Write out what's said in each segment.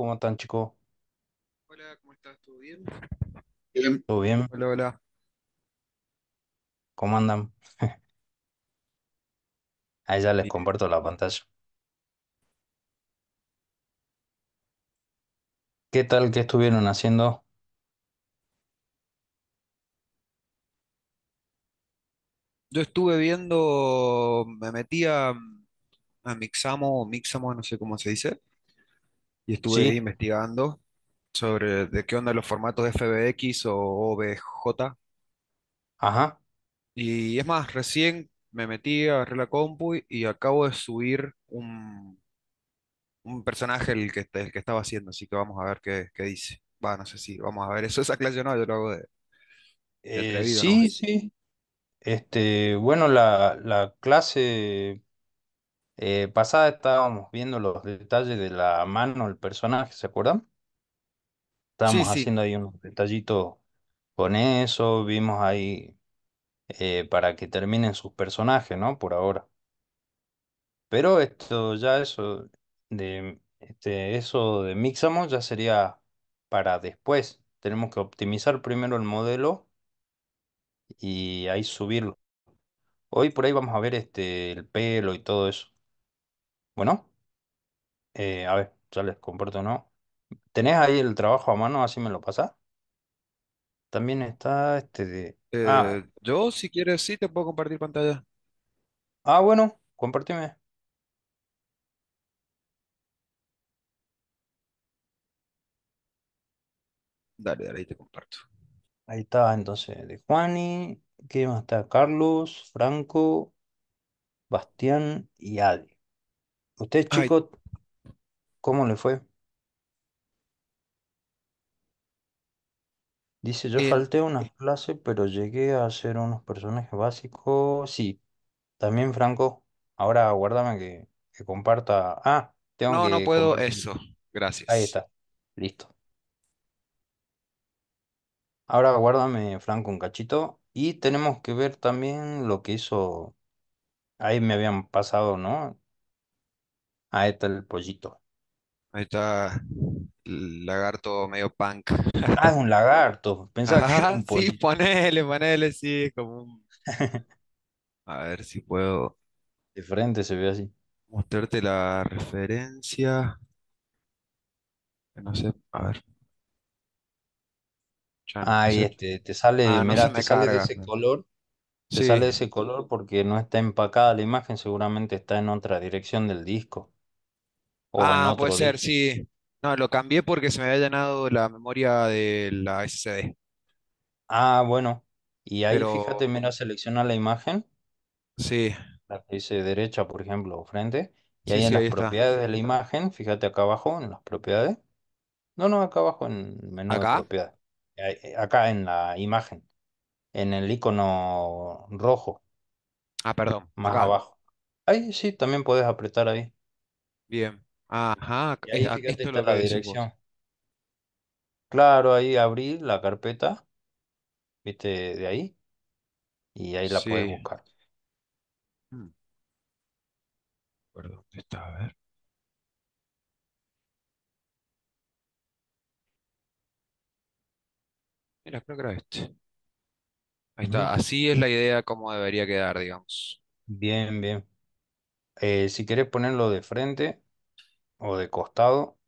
¿Cómo están, chicos? Hola, ¿cómo estás? ¿Todo bien? ¿Todo bien? Hola, hola. ¿Cómo andan? Ahí ya les comparto la pantalla. ¿Qué tal? ¿Qué estuvieron haciendo? Yo estuve viendo, me metí a, Mixamo, o Mixamo, no sé cómo se dice, y estuve ahí investigando sobre de qué onda los formatos FBX o OBJ. ajá. Y es más, recién me metí, agarré la compu y acabo de subir un, un personaje el que, que estaba haciendo, así que vamos a ver qué, dice. Va, no sé si vamos a ver eso, esa clase o no, yo lo hago de, eh, sí, sí. Este, bueno, la, la clase. Eh, pasada estábamos viendo los detalles de la mano el personaje, ¿se acuerdan? Estábamos haciendo ahí unos detallitos con eso, vimos ahí eh, para que terminen sus personajes, ¿no? Por ahora. Pero esto ya eso de este eso de Mixamo ya sería para después. Tenemos que optimizar primero el modelo y ahí subirlo. Hoy por ahí vamos a ver este el pelo y todo eso. Bueno, eh, a ver, ya les comparto, ¿no? ¿Tenés ahí el trabajo a mano? Así me lo pasás. También está este de... Ah. Eh, yo, si quieres, sí te puedo compartir pantalla. ah, bueno, compárteme. Dale, dale, ahí te comparto. Ahí está, entonces, de Juani. ¿Qué más está? Carlos, Franco, Bastián y Adi. Usted, chico, ¿cómo le fue? Dice, yo eh, falté una eh. clase, pero llegué a hacer unos personajes básicos. Sí, también Franco. Ahora aguárdame que, comparta. Ah, tengo no, no puedo eso. Gracias. Ahí está. Listo. Ahora aguárdame, Franco, un cachito. Y tenemos que ver también lo que hizo. Ahí me habían pasado, ¿no? Ahí está el pollito. Ahí está el lagarto medio punk. Ah, es un lagarto. Pensaba que un sí, pollito. ponele, ponele, sí, como A ver si puedo De frente se ve así. mostrarte la referencia. No sé, a ver, Ahí este, te sale, ah, te sale de ese color, te sale de ese color porque no está empacada la imagen, seguramente está en otra dirección del disco ah, puede ser, sí. No, lo cambié porque se me había llenado la memoria de la SSD. Ah, bueno. Y ahí fíjate, menos selecciona la imagen. Sí. La que dice derecha, por ejemplo, o frente. Y ahí en las propiedades de la imagen, fíjate acá abajo en las propiedades. No, no, acá abajo en menú ¿Acá? de propiedades. Eh, acá en la imagen. En el icono rojo. Ah, perdón. Más abajo. Ahí sí, también puedes apretar ahí. Bien. Ajá, la dirección. Claro, ahí abrí la carpeta, viste, de ahí, y ahí la puedes buscar. Hmm. está? A ver. Mira, creo que era este. Ahí está. Así es la idea como debería quedar, digamos. Bien, bien. Eh, si querés ponerlo de frente, o de costado.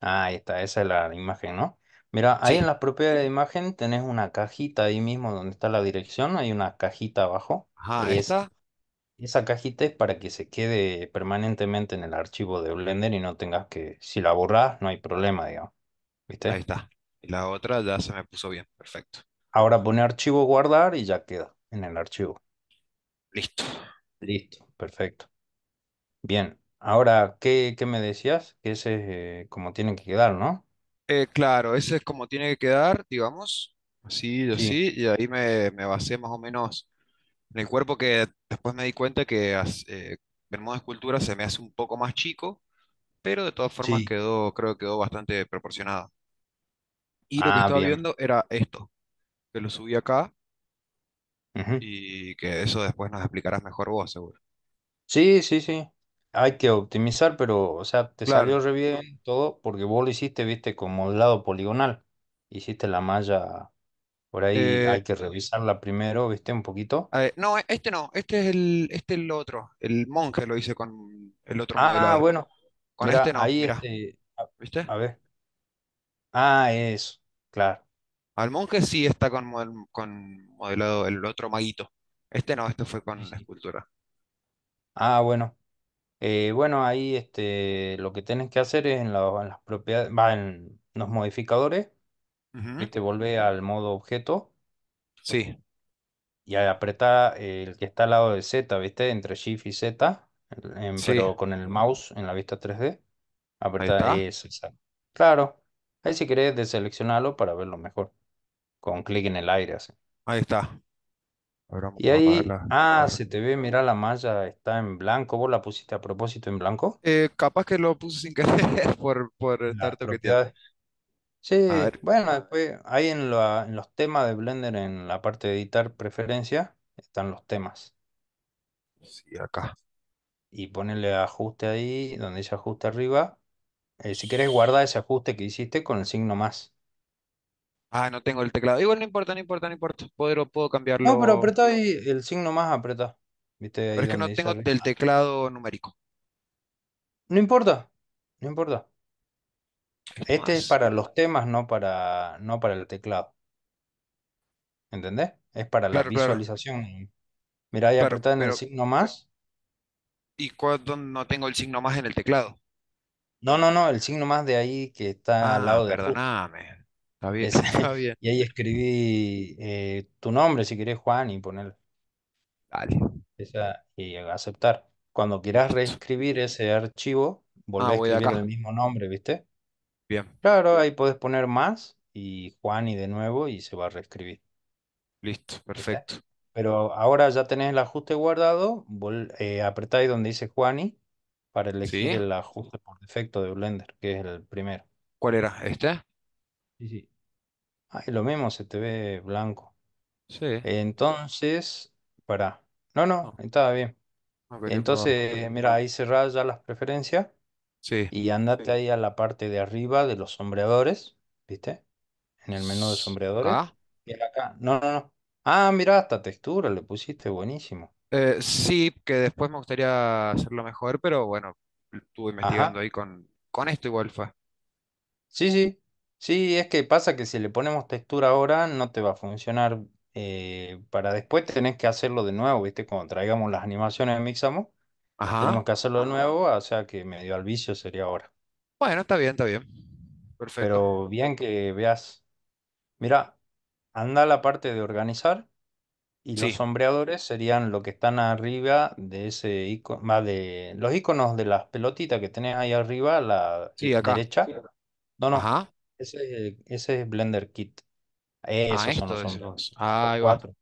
Ah, ahí está, esa es la imagen, ¿no? Mira, ahí en las propiedades de imagen tenés una cajita ahí mismo donde está la dirección, hay una cajita abajo. Ajá, esa. esa cajita es para que se quede permanentemente en el archivo de Blender y no tengas que, si la borrás, no hay problema, digamos. Ahí está. Y la otra ya se me puso bien. Perfecto. Ahora pone archivo guardar y ya queda en el archivo. Listo. Listo, perfecto. Bien, ahora, ¿qué, me decías? Que ese es como tiene que quedar, ¿no? Eh, claro, ese es como tiene que quedar, digamos, así, Sí, así, y ahí me, me basé más o menos en el cuerpo que después me di cuenta que el eh, en modo escultura se me hace un poco más chico, pero de todas formas quedó, creo que quedó bastante proporcionado. Y lo que ah, estaba viendo era esto, que lo subí acá y que eso después nos explicarás mejor vos, seguro. Sí, sí, sí hay que optimizar, pero, o sea, te salió re bien todo porque vos lo hiciste, viste, con modelado poligonal. Hiciste la malla, por ahí eh, hay que revisarla primero, viste, un poquito. no, e, este no, este es el, este el otro, el monje lo hice con el otro Ah, bueno, Con este no, ahí este, ¿viste? a ver. Ah, eso, claro. Al monje sí está con, con modelado el otro maguito. Este no, este fue con la escultura. Ah, bueno, eh, bueno, ahí este, lo que tienes que hacer es en, las propiedades, va en los modificadores, este, vuelve al modo objeto Sí, y ahí eh, el que está al lado de Z, ¿viste? Entre Shift y Z, pero con el mouse en la vista 3D. ahí eso, Claro, ahí si querés deseleccionarlo para verlo mejor, con clic en el aire así. Ahí está. Y ahí, ah, se te ve, mira la malla, está en blanco. ¿Vos la pusiste a propósito en blanco? Eh, capaz que lo puse sin querer por, por estar Sí, bueno, después ahí en, en los temas de Blender, en la parte de editar preferencia, están los temas. sí, acá. Y ponele ajuste ahí, donde dice ajuste arriba. Eh, si querés guardar ese ajuste que hiciste con el signo más. Ah, no tengo el teclado. Igual no importa, no importa, no importa. Puedo, puedo cambiarlo. No, pero apretá ahí el signo más apretá. ¿Viste Pero es que no tengo del teclado numérico. No importa, no importa. Este es para los temas, no para, no para el teclado. ¿Entendés? Es para la visualización. Mira, ahí apretá en el signo más. ¿y cuándo no tengo el signo más en el teclado? No, no, no, el signo más de ahí que está al ah, lado de perdóname. Está bien, está bien. y ahí escribí eh, tu nombre, si quieres Juan, y poner Dale. esa y aceptar. Cuando quieras reescribir ese archivo, volvé ah, a escribir el mismo nombre, ¿viste? Bien, Claro, ahí podés poner más y Juan y de nuevo y se va a reescribir, listo, perfecto. Pero ahora ya tenés el ajuste guardado, vol- eh, apretáis donde dice Juan y, para elegir el ajuste por defecto de Blender, que es el primero. ¿Cuál era? ¿Este? Sí, sí. Ah, y lo mismo, se te ve blanco. Sí. Entonces, para. No, no, estaba bien. Entonces, mira, ahí cerrás ya las preferencias Sí, y andate ahí a la parte de arriba de los sombreadores, ¿viste? En el menú de sombreadores. Y acá. No, no, no. Ah, mira, hasta textura le pusiste, buenísimo. Eh, sí, que después me gustaría hacerlo mejor, pero bueno, estuve investigando ahí con, con esto igual fue. Sí, sí. Sí, es que pasa que si le ponemos textura ahora no te va a funcionar. Eh, para después tenés que hacerlo de nuevo, ¿viste? Cuando traigamos las animaciones de Mixamo, tenemos que hacerlo de nuevo, o sea que medio al vicio sería ahora. Bueno, está bien, está bien. Perfecto. Pero bien que veas, mira, anda la parte de organizar y los sombreadores serían lo que están arriba de ese icono, más de los iconos de las pelotitas que tenés ahí arriba, a la sí, acá. derecha. No, no, Ajá. Ese, ese es Blender Kit. Ah, Esos son, Ah, cuatro.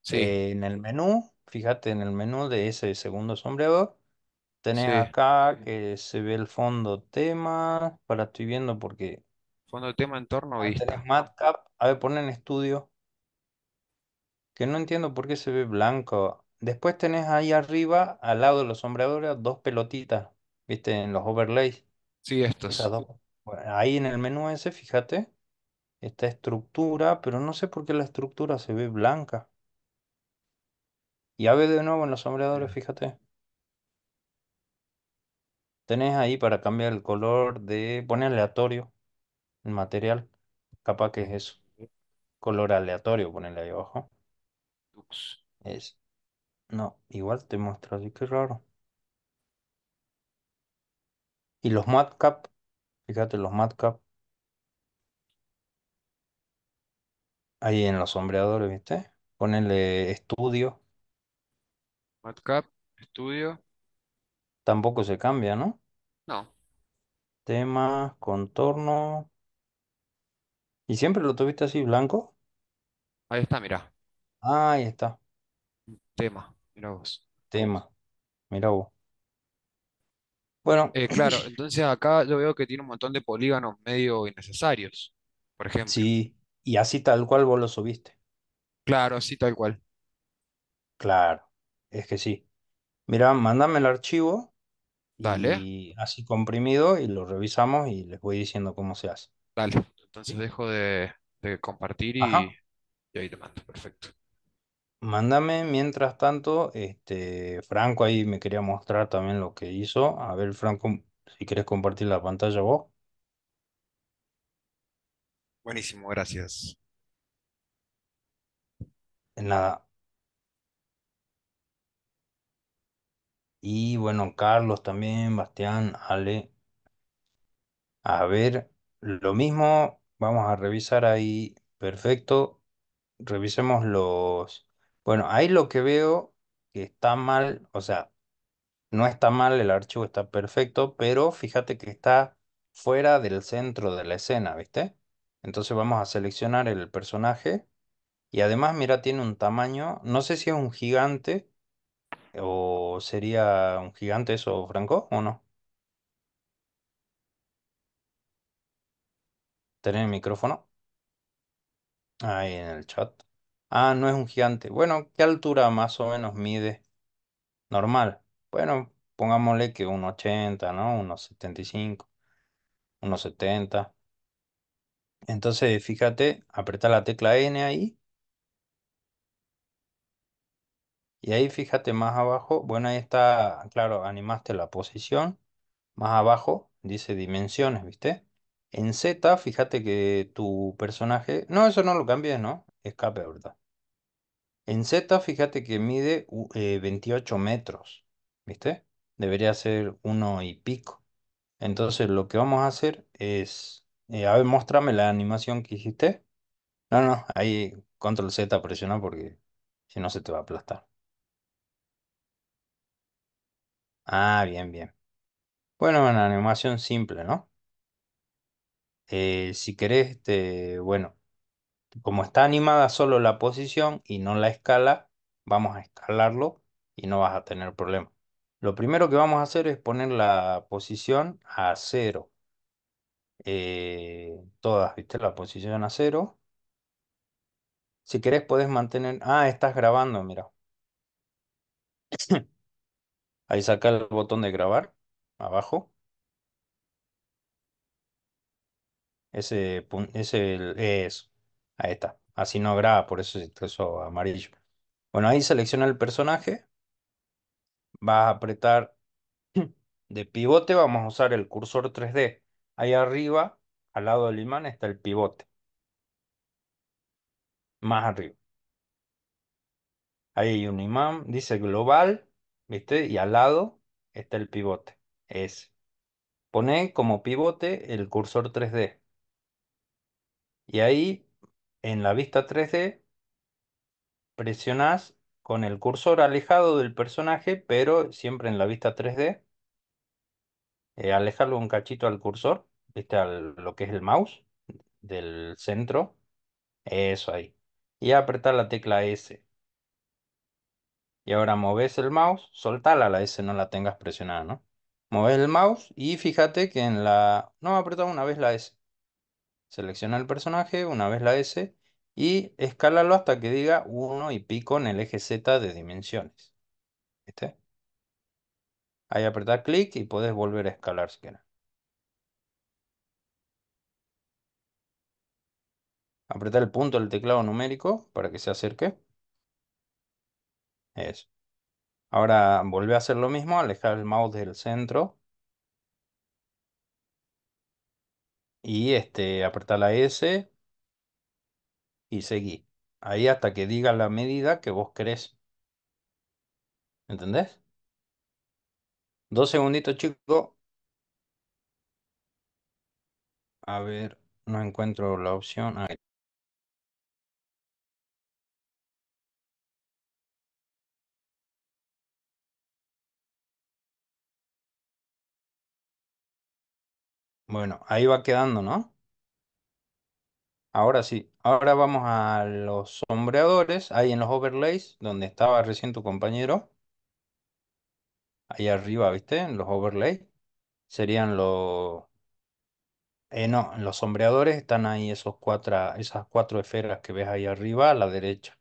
Sí, en el menú, fíjate, en el menú de ese segundo sombreado, tenés acá que se ve el fondo tema. Para estoy viendo porque Fondo tema, entorno, torno. tenés A ver, pon en estudio, que no entiendo por qué se ve blanco. Después tenés ahí arriba, al lado de los sombreadores, dos pelotitas, viste, en los overlays. Sí, estos. dos ahí en el menú ese, fíjate, Esta estructura, pero no sé por qué la estructura se ve blanca. Y ave de nuevo en los sombreadores, fíjate. Tenés ahí para cambiar el color de, pone aleatorio el material. Capaz que es eso. Color aleatorio, Ponele ahí abajo. Es. No, igual te muestra así qué raro. Y los matcap Fíjate los matcap ahí en los sombreadores, ¿viste? Ponele estudio. Matcap, estudio. Tampoco se cambia, ¿no? No. Tema, contorno. ¿Y siempre lo tuviste así blanco? Ahí está, mira. Ah, ahí está. Tema, mira vos. Tema. Mira vos. Bueno, eh, claro, entonces acá yo veo que tiene un montón de polígonos medio innecesarios, por ejemplo. sí, y así tal cual vos lo subiste. Claro, así tal cual. Claro, es que sí. Mirá, mándame el archivo Dale, y así comprimido y lo revisamos y les voy diciendo cómo se hace. dale. Entonces dejo de, compartir y, y ahí te mando. Perfecto. Mándame, mientras tanto, este, Franco ahí me quería mostrar también lo que hizo. A ver, Franco, si quieres compartir la pantalla vos. Buenísimo, gracias. Nada. Y bueno, Carlos también, Bastián, Ale. A ver, lo mismo, vamos a revisar ahí. Perfecto. Revisemos los bueno, ahí lo que veo que está mal, o sea, no está mal, el archivo está perfecto, pero fíjate que está fuera del centro de la escena, ¿viste? Entonces vamos a seleccionar el personaje y además, mira, tiene un tamaño, no sé si es un gigante o sería un gigante eso, Franco, o no. Tener el micrófono? Ahí en el chat. Ah, no es un gigante. Bueno, ¿qué altura más o menos mide? Normal. Bueno, pongámosle que 1,80, ¿no? 1,75, 1,70. Entonces, fíjate, aprieta la tecla N ahí. Y ahí fíjate más abajo, bueno, ahí está, claro, animaste la posición. Más abajo dice dimensiones, ¿viste? En Z, fíjate que tu personaje, no, eso no lo cambies, ¿no? escape, ¿verdad? En Z, fíjate que mide 28 eh, metros, ¿viste? Debería ser uno y pico. Entonces, lo que vamos a hacer es, eh, a ver, muéstrame la animación que hiciste. No, no, ahí control Z presiona porque si no se te va a aplastar. Ah, bien, bien. Bueno, una animación simple, ¿no? Eh, si querés, este, bueno, como está animada solo la posición y no la escala, vamos a escalarlo y no vas a tener problema. Lo primero que vamos a hacer es poner la posición a cero. Eh, todas, ¿viste? La posición a cero. Si querés puedes mantener... Ah, estás grabando, mira. Ahí saca el botón de grabar, abajo. Ese, ese, es Ahí está. Así no habrá. por eso es amarillo. Bueno, ahí selecciona el personaje. Vas a apretar de pivote, vamos a usar el cursor 3D. Ahí arriba, al lado del imán, está el pivote. Más arriba. Ahí hay un imán, dice global, ¿viste? Y al lado está el pivote. Es. Pone como pivote el cursor 3D. Y ahí en la vista 3D presionas con el cursor alejado del personaje, pero siempre en la vista 3D. Eh, alejarlo un cachito al cursor, ¿viste? Al, lo que es el mouse del centro. Eso ahí. Y apretar la tecla S. Y ahora moves el mouse, soltala la S, no la tengas presionada, ¿no? Moves el mouse y fíjate que en la... No, apretado una vez la S. Selecciona el personaje, una vez la S, y escálalo hasta que diga 1 y pico en el eje Z de dimensiones. ¿Viste? Ahí apretá clic y podés volver a escalar si quieres. Apretar el punto del teclado numérico para que se acerque. Eso. Ahora volvé a hacer lo mismo, alejar el mouse del centro y este, apretar la S y seguí. Ahí hasta que diga la medida que vos querés. ¿Entendés? Dos segunditos, chicos. A ver, no encuentro la opción. Ahí. Bueno, ahí va quedando, ¿no? Ahora sí, ahora vamos a los sombreadores, ahí en los overlays, donde estaba recién tu compañero, ahí arriba, ¿viste? En los overlays, serían los... Eh, no, en los sombreadores están ahí esos cuatro, esas cuatro esferas que ves ahí arriba a la derecha.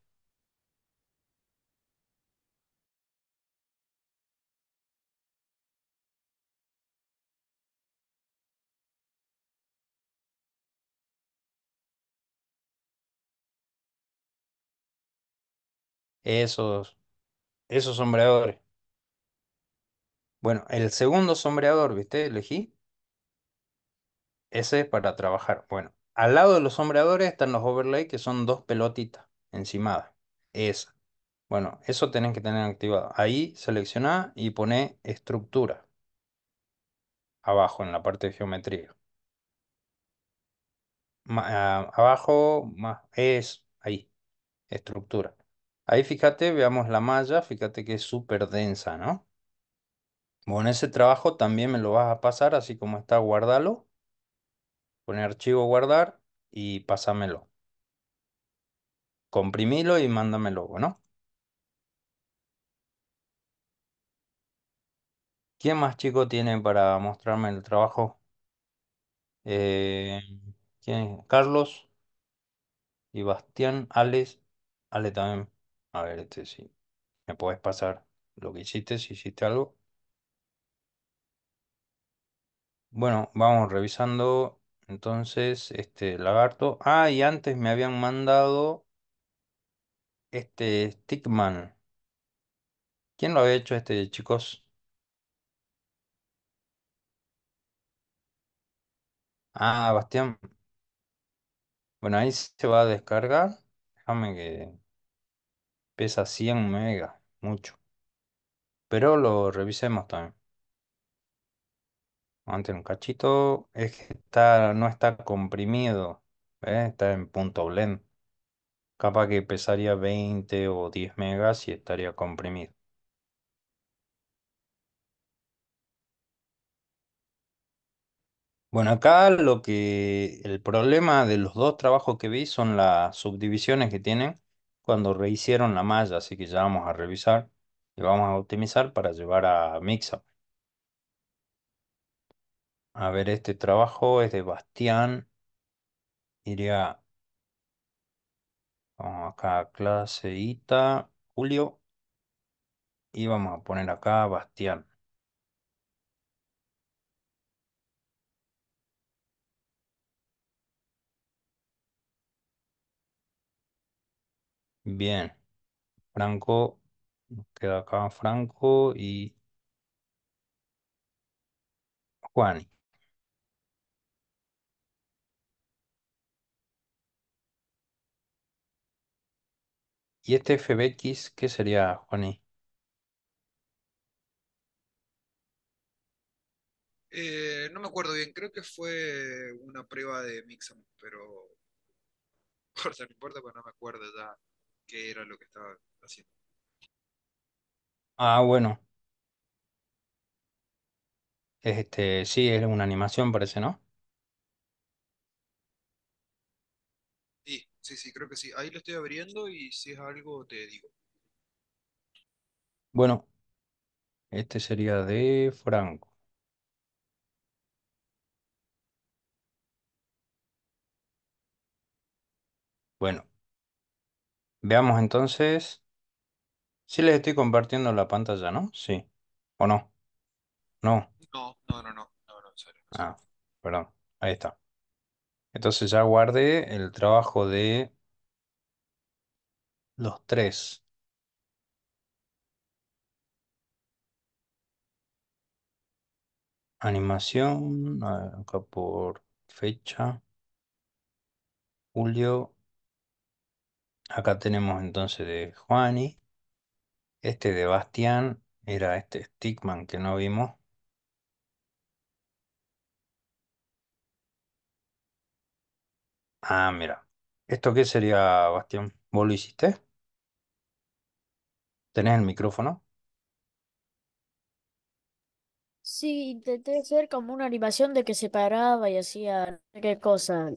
esos, esos sombreadores. Bueno, el segundo sombreador, ¿viste? Elegí. Ese es para trabajar. Bueno, al lado de los sombreadores están los overlay, que son dos pelotitas encimadas. Esa. Bueno, eso tenés que tener activado. Ahí selecciona y pone estructura. Abajo, en la parte de geometría. Ah, abajo, más, es ahí. Estructura. Ahí fíjate, veamos la malla, fíjate que es súper densa, ¿no? Bueno, ese trabajo también me lo vas a pasar, así como está, guárdalo. Pone archivo guardar y pásamelo. Comprimilo y mándamelo, ¿no? ¿Quién más chico tiene para mostrarme el trabajo? Eh, ¿quién? Carlos y Bastián, Alex, Ale también. A ver, este sí. ¿Me puedes pasar lo que hiciste, si hiciste algo? Bueno, vamos revisando. Entonces, este lagarto. Ah, y antes me habían mandado este Stickman. ¿Quién lo había hecho este, chicos? Ah, Bastián. Bueno, ahí se va a descargar. Déjame que Pesa 100 megas, mucho. Pero lo revisemos también. Antes un cachito, es que está, no está comprimido, está en punto blend. Capaz que pesaría 20 o 10 megas y estaría comprimido. Bueno, acá lo que el problema de los dos trabajos que vi son las subdivisiones que tienen cuando rehicieron la malla, así que ya vamos a revisar y vamos a optimizar para llevar a Mixup. A ver, este trabajo es de Bastián. Iría vamos acá a clase Julio. Y vamos a poner acá Bastián. Bien. Franco, nos queda acá Franco y Juan. ¿Y este FBX qué sería, Juaní? Eh, no me acuerdo bien, creo que fue una prueba de Mixam, pero no importa, no pues importa, no me acuerdo ya qué era lo que estaba haciendo. Ah, bueno. Este, sí, es una animación, parece, ¿no? Sí, sí, sí, creo que sí. Ahí lo estoy abriendo y si es algo te digo. Bueno, este sería de Franco. Bueno. Veamos entonces. Sí les estoy compartiendo la pantalla, ¿no? Sí. ¿O no? No. No, no, no, no, no, Ah, perdón. Ahí está. Entonces ya guardé el trabajo de los tres. Animación, ah, acá por fecha, julio Acá tenemos entonces de Juani. Este de Bastián era este Stickman que no vimos. Ah, mira. ¿Esto qué sería, Bastián? ¿Vos lo hiciste? ¿Tenés el micrófono? Sí, intenté hacer como una animación de que se paraba y hacía qué cosa.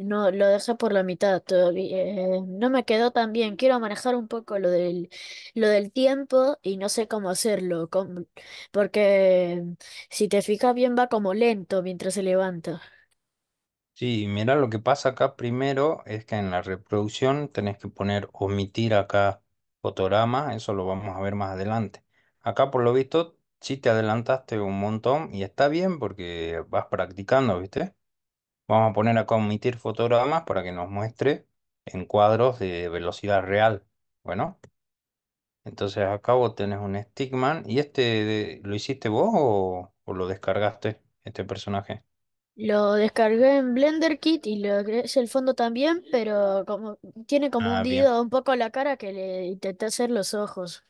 No, lo dejé por la mitad todavía. Eh, no me quedó tan bien. Quiero manejar un poco lo del, lo del tiempo y no sé cómo hacerlo. porque mm, si te fijas bien va como lento mientras se levanta. Sí, mira, lo que pasa acá primero es que en la reproducción tenés que poner omitir acá fotograma, eso lo vamos a ver más adelante. Acá por lo visto sí te adelantaste un montón y está bien porque vas practicando, ¿viste? Vamos a poner acá omitir fotogramas para que nos muestre en cuadros de velocidad real. Bueno, entonces acá vos tenés un Stickman. ¿Y este lo hiciste vos o, lo descargaste, este personaje? Lo descargué en Blender Kit y lo agregué el fondo también, pero como tiene como hundido ah, un poco la cara que le intenté hacer los ojos.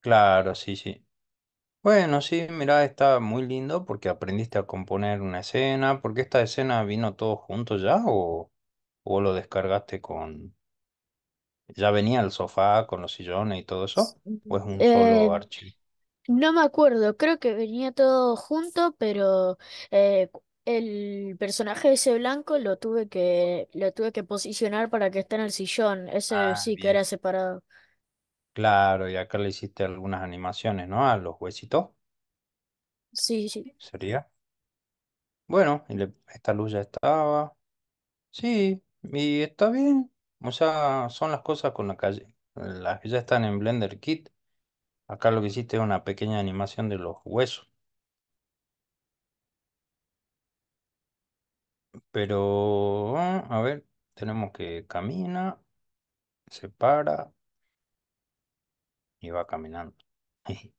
Claro, sí, sí. Bueno, sí, mirá, está muy lindo porque aprendiste a componer una escena. ¿Porque esta escena vino todo junto ya o, o lo descargaste con... ¿Ya venía el sofá con los sillones y todo eso? ¿O es un solo eh, archivo? no me acuerdo, creo que venía todo junto, pero eh, el personaje ese blanco lo tuve que, lo tuve que posicionar para que esté en el sillón. Ese ah, sí que era separado. Claro, y acá le hiciste algunas animaciones, ¿no? A los huesitos, Sí, sí. sería. Bueno, esta luz ya estaba. Sí, y está bien. O sea, son las cosas con la calle, las que ya están en Blender Kit. Acá lo que hiciste es una pequeña animación de los huesos. Pero, ah, a ver, tenemos que camina, se para, Iba caminando.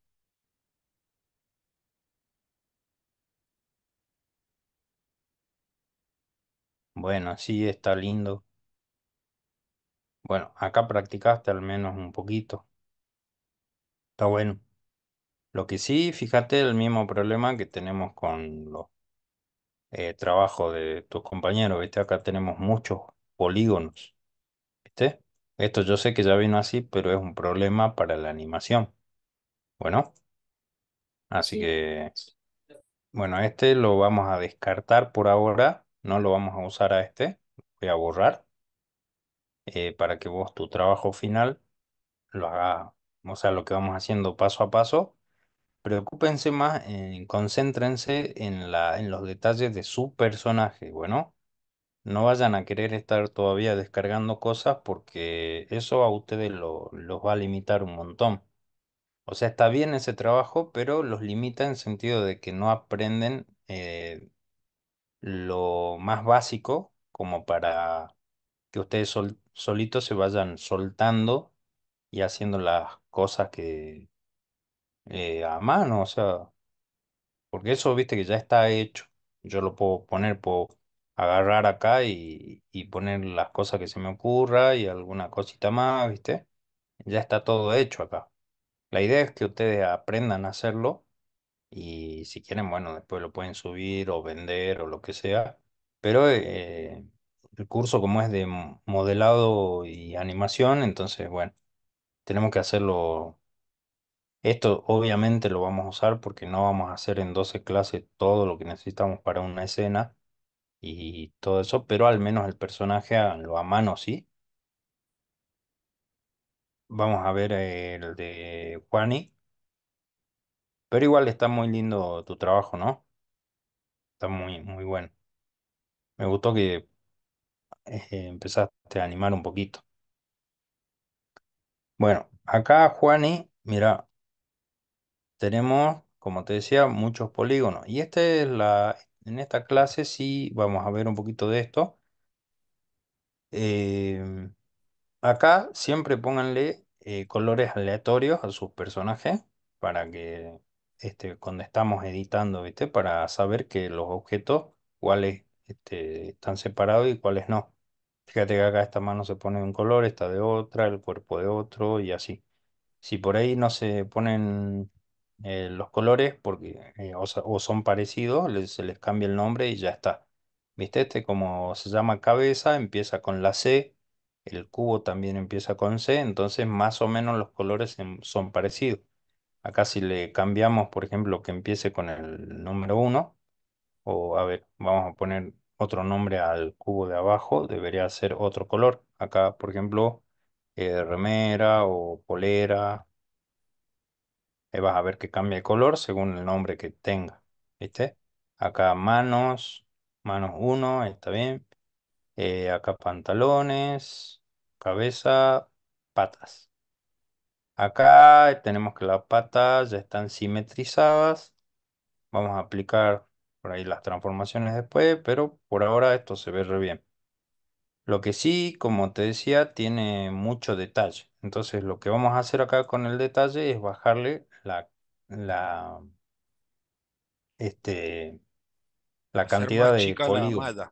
Bueno, sí, está lindo. Bueno, acá practicaste al menos un poquito. Está bueno. Lo que sí, fíjate el mismo problema que tenemos con los eh, trabajos de tus compañeros, ¿viste? Acá tenemos muchos polígonos, ¿viste? Esto yo sé que ya vino así, pero es un problema para la animación. Bueno, así que, bueno, este lo vamos a descartar por ahora. No lo vamos a usar a este. Voy a borrar eh, para que vos tu trabajo final lo hagas, o sea, lo que vamos haciendo paso a paso. Preocúpense más, en- eh, concéntrense en la, en los detalles de su personaje. Bueno, no vayan a querer estar todavía descargando cosas porque eso a ustedes los va a limitar un montón. O sea, está bien ese trabajo, pero los limita en sentido de que no aprenden eh, lo más básico como para que ustedes solitos se vayan soltando y haciendo las cosas que eh, a mano, o sea, porque eso viste que ya está hecho. Yo lo puedo poner, puedo agarrar acá y, poner las cosas que se me ocurra y alguna cosita más, ¿viste? Ya está todo hecho acá. La idea es que ustedes aprendan a hacerlo y si quieren, bueno, después lo pueden subir o vender o lo que sea. Pero eh, el curso como es de modelado y animación, entonces, bueno, tenemos que hacerlo. Esto obviamente lo vamos a usar porque no vamos a hacer en 12 clases todo lo que necesitamos para una escena, y todo eso, pero al menos el personaje ah, lo a mano sí. Vamos a ver el de Juani, pero igual está muy lindo tu trabajo, ¿no? Está muy, muy bueno. Me gustó que eh, empezaste a animar un poquito. Bueno, acá Juani, mira, tenemos, como te decía, muchos polígonos. Y este es la, en esta clase sí vamos a ver un poquito de esto. Em, acá siempre pónganle eh, colores aleatorios a sus personajes para que este, cuando estamos editando, ¿viste? Para saber que los objetos, cuáles este, están separados y cuáles no. Fíjate que acá esta mano se pone de un color, esta de otra, el cuerpo de otro y así. Si por ahí no se ponen eh, los colores porque eh, o, son parecidos, se les cambia el nombre y ya está. ¿Viste? Este como se llama cabeza, empieza con la C, el cubo también empieza con C, entonces más o menos los colores son parecidos. Acá si le cambiamos, por ejemplo, que empiece con el número 1, o a ver, vamos a poner otro nombre al cubo de abajo, debería ser otro color. Acá, por ejemplo, eh, remera o polera vas a ver que cambia de color según el nombre que tenga. ¿Viste? Acá manos, manos 1, está bien. Eh, acá pantalones, cabeza, patas. Acá tenemos que las patas ya están simetrizadas. Vamos a aplicar por ahí las transformaciones después, pero por ahora esto se ve re bien. Lo que sí, como te decía, tiene mucho detalle. Entonces lo que vamos a hacer acá con el detalle es bajarle la, la, este, la cantidad de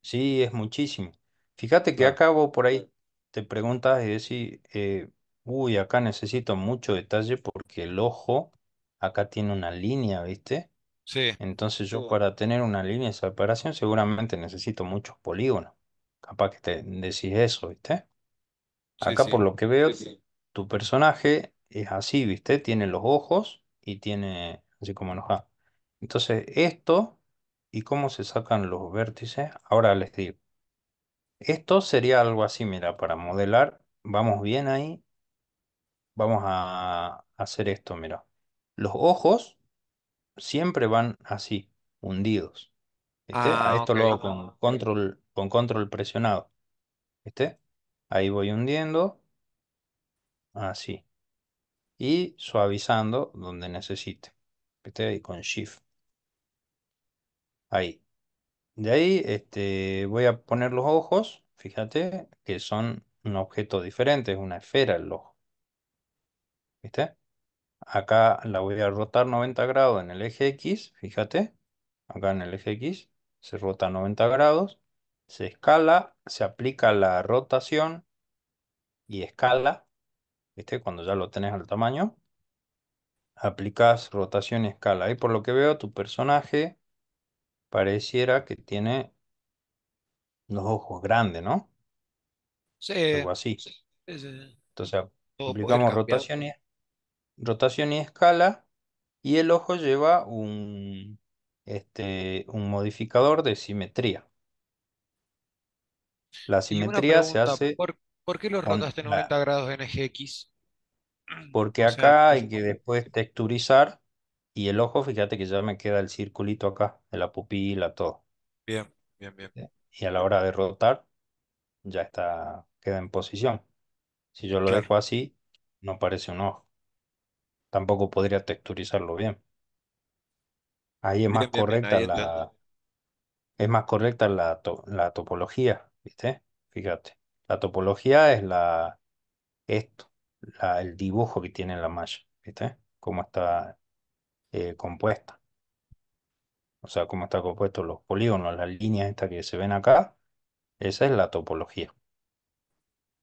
Sí, es muchísimo. Fíjate que acá vos por ahí te preguntas y decís, eh, uy, acá necesito mucho detalle porque el ojo acá tiene una línea, ¿viste? Sí, Entonces yo uh. para tener una línea de separación seguramente necesito muchos polígonos. Capaz que te decís eso, ¿viste? Acá por lo que veo, tu personaje es así, ¿viste? Tiene los ojos y tiene así como enojado. Entonces, esto y cómo se sacan los vértices, ahora les digo. Esto sería algo así, mira, para modelar, vamos bien ahí, vamos a hacer esto, mira. Los ojos siempre van así, hundidos. Ah, esto lo hago con control, con control presionado. ¿Viste? Ahí voy hundiendo, así y suavizando donde necesite. viste ahí con Shift. Ahí. De ahí este, voy a poner los ojos. Fíjate que son un objeto diferente, es una esfera el ojo. ¿Viste? Acá la voy a rotar 90 grados en el eje X. Fíjate. Acá en el eje X se rota 90 grados. Se escala, se aplica la rotación y escala cuando ya lo tenés al tamaño, aplicas rotación y escala. Y por lo que veo, tu personaje pareciera que tiene los ojos grandes, ¿no? Sí. Algo así. Entonces, aplicamos rotación y, rotación y escala. Y el ojo lleva un, este, un modificador de simetría. La simetría se hace. ¿Por qué lo rondaste 90 grados en GX? Porque acá hay que después texturizar y el ojo, fíjate que ya me queda el circulito acá, de la pupila, todo. Bien, bien, bien. Eh, y a la hora de rotar, ya está, queda en posición. Si yo lo dejo así, no parece un ojo. Tampoco podría texturizarlo bien. Ahí es más correcta la, es más correcta la, la topología, ¿viste? Fíjate. La topología es la, esto, el dibujo que tiene la malla, ¿viste? Cómo está eh, compuesta. O sea, cómo están compuestos los polígonos, las líneas estas que se ven acá, esa es la topología.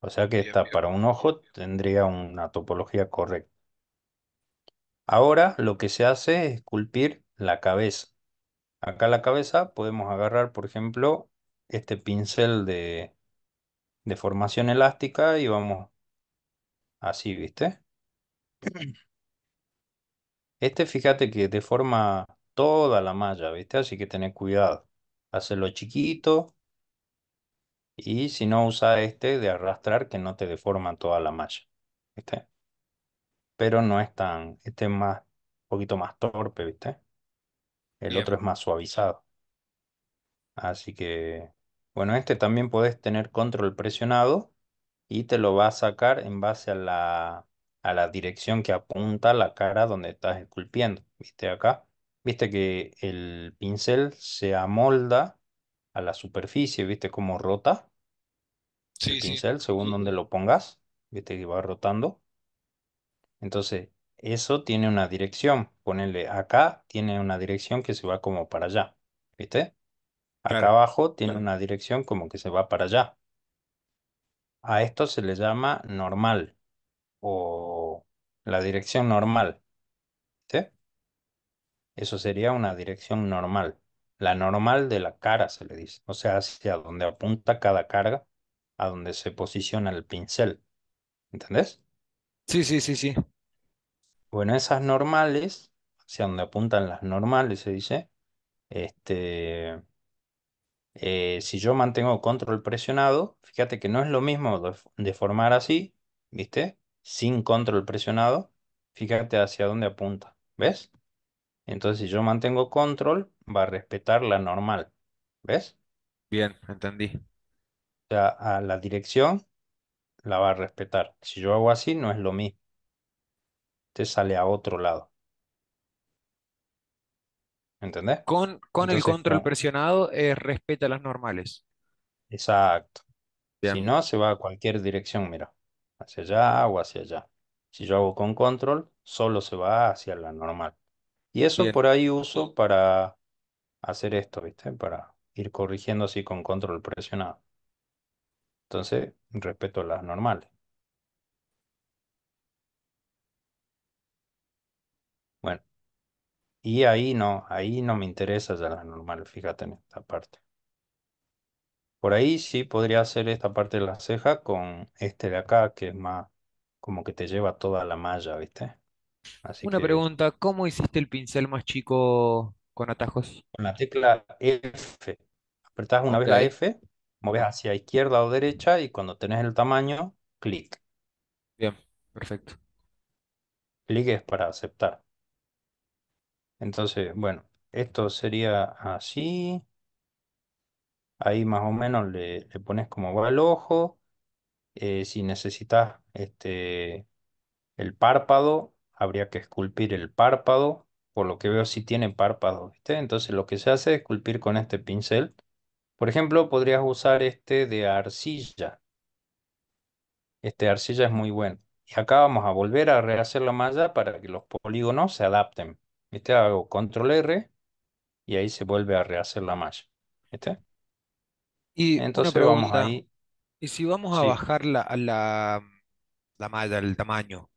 O sea que esta para un ojo tendría una topología correcta. Ahora lo que se hace es esculpir la cabeza. Acá la cabeza podemos agarrar, por ejemplo, este pincel de, Deformación elástica y vamos así, ¿viste? Este fíjate que deforma toda la malla, ¿viste? Así que tened cuidado. Hacelo chiquito y si no usa este de arrastrar que no te deforma toda la malla, ¿viste? Pero no es tan, este es más, un poquito más torpe, ¿viste? El otro es más suavizado. Así que bueno, este también podés tener control presionado y te lo va a sacar en base a la, a la dirección que apunta la cara donde estás esculpiendo. ¿Viste acá? Viste que el pincel se amolda a la superficie, ¿viste cómo rota? el pincel, según donde lo pongas, ¿viste que va rotando? Entonces, eso tiene una dirección. Ponerle acá, tiene una dirección que se va como para allá, ¿viste? Acá abajo tiene una dirección como que se va para allá. A esto se le llama normal o la dirección normal. ¿Sí? Eso sería una dirección normal. La normal de la cara se le dice. O sea, hacia donde apunta cada carga, a donde se posiciona el pincel. ¿Entendés? Sí, sí, sí, sí. Bueno, esas normales, hacia donde apuntan las normales, se dice, este, eh, si yo mantengo control presionado, fíjate que no es lo mismo deformar así, ¿viste? Sin control presionado, fíjate hacia dónde apunta, ¿ves? Entonces, si yo mantengo control, va a respetar la normal, ¿ves? Bien, entendí. O sea, a la dirección la va a respetar. Si yo hago así, no es lo mismo. Te sale a otro lado. ¿Entendés? Con, con el control presionado eh, respeta las normales. Exacto. Si no, se va a cualquier dirección, mira, hacia allá o hacia allá. Si yo hago con control, solo se va hacia la normal. Y eso por ahí uso para hacer esto, ¿viste? Para ir corrigiendo así con control presionado. Entonces, respeto las normales. Y ahí no, ahí no me interesa ya la normal, fíjate en esta parte. Por ahí sí podría hacer esta parte de la ceja con este de acá, que es más como que te lleva toda la malla, ¿viste? Una pregunta, ¿cómo hiciste el pincel más chico con atajos? con la tecla F, apretás una vez la F, moves hacia izquierda o derecha y cuando tenés el tamaño, clic. Bien, perfecto. Clic es para aceptar. Entonces, bueno, esto sería así. Ahí más o menos le, pones como va el ojo. Eh, si necesitas este, el párpado, habría que esculpir el párpado. Por lo que veo, sí tiene párpado, Entonces, lo que se hace es esculpir con este pincel. Por ejemplo, podrías usar este de arcilla. Este de arcilla es muy bueno. Y acá vamos a volver a rehacer la malla para que los polígonos se adapten este Hago control R y ahí se vuelve a rehacer la malla. ¿Viste? Y Entonces vamos ahí. ¿y si vamos a bajar la, malla, el tamaño?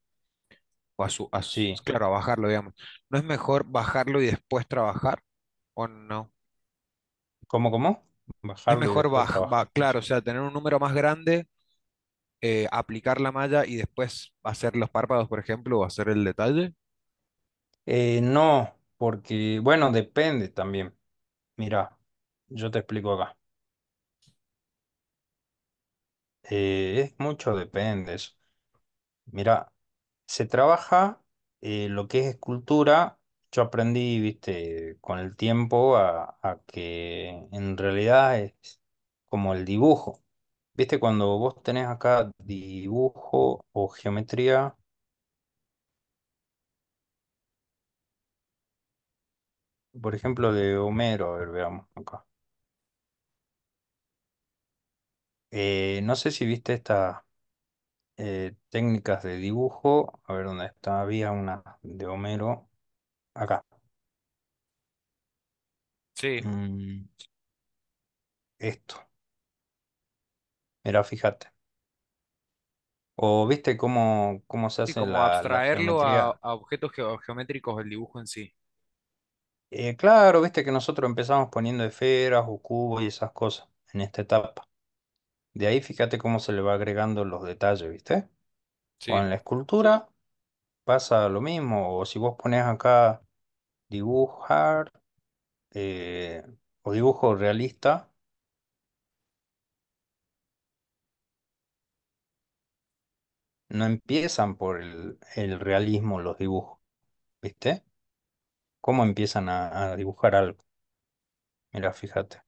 O a su, a claro, a bajarlo, digamos. ¿No es mejor bajarlo y después trabajar? ¿O no? ¿Cómo, cómo? Es mejor bajar claro, o sea, tener un número más grande, eh, aplicar la malla y después hacer los párpados, por ejemplo, o hacer el detalle. Eh, no, porque, bueno, depende también. Mira, yo te explico acá. Eh, es mucho depende eso. Mira, se trabaja eh, lo que es escultura. Yo aprendí, viste, con el tiempo a que en realidad es como el dibujo. Viste, cuando vos tenés acá dibujo o geometría. por ejemplo, de Homero, a ver, veamos acá. Eh, no sé si viste estas eh, técnicas de dibujo, a ver dónde está, había una de Homero, acá. Sí, mm, esto, mira, fíjate. O viste cómo, cómo se hace como abstraerlo a, objetos geométricos del dibujo en sí. Eh, claro, viste que nosotros empezamos poniendo esferas o cubos y esas cosas en esta etapa. De ahí fíjate cómo se le va agregando los detalles, ¿viste? Con la escultura pasa lo mismo, o si vos pones acá dibujar eh, o dibujo realista, no empiezan por el realismo los dibujos, ¿viste? cómo empiezan a, dibujar algo. Mira, fíjate.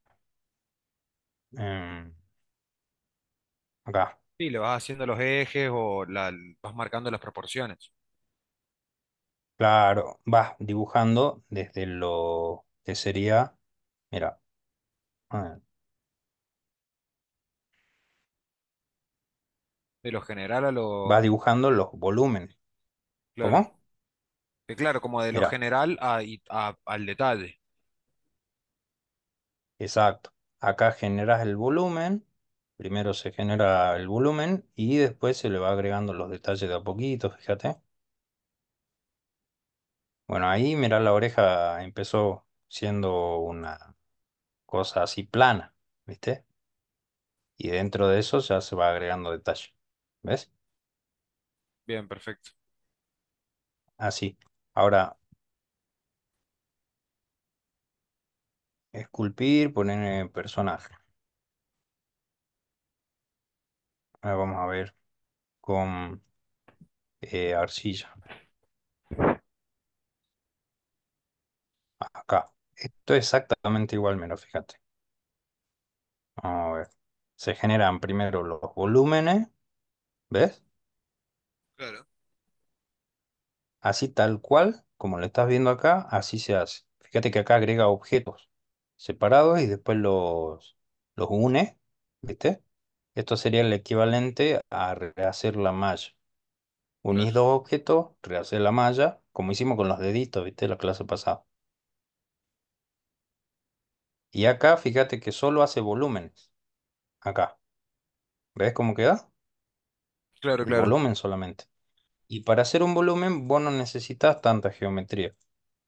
Em, acá. Sí, le vas haciendo los ejes o vas marcando las proporciones. Claro, vas dibujando desde lo que sería, mira, De lo general a vas dibujando los volúmenes. ¿Cómo? Eh, claro, como de lo general al detalle. Exacto. Acá generas el volumen, primero se genera el volumen y después se le va agregando los detalles de a poquito, fíjate. Bueno, ahí mirá la oreja empezó siendo una cosa así plana, ¿viste? Y dentro de eso ya se va agregando detalle, ¿ves? Bien, perfecto. Así. Ahora, esculpir, poner personaje. Ahora vamos a ver con eh, arcilla. Acá. Esto es exactamente igual, mira, fíjate. Vamos a ver. Se generan primero los volúmenes. ¿Ves? Claro así tal cual, como lo estás viendo acá, así se hace. Fíjate que acá agrega objetos separados y después los, los une, ¿viste? Esto sería el equivalente a rehacer la malla. unir dos objetos, rehacer la malla, como hicimos con los deditos, ¿viste? La clase pasada. Y acá, fíjate que solo hace volúmenes. Acá. ¿Ves cómo queda? Claro, claro. volumen solamente. Y para hacer un volumen, vos no necesitas tanta geometría.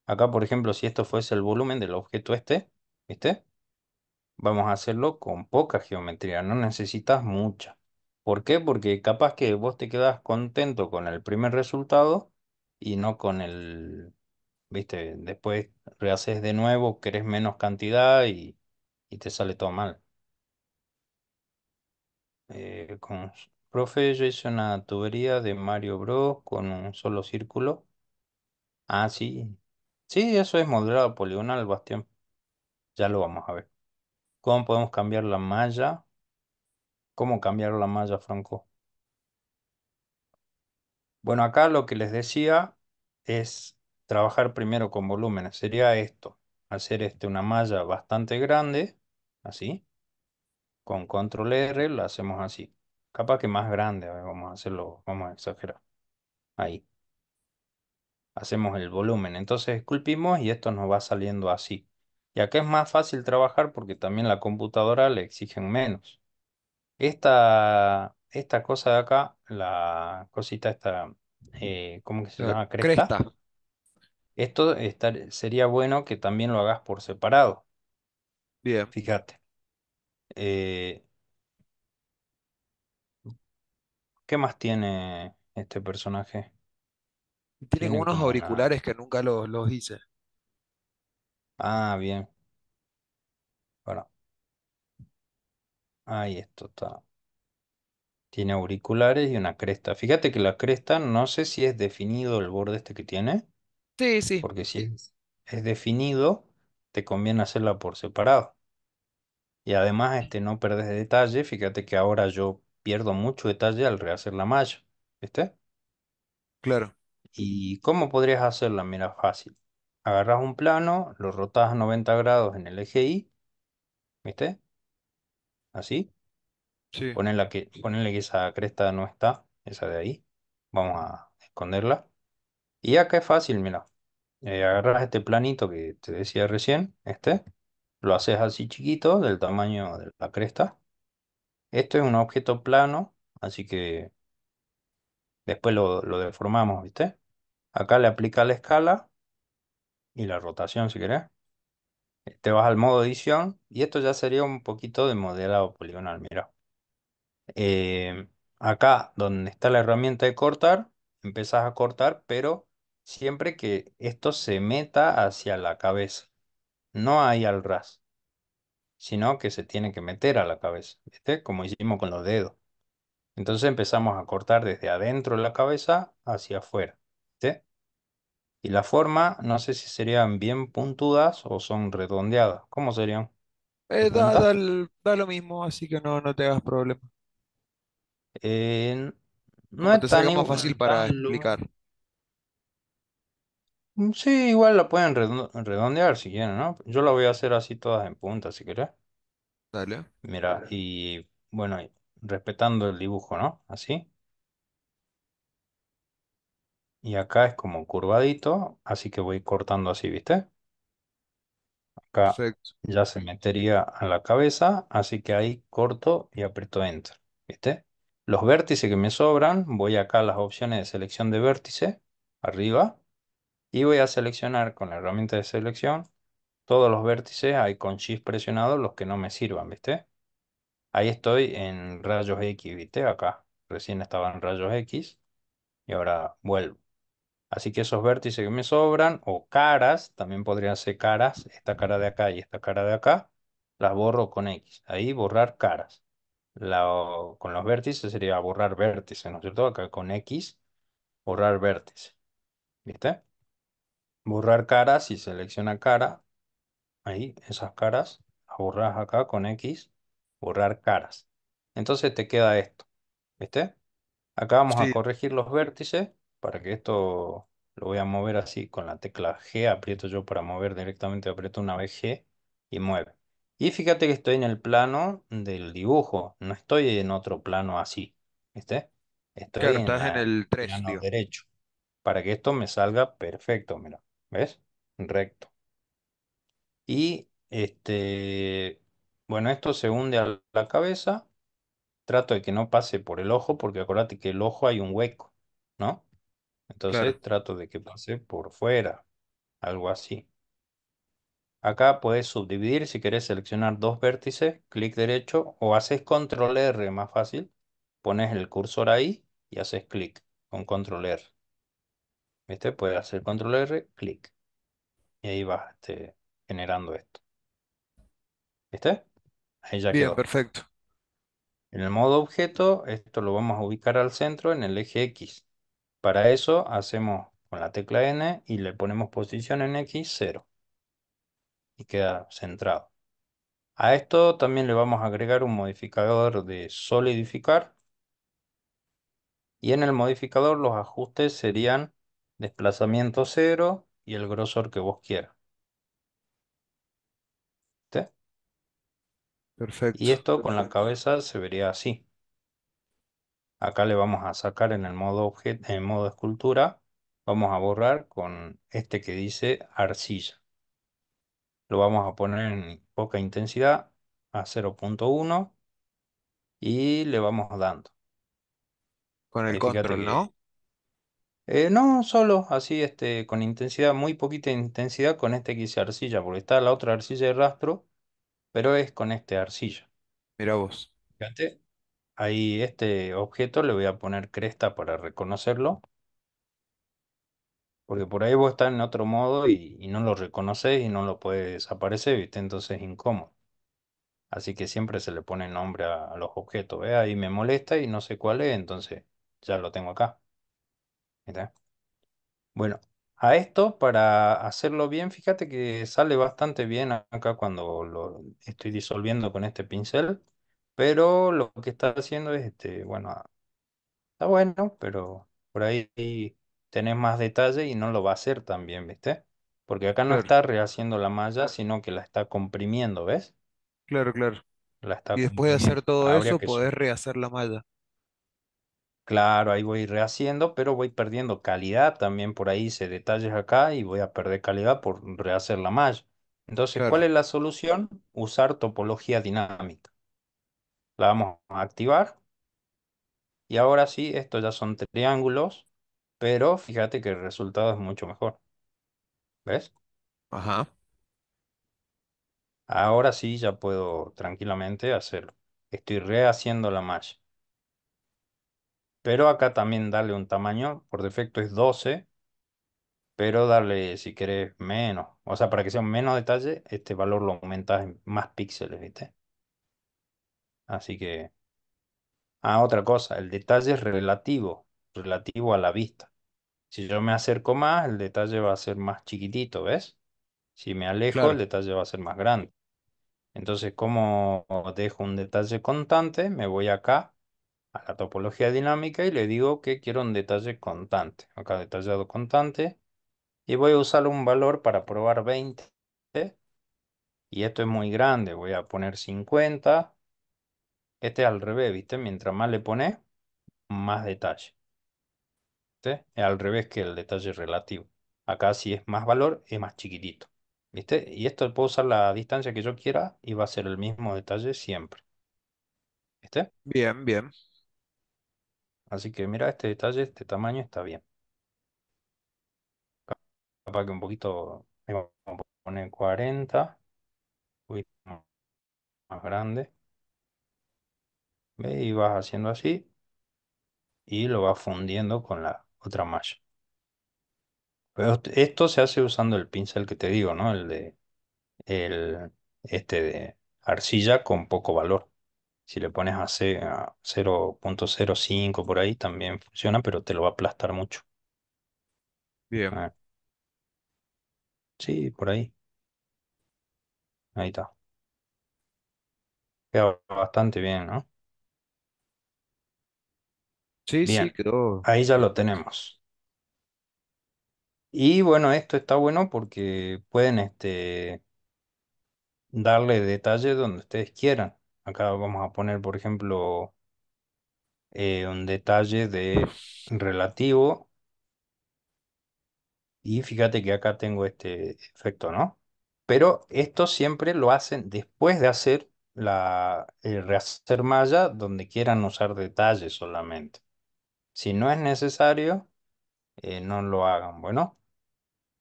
Acá, por ejemplo, si esto fuese el volumen del objeto este, ¿viste? Vamos a hacerlo con poca geometría, no necesitas mucha. ¿Por qué? Porque capaz que vos te quedas contento con el primer resultado y no con el, ¿viste? Después rehaces de nuevo, querés menos cantidad y, te sale todo mal. Eh, Profe, yo hice una tubería de Mario Bros con un solo círculo. Ah, sí. Sí, eso es modelado poligonal, Bastián. Ya lo vamos a ver. ¿Cómo podemos cambiar la malla? ¿Cómo cambiar la malla, Franco? Bueno, acá lo que les decía es trabajar primero con volúmenes. Sería esto, hacer este, una malla bastante grande, así. Con control R la hacemos así. Capaz que más grande, ver, vamos a hacerlo, vamos a exagerar. Ahí. Hacemos el volumen. Entonces esculpimos y esto nos va saliendo así. Y acá es más fácil trabajar porque también la computadora le exigen menos. Esta, esta cosa de acá, la cosita esta, eh, ¿cómo que se llama? Cresta. Esto sería bueno que también lo hagas por separado. Bien. Fíjate. Eh, ¿Qué más tiene este personaje? Tiene unos auriculares que nunca los, hice. Ah, bien. Bueno, ahí esto está. Tiene auriculares y una cresta. Fíjate que la cresta, no sé si es definido el borde este que tiene, Sí, sí. porque si es, definido, te conviene hacerla por separado. Y además, este, no perdés detalle. Fíjate que ahora yo pierdo mucho detalle al rehacer la malla, ¿viste? Claro. ¿Y cómo podrías hacerla? Mira, fácil. Agarras un plano, lo rotas a 90 grados en el eje Y, ¿viste? Así. Sí. Ponenle que, esa cresta no está, esa de ahí. Vamos a esconderla. Y acá es fácil, mira. Eh, agarras este planito que te decía recién, este. Lo haces así chiquito, del tamaño de la cresta. Esto es un objeto plano, así que después lo, deformamos, ¿viste? Acá le aplica la escala y la rotación, si querés. Te vas al modo edición y esto ya sería un poquito de modelado poligonal, mira. Eh, acá donde está la herramienta de cortar, empezás a cortar, pero siempre que esto se meta hacia la cabeza, no hay al ras sino que se tiene que meter a la cabeza, ¿viste? Como hicimos con los dedos. Entonces empezamos a cortar desde adentro de la cabeza hacia afuera, ¿viste? Y la forma, no sé si serían bien puntudas o son redondeadas. ¿Cómo serían? Eh, da, lo mismo, así que no, no te hagas problema. Eh, no es tan fácil para explicar. Mm, sí, igual la pueden redondear si quieren, ¿no? Yo la voy a hacer así todas en punta, si querés. Dale. Mira, y bueno, respetando el dibujo, ¿no? Así. Y acá es como curvadito, así que voy cortando así, ¿viste? Acá ya se metería a la cabeza, así que ahí corto y aprieto Enter, ¿viste? Los vértices que me sobran, voy acá a las opciones de selección de vértice, arriba, y voy a seleccionar con la herramienta de selección todos los vértices, ahí con Shift presionado los que no me sirvan, ¿viste? Ahí estoy en rayos X, ¿viste? Acá recién estaba en rayos X y ahora vuelvo. Así que esos vértices que me sobran, o caras, también podrían ser caras, esta cara de acá y esta cara de acá, las borro con X. Ahí borrar caras. con los vértices sería borrar vértices, ¿no es cierto? Acá con X, borrar vértices. ¿Viste? borrar caras y selecciona cara. Ahí, esas caras. Las borras acá con X. Borrar caras. Entonces te queda esto. ¿Viste? Acá vamos a corregir los vértices para que esto lo voy a mover así con la tecla G. Aprieto yo para mover directamente, aprieto una vez G y mueve. Y fíjate que estoy en el plano del dibujo, no estoy en otro plano así, ¿viste? Estoy en, estás en el 3, derecho, para que esto me salga perfecto, mira. ¿Ves? Recto. Y este, bueno, esto se hunde a la cabeza. Trato de que no pase por el ojo, porque acuérdate que el ojo hay un hueco, ¿no? Entonces trato de que pase por fuera, algo así. Acá puedes subdividir si querés seleccionar dos vértices, clic derecho o haces control R, más fácil. Pones el cursor ahí y haces clic con control R. ¿Viste? Puede hacer control R, clic. Y ahí va este, generando esto. ¿Viste? Ahí ya Bien, perfecto. En el modo objeto, esto lo vamos a ubicar al centro en el eje X. Para eso hacemos con la tecla N y le ponemos posición en X 0. Y queda centrado. A esto también le vamos a agregar un modificador de solidificar. Y en el modificador los ajustes serían desplazamiento 0 y el grosor que vos quieras. Perfecto. Y esto con la cabeza se vería así. Acá le vamos a sacar en el modo, en modo escultura, vamos a borrar con este que dice arcilla. Lo vamos a poner en poca intensidad a 0.1 y le vamos dando. Con el control, ¿no? Eh, no, solo así, este, con intensidad, muy poquita intensidad con este que arcilla, porque está la otra arcilla de rastro, pero es con este arcilla. Mira vos. Fíjate, ahí este objeto le voy a poner cresta para reconocerlo, porque por ahí vos estás en otro modo y, no lo reconoces y no lo puedes desaparecer, Entonces es incómodo. Así que siempre se le pone nombre a, los objetos, ¿eh? Ahí me molesta y no sé cuál es, entonces ya lo tengo acá. Bueno, a esto, para hacerlo bien, fíjate que sale bastante bien acá cuando lo estoy disolviendo con este pincel, pero lo que está haciendo es, este, bueno, está bueno, pero por ahí tenés más detalle y no lo va a hacer tan bien, ¿viste? Porque acá no está rehaciendo la malla, sino que la está comprimiendo, ¿ves? claro, claro. está Y después de hacer todo eso, podés rehacer la malla. Claro, ahí voy rehaciendo, pero voy perdiendo calidad también. Por ahí hice detalles acá y voy a perder calidad por rehacer la malla. Entonces, ¿cuál es la solución? Usar topología dinámica. La vamos a activar. Y ahora sí, estos ya son triángulos, pero fíjate que el resultado es mucho mejor. ¿Ves? ajá. Ahora sí ya puedo tranquilamente hacerlo. Estoy rehaciendo la malla. Pero acá también dale un tamaño, por defecto es 12, pero dale si querés menos. O sea, para que sea menos detalle, este valor lo aumentas en más píxeles, ¿viste? Así que... Ah, otra cosa, el detalle es relativo, relativo a la vista. Si yo me acerco más, el detalle va a ser más chiquitito, ¿ves? Si me alejo, el detalle va a ser más grande. Entonces, como dejo un detalle constante, me voy acá a la topología dinámica y le digo que quiero un detalle constante. Acá detallado constante. Y voy a usar un valor para probar 20. Y esto es muy grande. Voy a poner 50. Este es al revés, ¿viste? Mientras más le pone más detalle. ¿Viste? Es al revés que el detalle relativo. Acá si es más valor, es más chiquitito. ¿Viste? Y esto puedo usar la distancia que yo quiera y va a ser el mismo detalle siempre. ¿Viste? Bien, bien. Así que mira, este detalle, este tamaño está bien. Para que un poquito, vamos a poner 40, un más grande. ¿Ve? Y vas haciendo así y lo vas fundiendo con la otra malla. Pero esto se hace usando el pincel que te digo, ¿no? El de el, este de arcilla con poco valor. Si le pones a 0.05 por ahí también funciona, pero te lo va a aplastar mucho. Bien. Ah. sí, por ahí. Ahí está. Queda bastante bien, ¿no? Sí, sí, creo ahí ya lo tenemos. Y bueno, esto está bueno porque pueden este, darle detalles donde ustedes quieran. Acá vamos a poner, por ejemplo, eh, un detalle de relativo. Y fíjate que acá tengo este efecto, ¿no? Pero esto siempre lo hacen después de hacer la, el eh, rehacer malla donde quieran usar detalles solamente. Si no es necesario, eh, no lo hagan. Bueno,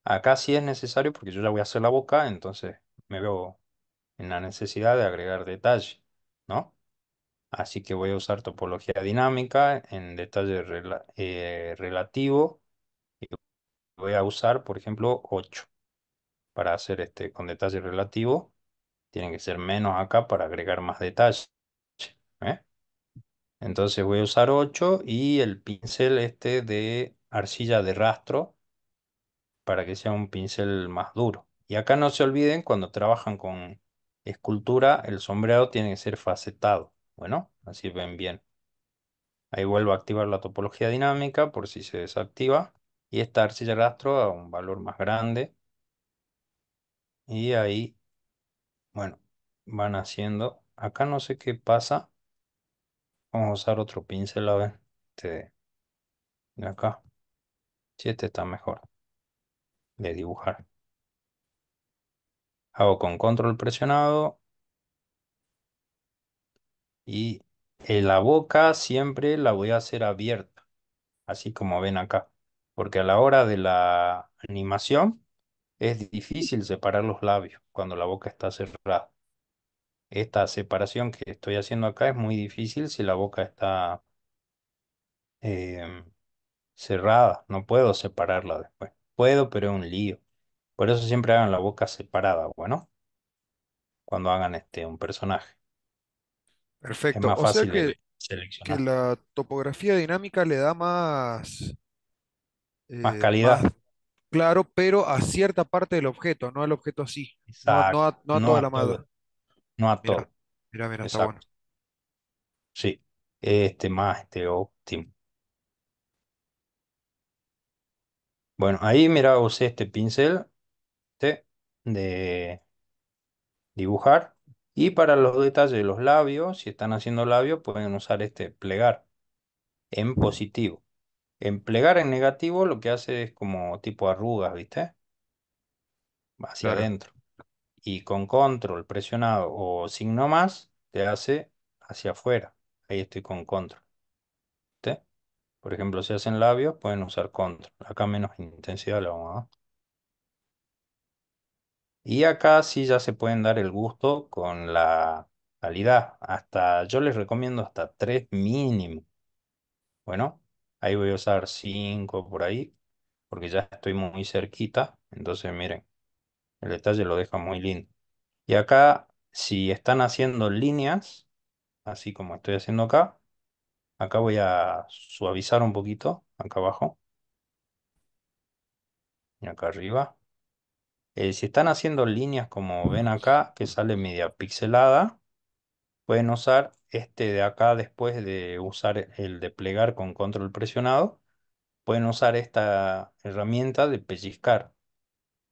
acá sí es necesario porque yo ya voy a hacer la boca, entonces me veo en la necesidad de agregar detalle. ¿no? Así que voy a usar topología dinámica en detalle eh, relativo. Y voy a usar, por ejemplo, 8. Para hacer este con detalle relativo, tienen que ser menos acá para agregar más detalle. ¿eh? Entonces voy a usar 8 y el pincel este de arcilla de rastro para que sea un pincel más duro. Y acá no se olviden cuando trabajan con escultura, el sombreado tiene que ser facetado. Bueno, así ven bien. Ahí vuelvo a activar la topología dinámica por si se desactiva. Y esta arcilla rastro a un valor más grande. Y ahí, bueno, van haciendo. Acá no sé qué pasa. Vamos a usar otro pincel, a ver. Este de acá. Si este está mejor de dibujar hago con control presionado y la boca siempre la voy a hacer abierta, así como ven acá, porque a la hora de la animación es difícil separar los labios cuando la boca está cerrada. Esta separación que estoy haciendo acá es muy difícil si la boca está eh, cerrada, no puedo separarla después. Puedo, pero es un lío. Por eso siempre hagan la boca separada, bueno, cuando hagan este un personaje. Perfecto. más fácil que la topografía dinámica le da más, Más eh, calidad. claro, pero a cierta parte del objeto, no al objeto así, no, a, toda la madre No a todo. mira, mira, está bueno. Sí. Este más este óptimo. Bueno, ahí mira, usé este pincel este, de dibujar. Y para los detalles de los labios, si están haciendo labios, pueden usar este plegar en positivo. En plegar en negativo lo que hace es como tipo arrugas, ¿viste? Hacia adentro. Y con control presionado o signo más, te hace hacia afuera. Ahí estoy con control. Por ejemplo, si hacen labios, pueden usar control. Acá menos intensidad lo vamos a y acá sí ya se pueden dar el gusto con la calidad. Hasta, yo les recomiendo hasta 3 mínimo. Bueno, ahí voy a usar 5 por ahí, porque ya estoy muy cerquita. Entonces, miren, el detalle lo deja muy lindo. Y acá, si están haciendo líneas, así como estoy haciendo acá, acá voy a suavizar un poquito, acá abajo. Y acá arriba. Eh, si están haciendo líneas como ven acá, que sale media pixelada, pueden usar este de acá después de usar el de plegar con control presionado. Pueden usar esta herramienta de pellizcar.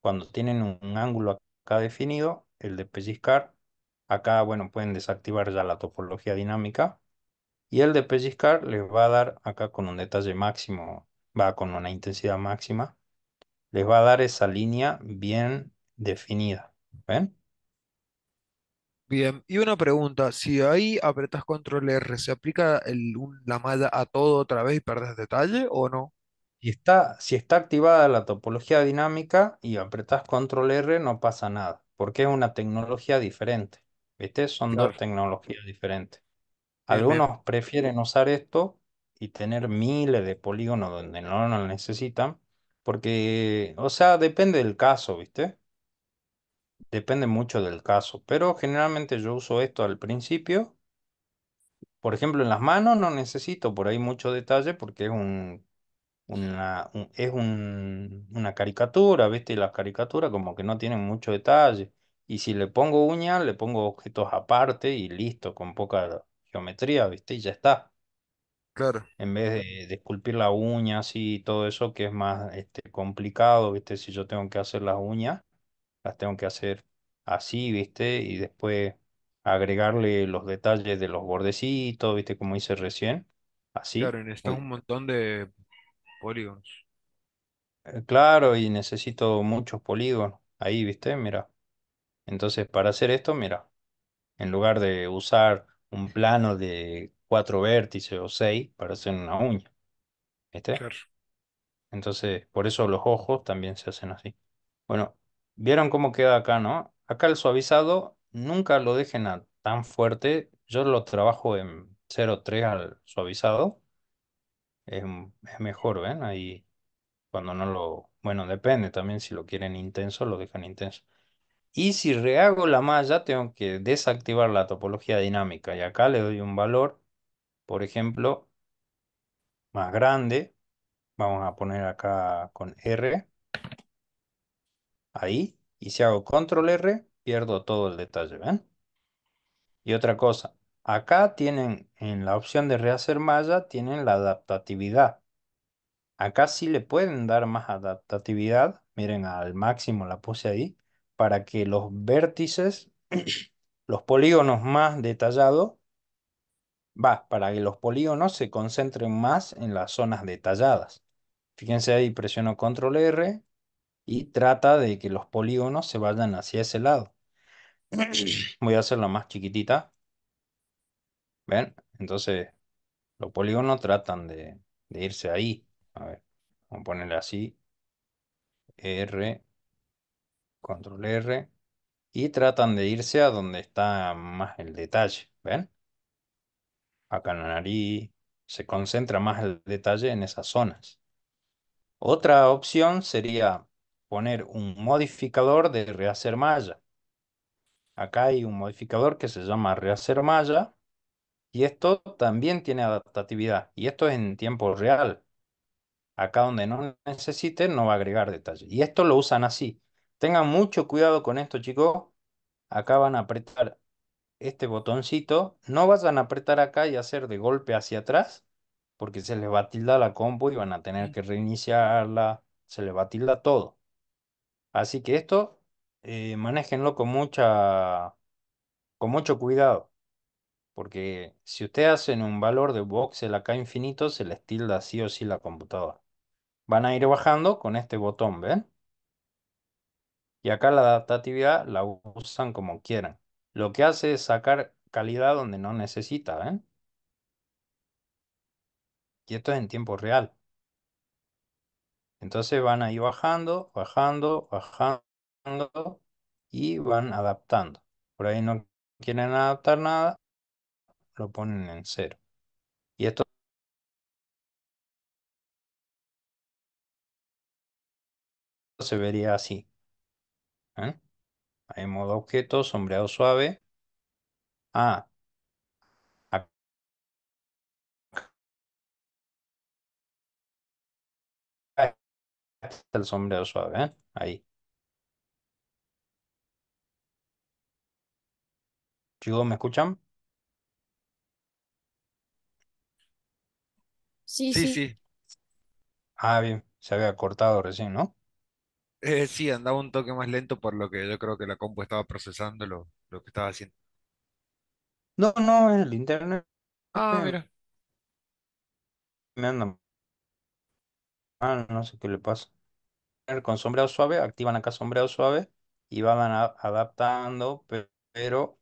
Cuando tienen un, ángulo acá definido, el de pellizcar, acá bueno pueden desactivar ya la topología dinámica. Y el de pellizcar les va a dar acá con un detalle máximo, va con una intensidad máxima les va a dar esa línea bien definida. ¿Ven? Bien, y una pregunta, si ahí apretas control R, ¿se aplica el, la malla a todo otra vez y perdes detalle o no? Si está, si está activada la topología dinámica y apretas control R no pasa nada, porque es una tecnología diferente. ¿Viste? Son dos tecnologías diferentes. Algunos prefieren usar esto y tener miles de polígonos donde no lo necesitan, porque, o sea, depende del caso, ¿viste? Depende mucho del caso. Pero generalmente yo uso esto al principio. Por ejemplo, en las manos no necesito por ahí mucho detalle porque es un, es una caricatura, ¿viste? Y las caricaturas como que no tienen mucho detalle. Y si le pongo uña, le pongo objetos aparte y listo, con poca geometría, ¿viste? Y ya está. En vez de, esculpir la uña, así y todo eso, que es más este, complicado, ¿viste? Si yo tengo que hacer las uñas, las tengo que hacer así, ¿viste? Y después agregarle los detalles de los bordecitos, ¿viste? Como hice recién, así. Claro, necesito eh, un montón de polígonos. Eh, claro, y necesito muchos polígonos. Ahí, ¿viste? Mira. Entonces, para hacer esto, mira, en lugar de usar un plano de cuatro vértices o seis para hacer una uña. ¿este? Entonces, por eso los ojos también se hacen así. Bueno, vieron cómo queda acá, ¿no? Acá el suavizado nunca lo dejen tan fuerte. Yo lo trabajo en 0.3 al suavizado. Es, mejor, ¿ven? Ahí cuando no lo... Bueno, depende también si lo quieren intenso, lo dejan intenso. Y si rehago la malla, tengo que desactivar la topología dinámica. Y acá le doy un valor por ejemplo, más grande. Vamos a poner acá con R. Ahí. Y si hago control R, pierdo todo el detalle, ¿ven? Y otra cosa, acá tienen, en la opción de rehacer malla, tienen la adaptatividad. Acá sí le pueden dar más adaptatividad, miren al máximo la puse ahí, para que los vértices, los polígonos más detallados, va para que los polígonos se concentren más en las zonas detalladas. Fíjense ahí, presiono control R y trata de que los polígonos se vayan hacia ese lado. Voy a hacerlo más chiquitita. ¿Ven? Entonces, los polígonos tratan de, de irse ahí. A ver, vamos a ponerle así. R, control R. Y tratan de irse a donde está más el detalle. ¿Ven? la nariz se concentra más el detalle en esas zonas. Otra opción sería poner un modificador de rehacer malla. Acá hay un modificador que se llama rehacer malla y esto también tiene adaptatividad y esto es en tiempo real. Acá donde no necesite no va a agregar detalle. Y esto lo usan así. Tengan mucho cuidado con esto, chicos. Acá van a apretar este botoncito, no vayan a apretar acá y hacer de golpe hacia atrás, porque se les va a tildar la compu y van a tener que reiniciarla, se les va a tildar todo. Así que esto, eh, manéjenlo con mucha, con mucho cuidado, porque si ustedes hacen un valor de voxel acá infinito, se les tilda sí o sí la computadora. Van a ir bajando con este botón, ¿ven? Y acá la adaptatividad la usan como quieran. Lo que hace es sacar calidad donde no necesita, ¿eh? Y esto es en tiempo real. Entonces van a ir bajando, bajando, bajando y van adaptando. Por ahí no quieren adaptar nada, lo ponen en cero. Y esto se vería así. ¿Eh? en modo objeto, sombreado suave. Ah. el sombreado suave, ¿eh? Ahí. Chicos, ¿me escuchan? sí. sí. Ah, bien, se había cortado recién, ¿no? Eh, sí, andaba un toque más lento por lo que yo creo que la compu estaba procesando lo, lo que estaba haciendo. No, no, es el internet Ah, mira. me anda mal, no sé qué le pasa. Con sombreado suave, activan acá sombreado suave y van adaptando, pero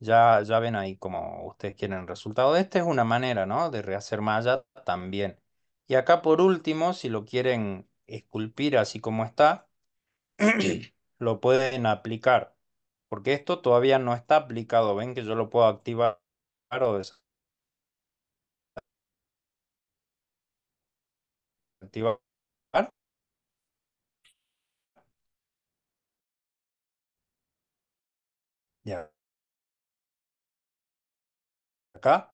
ya, ya ven ahí como ustedes quieren el resultado. Esta es una manera, ¿no? De rehacer malla también. Y acá por último, si lo quieren esculpir así como está, lo pueden aplicar. Porque esto todavía no está aplicado. Ven que yo lo puedo activar o desactivar. Ya. Acá.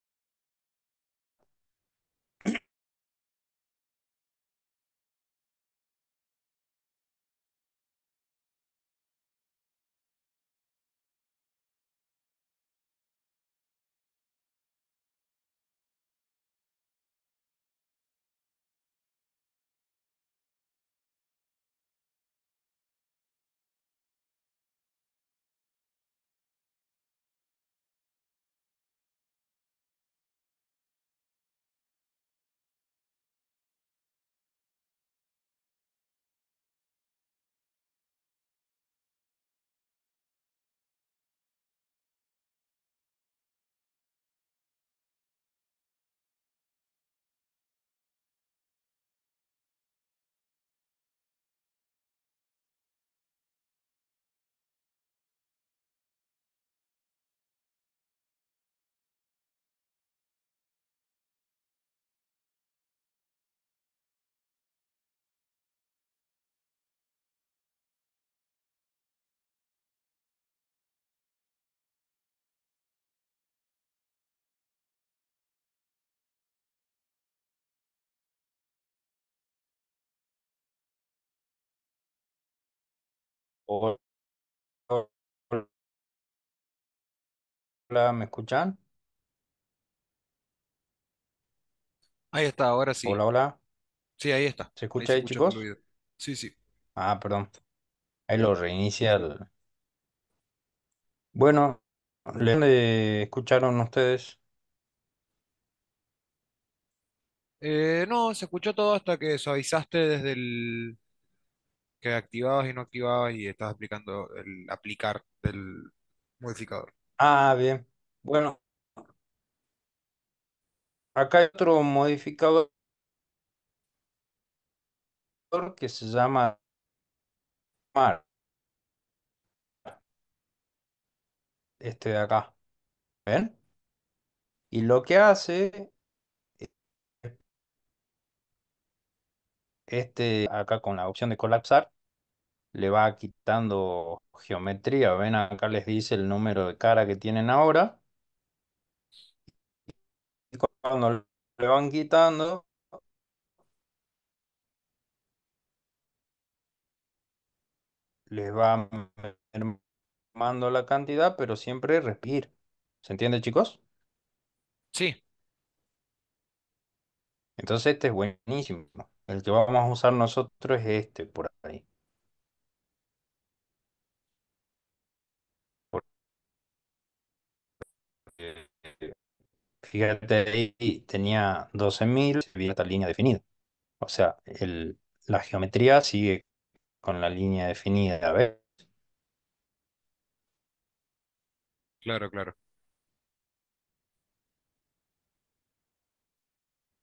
Hola, ¿me escuchan? Ahí está, ahora sí. Hola, hola. Sí, ahí está. ¿Se escucha ahí, chicos? Sí, sí. Ah, perdón. Ahí lo reinicia Bueno, ¿le dónde escucharon ustedes? Eh, no, se escuchó todo hasta que suavizaste desde el, que activados y no activados y estás aplicando el aplicar del modificador. Ah, bien. Bueno, acá hay otro modificador que se llama Este de acá. ¿Ven? Y lo que hace Este acá con la opción de colapsar le va quitando geometría. Ven, acá les dice el número de cara que tienen ahora. Y cuando le van quitando, les va mando la cantidad, pero siempre repetir. ¿Se entiende, chicos? Sí. Entonces este es buenísimo. El que vamos a usar nosotros es este por ahí. Fíjate ahí, tenía 12.000, había esta línea definida. O sea, la geometría sigue con la línea definida, a ver. Claro, claro.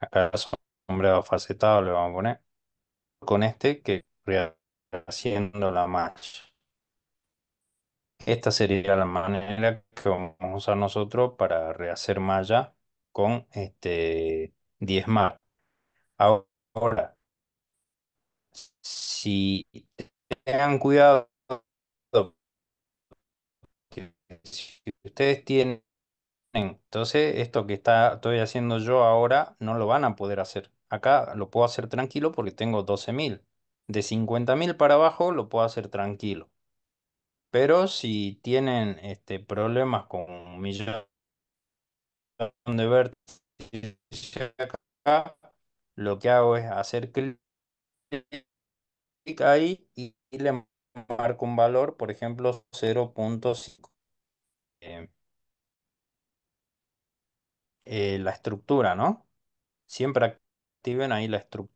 Acá son nombre facetado le vamos a poner, con este que haciendo la match. Esta sería la manera que vamos a usar nosotros para rehacer malla con este 10 más. Ahora, si tengan cuidado, si ustedes tienen, entonces esto que está, estoy haciendo yo ahora no lo van a poder hacer acá lo puedo hacer tranquilo porque tengo 12.000. De 50.000 para abajo lo puedo hacer tranquilo. Pero si tienen este, problemas con un millón de vértices lo que hago es hacer clic ahí y le marco un valor, por ejemplo, 0.5. Eh, eh, la estructura, ¿no? Siempre activen ahí la estructura.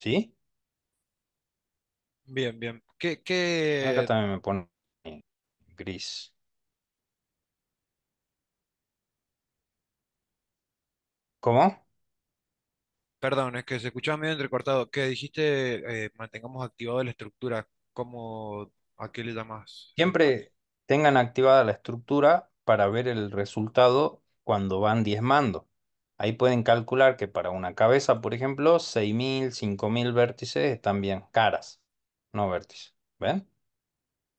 ¿Sí? Bien, bien. ¿Qué, qué... Acá también me pone gris. ¿Cómo? Perdón, es que se escuchaba medio entrecortado. ¿Qué dijiste? Eh, mantengamos activada la estructura. ¿Cómo, a qué le llamas? Siempre tengan activada la estructura para ver el resultado cuando van diezmando. Ahí pueden calcular que para una cabeza, por ejemplo, 6.000, 5.000 vértices están bien, caras, no vértices. ¿Ven?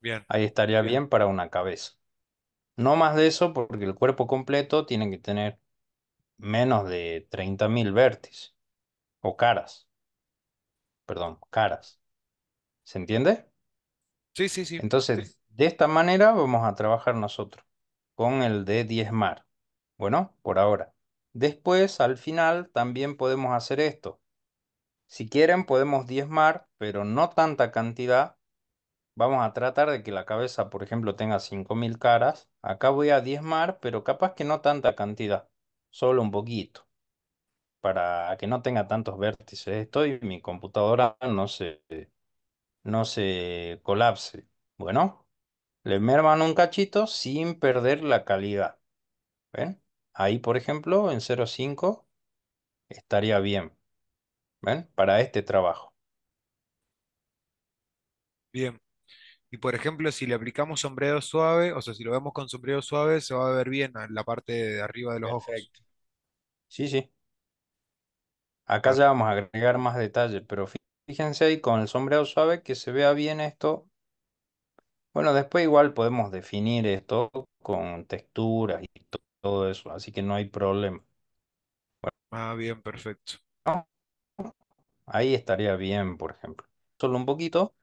Bien. Ahí estaría bien. para una cabeza. No más de eso, porque el cuerpo completo tiene que tener menos de 30.000 vértices o caras. Perdón, caras. ¿Se entiende? Sí, sí, sí. Entonces, de esta manera vamos a trabajar nosotros con el de mar. Bueno, por ahora. Después, al final, también podemos hacer esto. Si quieren, podemos diezmar, pero no tanta cantidad. Vamos a tratar de que la cabeza, por ejemplo, tenga 5.000 caras. Acá voy a diezmar, pero capaz que no tanta cantidad, solo un poquito, para que no tenga tantos vértices esto y mi computadora no se, no se colapse. Bueno, le merman un cachito sin perder la calidad. ¿Ven? Ahí, por ejemplo, en 0.5 estaría bien. ¿Ven? Para este trabajo. Bien. Y por ejemplo, si le aplicamos sombreado suave, o sea, si lo vemos con sombrero suave, se va a ver bien en la parte de arriba de los Perfecto. Sí, sí. Acá ya vamos a agregar más detalle, pero fíjense ahí con el sombreado suave que se vea bien esto. Bueno, después igual podemos definir esto con texturas y todo todo eso, así que no hay problema. Ah, bien, perfecto. ahí estaría bien, por ejemplo. Solo un poquito.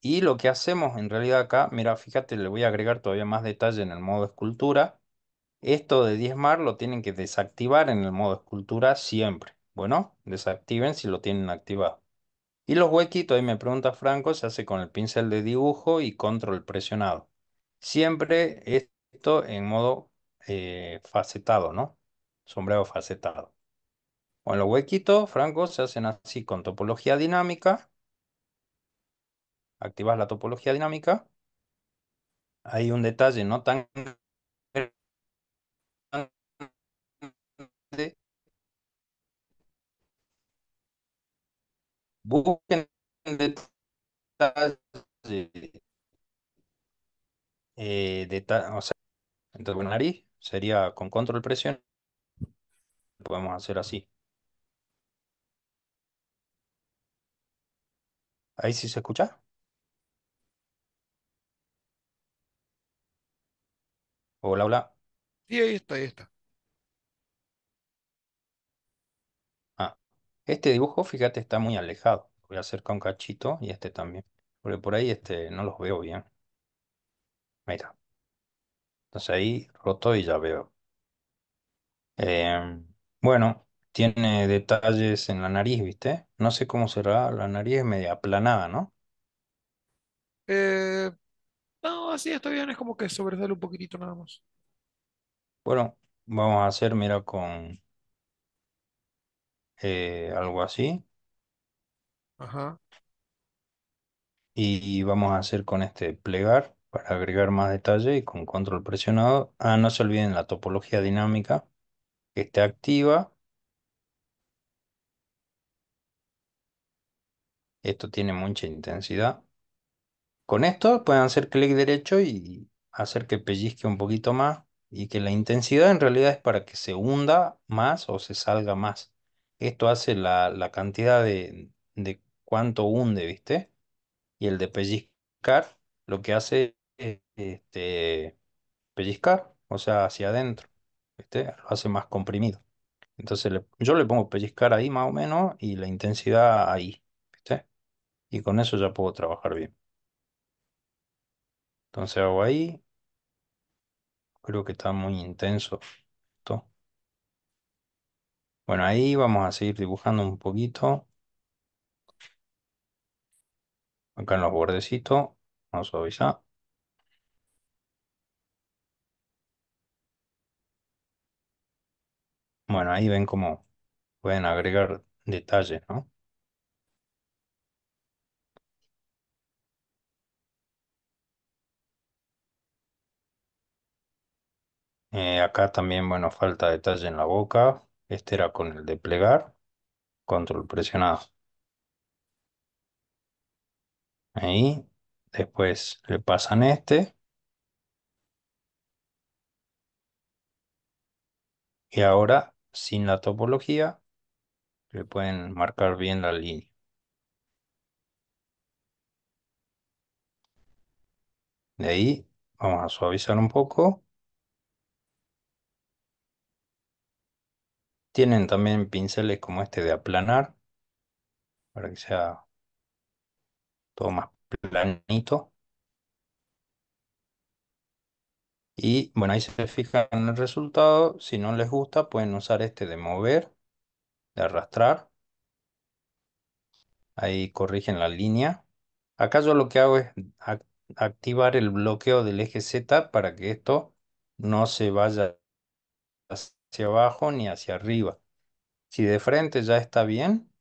Y lo que hacemos en realidad acá, mira, fíjate, le voy a agregar todavía más detalle en el modo escultura. Esto de diezmar lo tienen que desactivar en el modo escultura siempre. Bueno, desactiven si lo tienen activado. Y los huequitos, ahí me pregunta Franco, se hace con el pincel de dibujo y control presionado. Siempre esto en modo eh, facetado, ¿no? Sombrero facetado. Bueno, los huequitos francos se hacen así con topología dinámica. Activas la topología dinámica. Hay un detalle no tan Busquen detalle. Eh, o sea, entonces, nariz, sería con control presión, Lo podemos hacer así. Ahí sí se escucha. Hola, hola. Sí, ahí está, ahí está. Ah, este dibujo, fíjate, está muy alejado. Voy a acercar un cachito y este también. Porque por ahí este, no los veo bien. Mira. Entonces ahí roto y ya veo. Em, bueno, tiene detalles en la nariz, ¿viste? No sé cómo será, la nariz es media aplanada, ¿no? Eh, no, así está bien, es como que sobresale un poquitito nada más. Bueno, vamos a hacer, mira, con eh, algo así. Ajá. Y vamos a hacer con este plegar. Para agregar más detalle y con control presionado. Ah, no se olviden la topología dinámica que esté activa. Esto tiene mucha intensidad. Con esto pueden hacer clic derecho y hacer que pellizque un poquito más y que la intensidad en realidad es para que se hunda más o se salga más. Esto hace la, cantidad de, de cuánto hunde, ¿viste? Y el de pellizcar lo que hace eh, este, pellizcar, o sea, hacia adentro, Lo hace más comprimido. Entonces yo le pongo pellizcar ahí más o menos y la intensidad ahí, Y con eso ya puedo trabajar bien. Entonces hago ahí. Creo que está muy intenso esto. Bueno, ahí vamos a seguir dibujando un poquito. Acá en los bordecitos, vamos a suavizar. Bueno, ahí ven cómo pueden agregar detalles, ¿no? Eh, acá también, bueno, falta detalle en la boca. Este era con el de plegar. Control presionado. Ahí. Después le pasan este. Y ahora sin la topología, le pueden marcar bien la línea. De ahí vamos a suavizar un poco. Tienen también pinceles como este de aplanar, para que sea todo más planito. Y bueno, ahí se fijan en el resultado. Si no les gusta, pueden usar este de mover, de arrastrar. Ahí corrigen la línea. Acá yo lo que hago es activar el bloqueo del eje Z para que esto no se vaya hacia abajo ni hacia arriba. Si de frente ya está bien,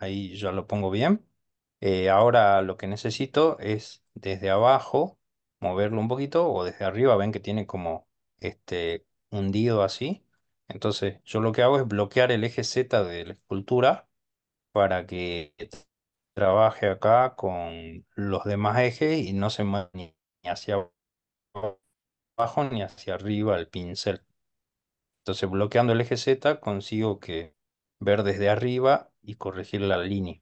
ahí ya lo pongo bien. Eh, ahora lo que necesito es desde abajo moverlo un poquito o desde arriba ven que tiene como este hundido así. Entonces yo lo que hago es bloquear el eje Z de la escultura para que trabaje acá con los demás ejes y no se mueva ni hacia abajo ni hacia arriba el pincel. Entonces bloqueando el eje Z consigo que ver desde arriba y corregir la línea.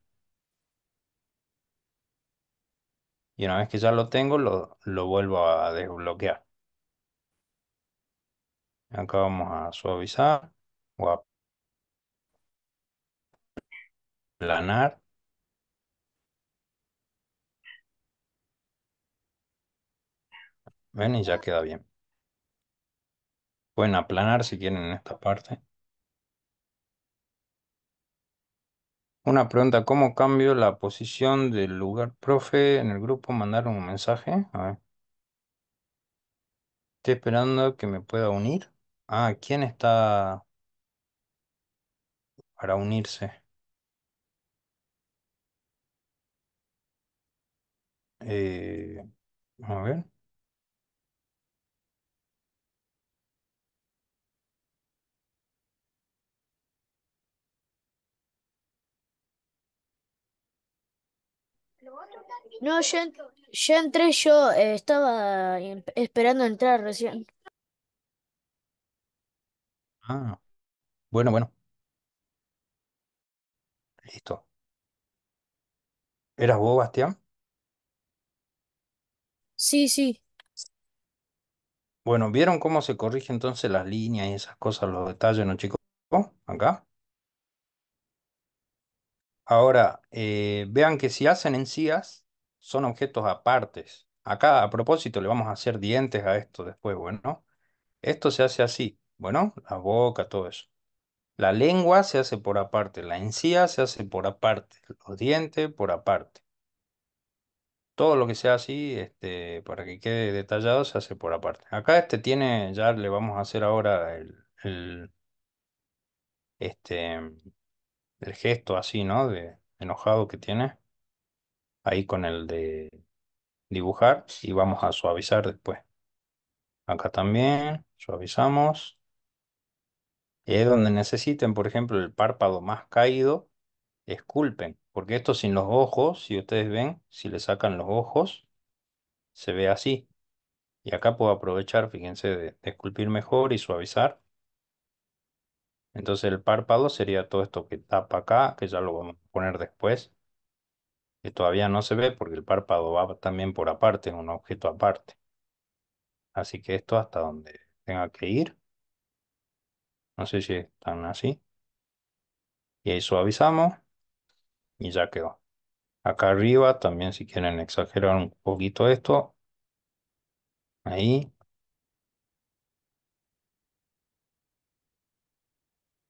Y una vez que ya lo tengo, lo, vuelvo a desbloquear. Acá vamos a suavizar o a planar. Ven y ya queda bien. Pueden aplanar si quieren en esta parte. Una pregunta, ¿cómo cambio la posición del lugar profe en el grupo? ¿Mandar un mensaje? A ver. Estoy esperando que me pueda unir. Ah, ¿quién está para unirse? Eh, a ver. No, ya, entré yo, eh, estaba em, esperando entrar recién. Ah, bueno, bueno, listo. ¿Eras vos, Bastián? Sí, sí. Bueno, ¿vieron cómo se corrige entonces las líneas y esas cosas, los detalles, no, chicos? Acá. Ahora, eh, vean que si hacen encías, son objetos apartes. Acá, a propósito, le vamos a hacer dientes a esto después, bueno. Esto se hace así, bueno, la boca, todo eso. La lengua se hace por aparte, la encía se hace por aparte, los dientes por aparte. Todo lo que sea así, este, para que quede detallado, se hace por aparte. Acá este tiene, ya le vamos a hacer ahora el este, el gesto así, ¿no? De enojado que tiene ahí con el de dibujar y vamos a suavizar después. Acá también suavizamos. Y donde necesiten, por ejemplo, el párpado más caído, esculpen. Porque esto sin los ojos, si ustedes ven, si le sacan los ojos, se ve así. Y acá puedo aprovechar, fíjense, de, de esculpir mejor y suavizar. Entonces el párpado sería todo esto que tapa acá, que ya lo vamos a poner después que todavía no se ve porque el párpado va también por aparte, en un objeto aparte. Así que esto hasta donde tenga que ir. No sé si están así. Y ahí suavizamos y ya quedó. Acá arriba también si quieren exagerar un poquito esto. Ahí.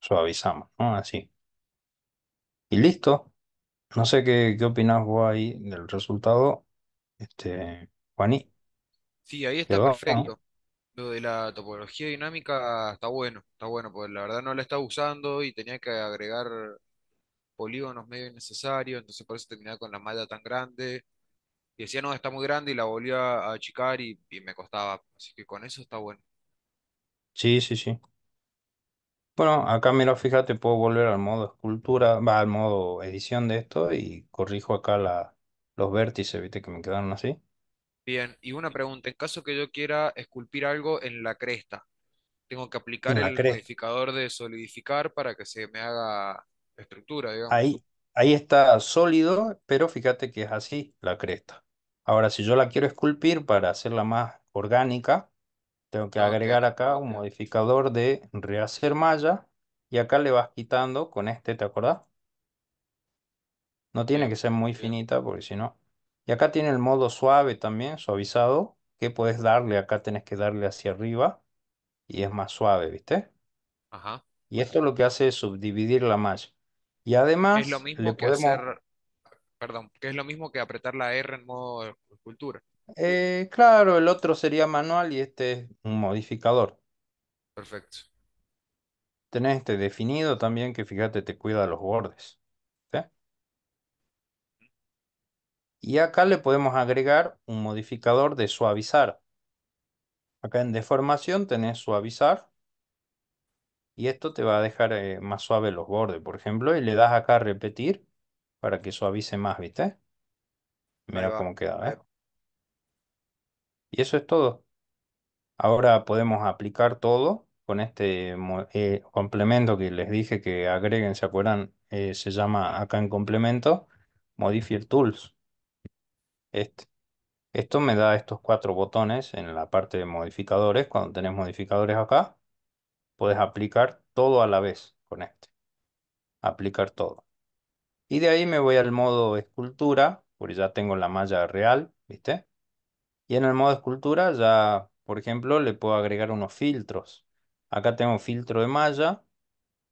Suavizamos, ¿no? Así. Y listo. No sé qué, qué opinás vos ahí del resultado, este, Juaní. Sí, ahí está perfecto. Lo de la topología dinámica está bueno, está bueno, porque la verdad no la estaba usando y tenía que agregar polígonos medio innecesarios, entonces por eso terminaba con la malla tan grande. Y decía, no, está muy grande y la volví a achicar y me costaba. Así que con eso está bueno. Sí, sí, sí. Bueno, acá mira, fíjate, puedo volver al modo escultura, va al modo edición de esto y corrijo acá los vértices, viste que me quedaron así. Bien, y una pregunta, en caso que yo quiera esculpir algo en la cresta, tengo que aplicar el modificador de solidificar para que se me haga estructura, digamos. Ahí, ahí está sólido, pero fíjate que es así la cresta. Ahora, si yo la quiero esculpir para hacerla más orgánica, tengo que ah, agregar acá un modificador de rehacer malla y acá le vas quitando con este, ¿te acordás? No tiene que ser muy finita porque si no. Y acá tiene el modo suave también, suavizado, que puedes darle, acá tenés que darle hacia arriba y es más suave, ¿viste? Ajá. Y esto lo que hace es subdividir la malla. Y lo además perdón, que es lo mismo que apretar la R en modo escultura? Eh, claro, el otro sería manual y este es un modificador. Perfecto. Tenés este definido también que fíjate te cuida los bordes. Y acá le podemos agregar un modificador de suavizar. Acá en deformación tenés suavizar. Y esto te va a dejar eh, más suave los bordes, por ejemplo. Y le das acá repetir para que suavice más, ¿viste? Mira cómo queda, ¿eh? Y eso es todo. Ahora podemos aplicar todo con este eh, complemento que les dije que agreguen, ¿se acuerdan? Eh, se llama acá en complemento modify Tools. Este. Esto me da estos cuatro botones en la parte de modificadores. Cuando tenés modificadores acá, puedes aplicar todo a la vez con este. Aplicar todo. Y de ahí me voy al modo escultura, porque ya tengo la malla real, ¿viste? Y en el modo escultura ya, por ejemplo, le puedo agregar unos filtros. Acá tengo un filtro de malla.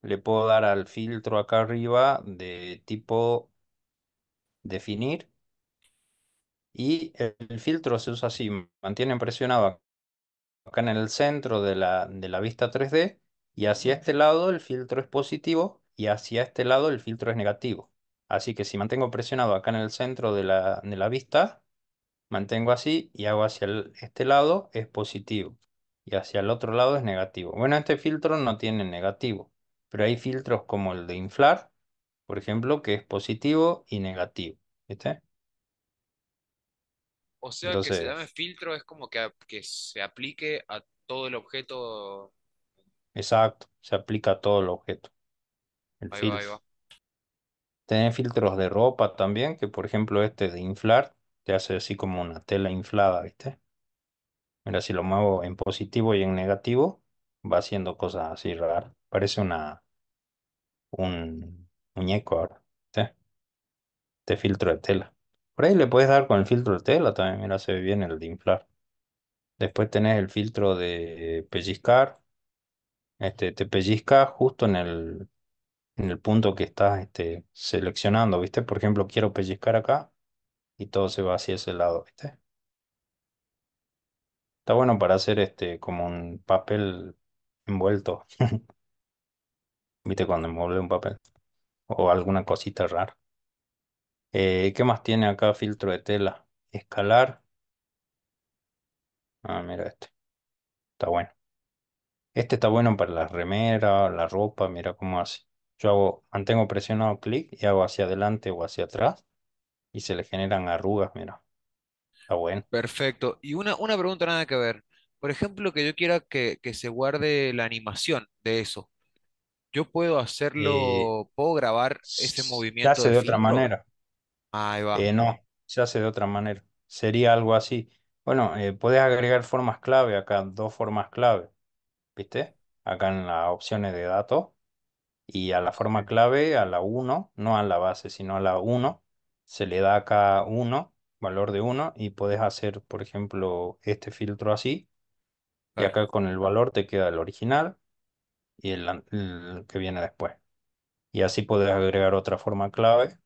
Le puedo dar al filtro acá arriba de tipo definir. Y el filtro se usa así, Mantiene presionado acá en el centro de la, de la vista 3D y hacia este lado el filtro es positivo y hacia este lado el filtro es negativo. Así que si mantengo presionado acá en el centro de la, de la vista, mantengo así y hago hacia este lado es positivo y hacia el otro lado es negativo. Bueno, este filtro no tiene negativo, pero hay filtros como el de inflar, por ejemplo, que es positivo y negativo. ¿Viste? O sea, que se llame filtro es como que, que se aplique a todo el objeto. Exacto, se aplica a todo el objeto. El ahí filtro. Va, ahí va. filtros de ropa también, que por ejemplo este de inflar te hace así como una tela inflada, ¿viste? Mira, si lo muevo en positivo y en negativo, va haciendo cosas así raras. Parece una, un muñeco ahora, ¿viste? Este filtro de tela. Por ahí le puedes dar con el filtro de tela también, mira, se ve bien el de inflar. Después tenés el filtro de pellizcar. Este, te pellizca justo en el, en el punto que estás este, seleccionando, ¿viste? Por ejemplo, quiero pellizcar acá y todo se va hacia ese lado, ¿viste? Está bueno para hacer este como un papel envuelto, ¿viste? Cuando envuelve un papel o alguna cosita rara. Eh, ¿qué más tiene acá? Filtro de tela. Escalar. Ah, mira este. Está bueno. Este está bueno para la remera, la ropa, mira cómo hace. Yo hago, mantengo presionado clic y hago hacia adelante o hacia atrás y se le generan arrugas, mira. Está bueno. Perfecto. Y una, una pregunta nada que ver. Por ejemplo, que yo quiera que, que se guarde la animación de eso. Yo puedo eh, hacerlo, puedo grabar ese movimiento se hace de otra manera. Ahí va. Eh, no, se hace de otra manera. Sería algo así. Bueno, eh, puedes agregar formas clave acá, dos formas clave, ¿viste? Acá en las opciones de datos. Y a la forma clave, a la 1, no a la base, sino a la 1, se le da acá 1, valor de 1, y puedes hacer, por ejemplo, este filtro así, y acá con el valor te queda el original y el, que viene después. Y así puedes agregar otra forma clave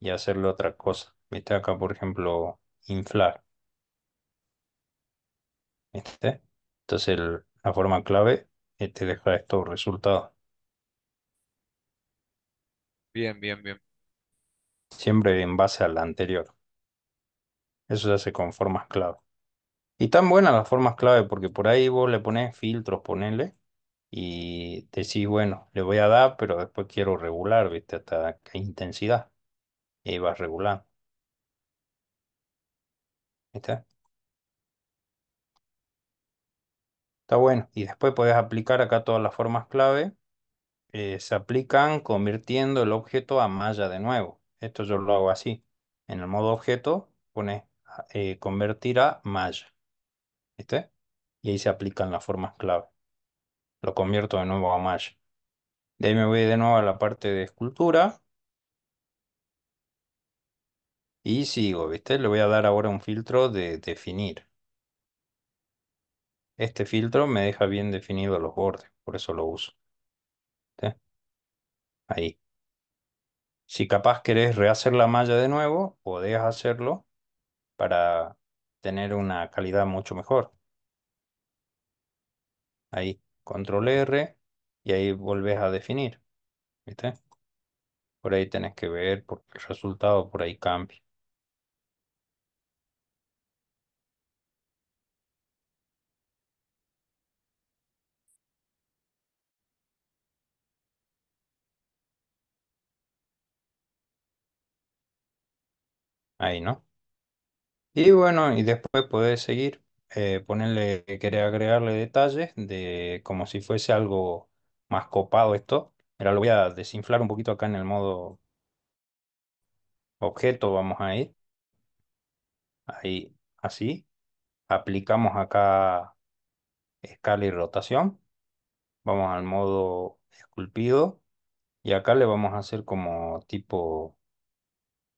y hacerle otra cosa. Viste acá, por ejemplo, inflar. ¿Viste? Entonces la forma clave eh, te deja estos resultados. Bien, bien, bien siempre en base a la anterior. Eso se hace con formas clave. Y tan buenas las formas clave porque por ahí vos le pones filtros, ponele, y decís, bueno, le voy a dar, pero después quiero regular, ¿viste? Hasta qué intensidad. Y e vas regulando. ¿Viste? Está bueno. Y después podés aplicar acá todas las formas clave. Eh, se aplican convirtiendo el objeto a malla de nuevo. Esto yo lo hago así. En el modo objeto pone eh, convertir a malla. ¿Viste? Y ahí se aplican las formas clave. Lo convierto de nuevo a malla. De ahí me voy de nuevo a la parte de escultura. Y sigo, ¿viste? Le voy a dar ahora un filtro de definir. Este filtro me deja bien definidos los bordes, por eso lo uso. ¿Viste? Ahí. Si capaz querés rehacer la malla de nuevo, podés hacerlo para tener una calidad mucho mejor. Ahí, control R y ahí volvés a definir. ¿Viste? Por ahí tenés que ver por el resultado por ahí cambia. Ahí, ¿no? Y bueno, y después puedes seguir, eh, ponerle, querer agregarle detalles de como si fuese algo más copado esto. Mira, lo voy a desinflar un poquito acá en el modo objeto, vamos a ir. Ahí, así. Aplicamos acá escala y rotación. Vamos al modo esculpido. Y acá le vamos a hacer como tipo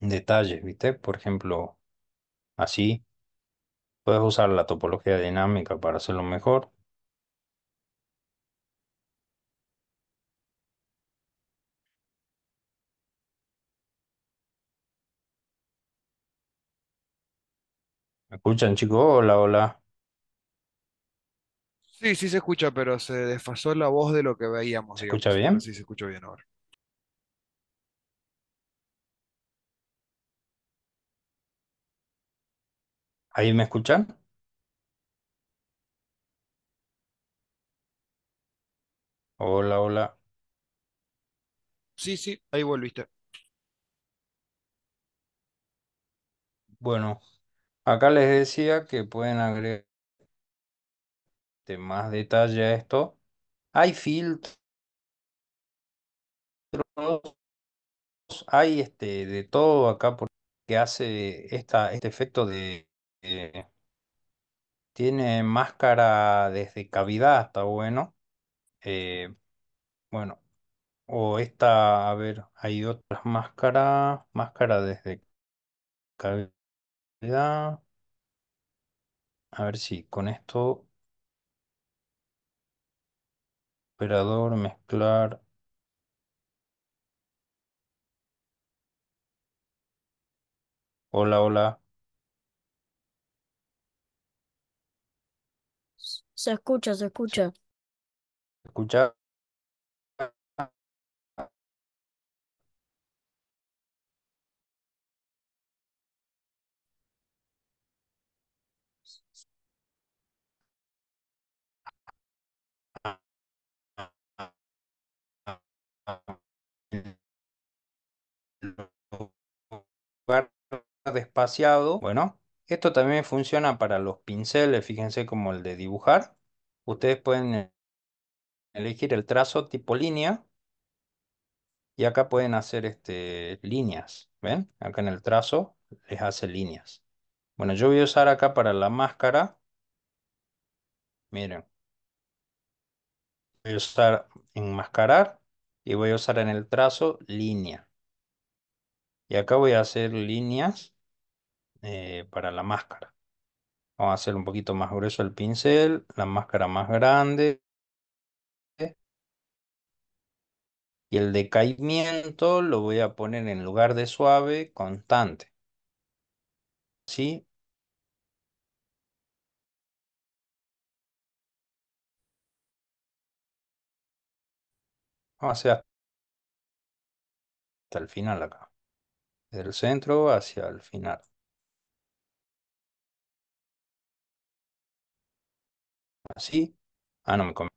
detalles, ¿viste? Por ejemplo, así puedes usar la topología dinámica para hacerlo mejor. ¿Me escuchan, chicos? Hola, hola. Sí, sí se escucha, pero se desfasó la voz de lo que veíamos. ¿Se escucha bien? Sí, se escucha bien ahora. ¿Ahí me escuchan? Hola, hola. Sí, sí, ahí volviste. Bueno, acá les decía que pueden agregar más detalle a esto. Hay filtros, hay este de todo acá porque hace esta, este efecto de eh, tiene máscara desde cavidad está bueno. Eh, bueno, o esta, a ver, hay otras máscaras. Máscara desde cavidad. A ver si con esto. Operador, mezclar. Hola, hola. Se escucha, se escucha. Escucha. despaciado. Bueno. Esto también funciona para los pinceles, fíjense como el de dibujar. Ustedes pueden e-, elegir el trazo tipo línea y acá pueden hacer este, líneas, ¿ven? Acá en el trazo les hace líneas. Bueno, yo voy a usar acá para la máscara. Miren. Voy a usar enmascarar y voy a usar en el trazo línea. Y acá voy a hacer líneas eh, para la máscara. Vamos a hacer un poquito más grueso el pincel, la máscara más grande. Y el decaimiento lo voy a poner en lugar de suave, constante. ¿Sí? Vamos a hacer hasta el final acá. Del centro hacia el final. así. Ah, no me conviene.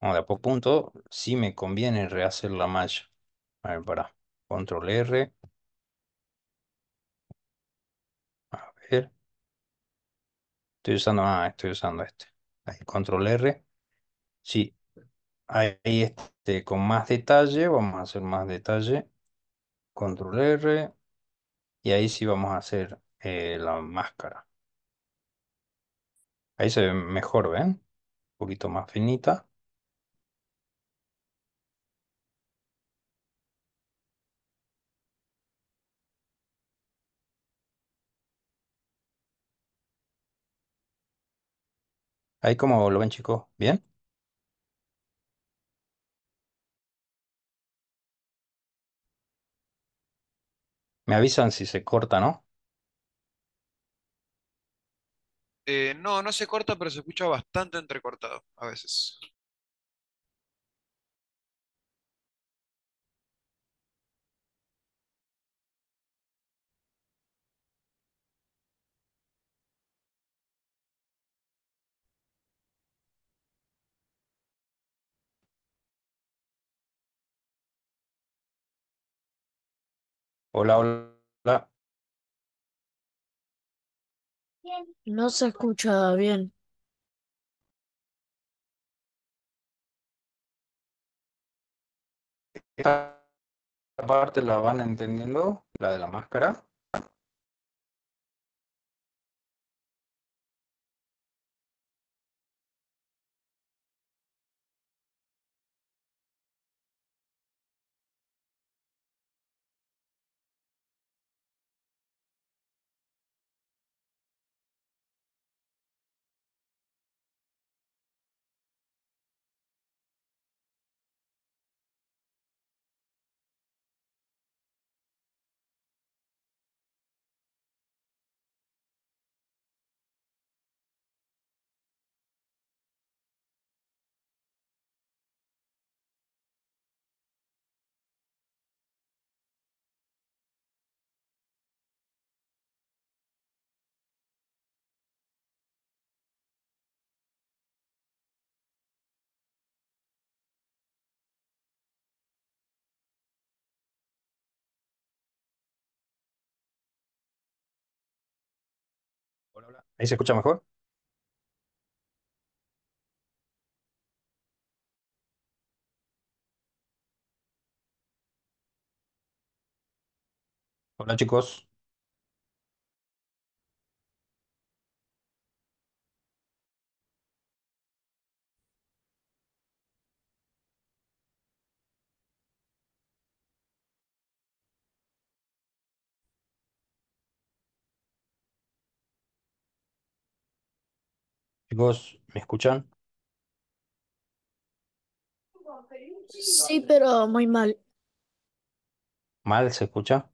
Vamos, de a poco punto, sí me conviene rehacer la malla. A ver, para. Control R. A ver. Estoy usando, ah, estoy usando este. control R. Sí. Ahí este, con más detalle, vamos a hacer más detalle. Control R. Y ahí sí vamos a hacer eh, la máscara. Ahí se ve mejor, ¿ven? poquito más finita. Ahí como lo ven, chicos. ¿Bien? Me avisan si se corta, ¿no? Eh, no, no se corta, pero se escucha bastante entrecortado a veces. Hola, hola. No se escucha bien. Esta parte la van entendiendo, la de la máscara. ¿Ahí se escucha mejor? Hola chicos, Chicos, ¿me escuchan? Sí, pero muy mal. ¿Mal se escucha?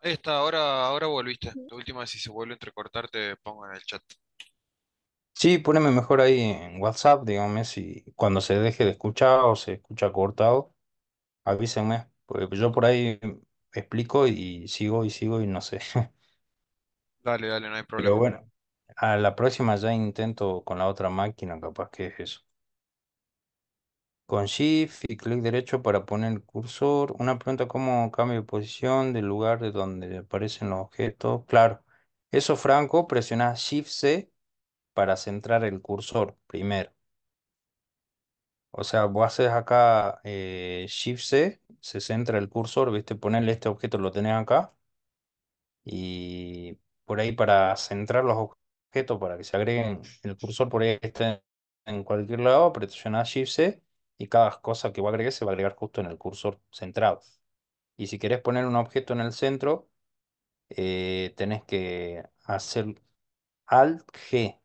Ahí está, ahora, ahora volviste. La última, si se vuelve a entrecortar, te pongo en el chat. Sí, poneme mejor ahí en WhatsApp, dígame si cuando se deje de escuchar o se escucha cortado, avísenme, porque yo por ahí explico y sigo y sigo y no sé. Dale, dale, no hay Pero problema. bueno, a la próxima ya intento con la otra máquina, capaz que es eso. Con Shift y clic derecho para poner el cursor. Una pregunta, ¿cómo cambio de posición del lugar de donde aparecen los objetos? Claro, eso Franco, presionás Shift C para centrar el cursor primero. O sea, vos haces acá eh, Shift C, se centra el cursor, viste, ponerle este objeto, lo tenés acá. Y por ahí para centrar los objetos para que se agreguen, el cursor por ahí en cualquier lado, presiona Shift C y cada cosa que va a agregar se va a agregar justo en el cursor centrado. Y si querés poner un objeto en el centro, eh, tenés que hacer Alt G.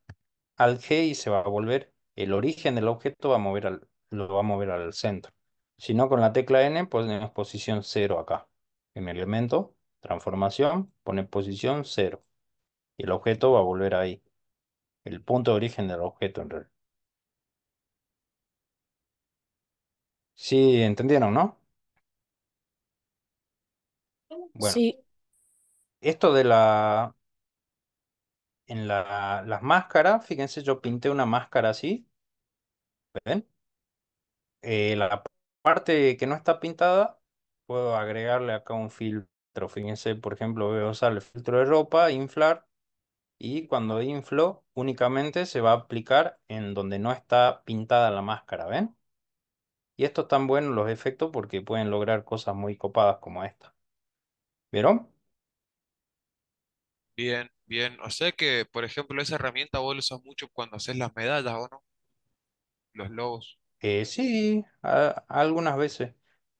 Alt G y se va a volver el origen del objeto, va a mover lo va a mover al centro. Si no, con la tecla N ponemos posición 0 acá. En el elemento, transformación, pone posición 0 y el objeto va a volver ahí. El punto de origen del objeto en realidad. Sí, entendieron, ¿no? Bueno, Sí, esto de la, en la, las máscaras, fíjense, yo pinté una máscara así, ¿ven? Eh, la parte que no está pintada, puedo agregarle acá un filtro. Fíjense, por ejemplo, voy a usar el filtro de ropa, inflar, y cuando infló, únicamente se va a aplicar en donde no está pintada la máscara, ¿ven? Y es tan buenos los efectos porque pueden lograr cosas muy copadas como esta. ¿Vieron? Bien, bien. O sea que, por ejemplo, esa herramienta vos la usas mucho cuando haces las medallas, ¿o no? Los logos. Eh, sí, algunas veces.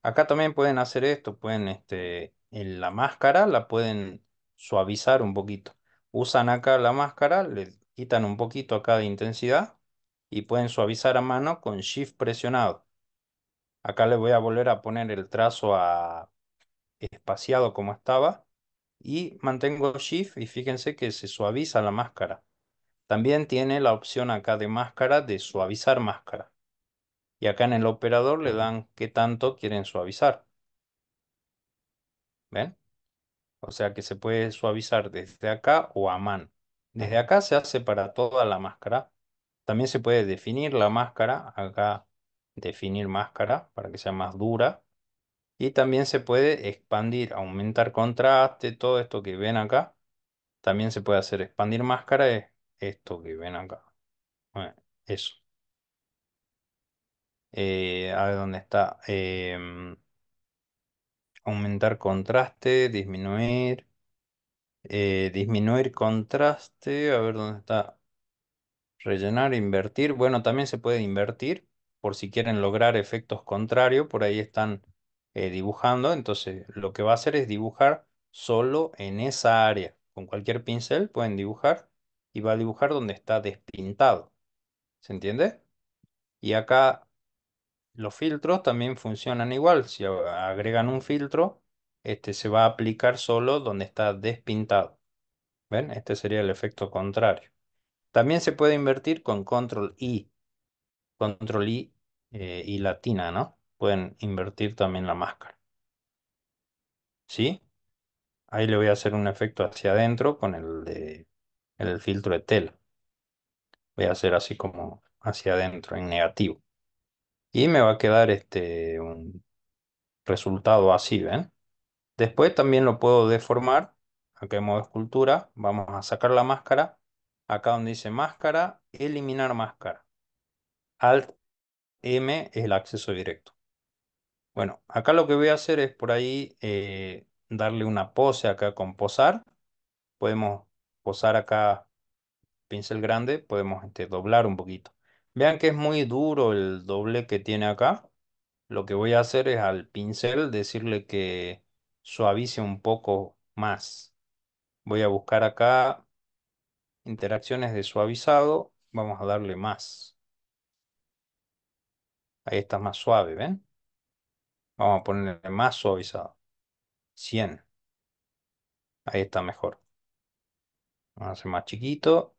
Acá también pueden hacer esto, pueden, este, en la máscara la pueden suavizar un poquito usan acá la máscara, le quitan un poquito acá de intensidad y pueden suavizar a mano con Shift presionado. Acá le voy a volver a poner el trazo a espaciado como estaba y mantengo Shift y fíjense que se suaviza la máscara. También tiene la opción acá de máscara de suavizar máscara. Y acá en el operador le dan qué tanto quieren suavizar. ¿Ven? O sea que se puede suavizar desde acá o a mano. Desde acá se hace para toda la máscara. También se puede definir la máscara. Acá definir máscara para que sea más dura. Y también se puede expandir, aumentar contraste, todo esto que ven acá. También se puede hacer expandir máscara, esto que ven acá. Bueno, eso. Eh, a ver dónde está. Em, aumentar contraste, disminuir, eh, disminuir contraste, a ver dónde está, rellenar, invertir. Bueno, también se puede invertir por si quieren lograr efectos contrarios, por ahí están eh, dibujando, entonces lo que va a hacer es dibujar solo en esa área. Con cualquier pincel pueden dibujar y va a dibujar donde está despintado. ¿Se entiende? Y acá los filtros también funcionan igual. Si agregan un filtro, este se va a aplicar solo donde está despintado. ¿Ven? Este sería el efecto contrario. También se puede invertir con control I. Control I eh, y latina, ¿no? Pueden invertir también la máscara. ¿Sí? Ahí le voy a hacer un efecto hacia adentro con el, de, el filtro de tela. Voy a hacer así como hacia adentro, en negativo. Y me va a quedar este, un resultado así, ¿ven? Después también lo puedo deformar. Acá en modo escultura, vamos a sacar la máscara. Acá donde dice máscara, eliminar máscara. Alt M es el acceso directo. Bueno, acá lo que voy a hacer es por ahí eh, darle una pose acá con posar. Podemos posar acá pincel grande, podemos este, doblar un poquito. Vean que es muy duro el doble que tiene acá. Lo que voy a hacer es al pincel decirle que suavice un poco más. Voy a buscar acá interacciones de suavizado. Vamos a darle más. Ahí está más suave, ¿ven? Vamos a ponerle más suavizado. 100. Ahí está mejor. Vamos a hacer más chiquito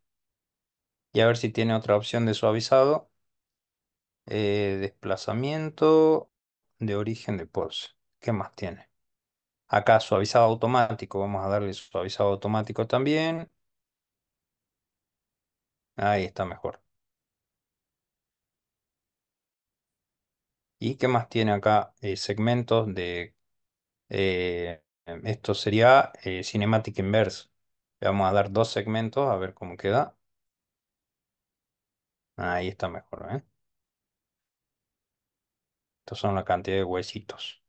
y a ver si tiene otra opción de suavizado. Eh, desplazamiento de origen de pose. ¿Qué más tiene? Acá suavizado automático. Vamos a darle suavizado automático también. Ahí está mejor. ¿Y qué más tiene acá? Eh, segmentos de... Eh, esto sería Cinematic Inverse. Le vamos a dar dos segmentos a ver cómo queda. Ahí está mejor, ¿eh? Estos son la cantidad de huesitos.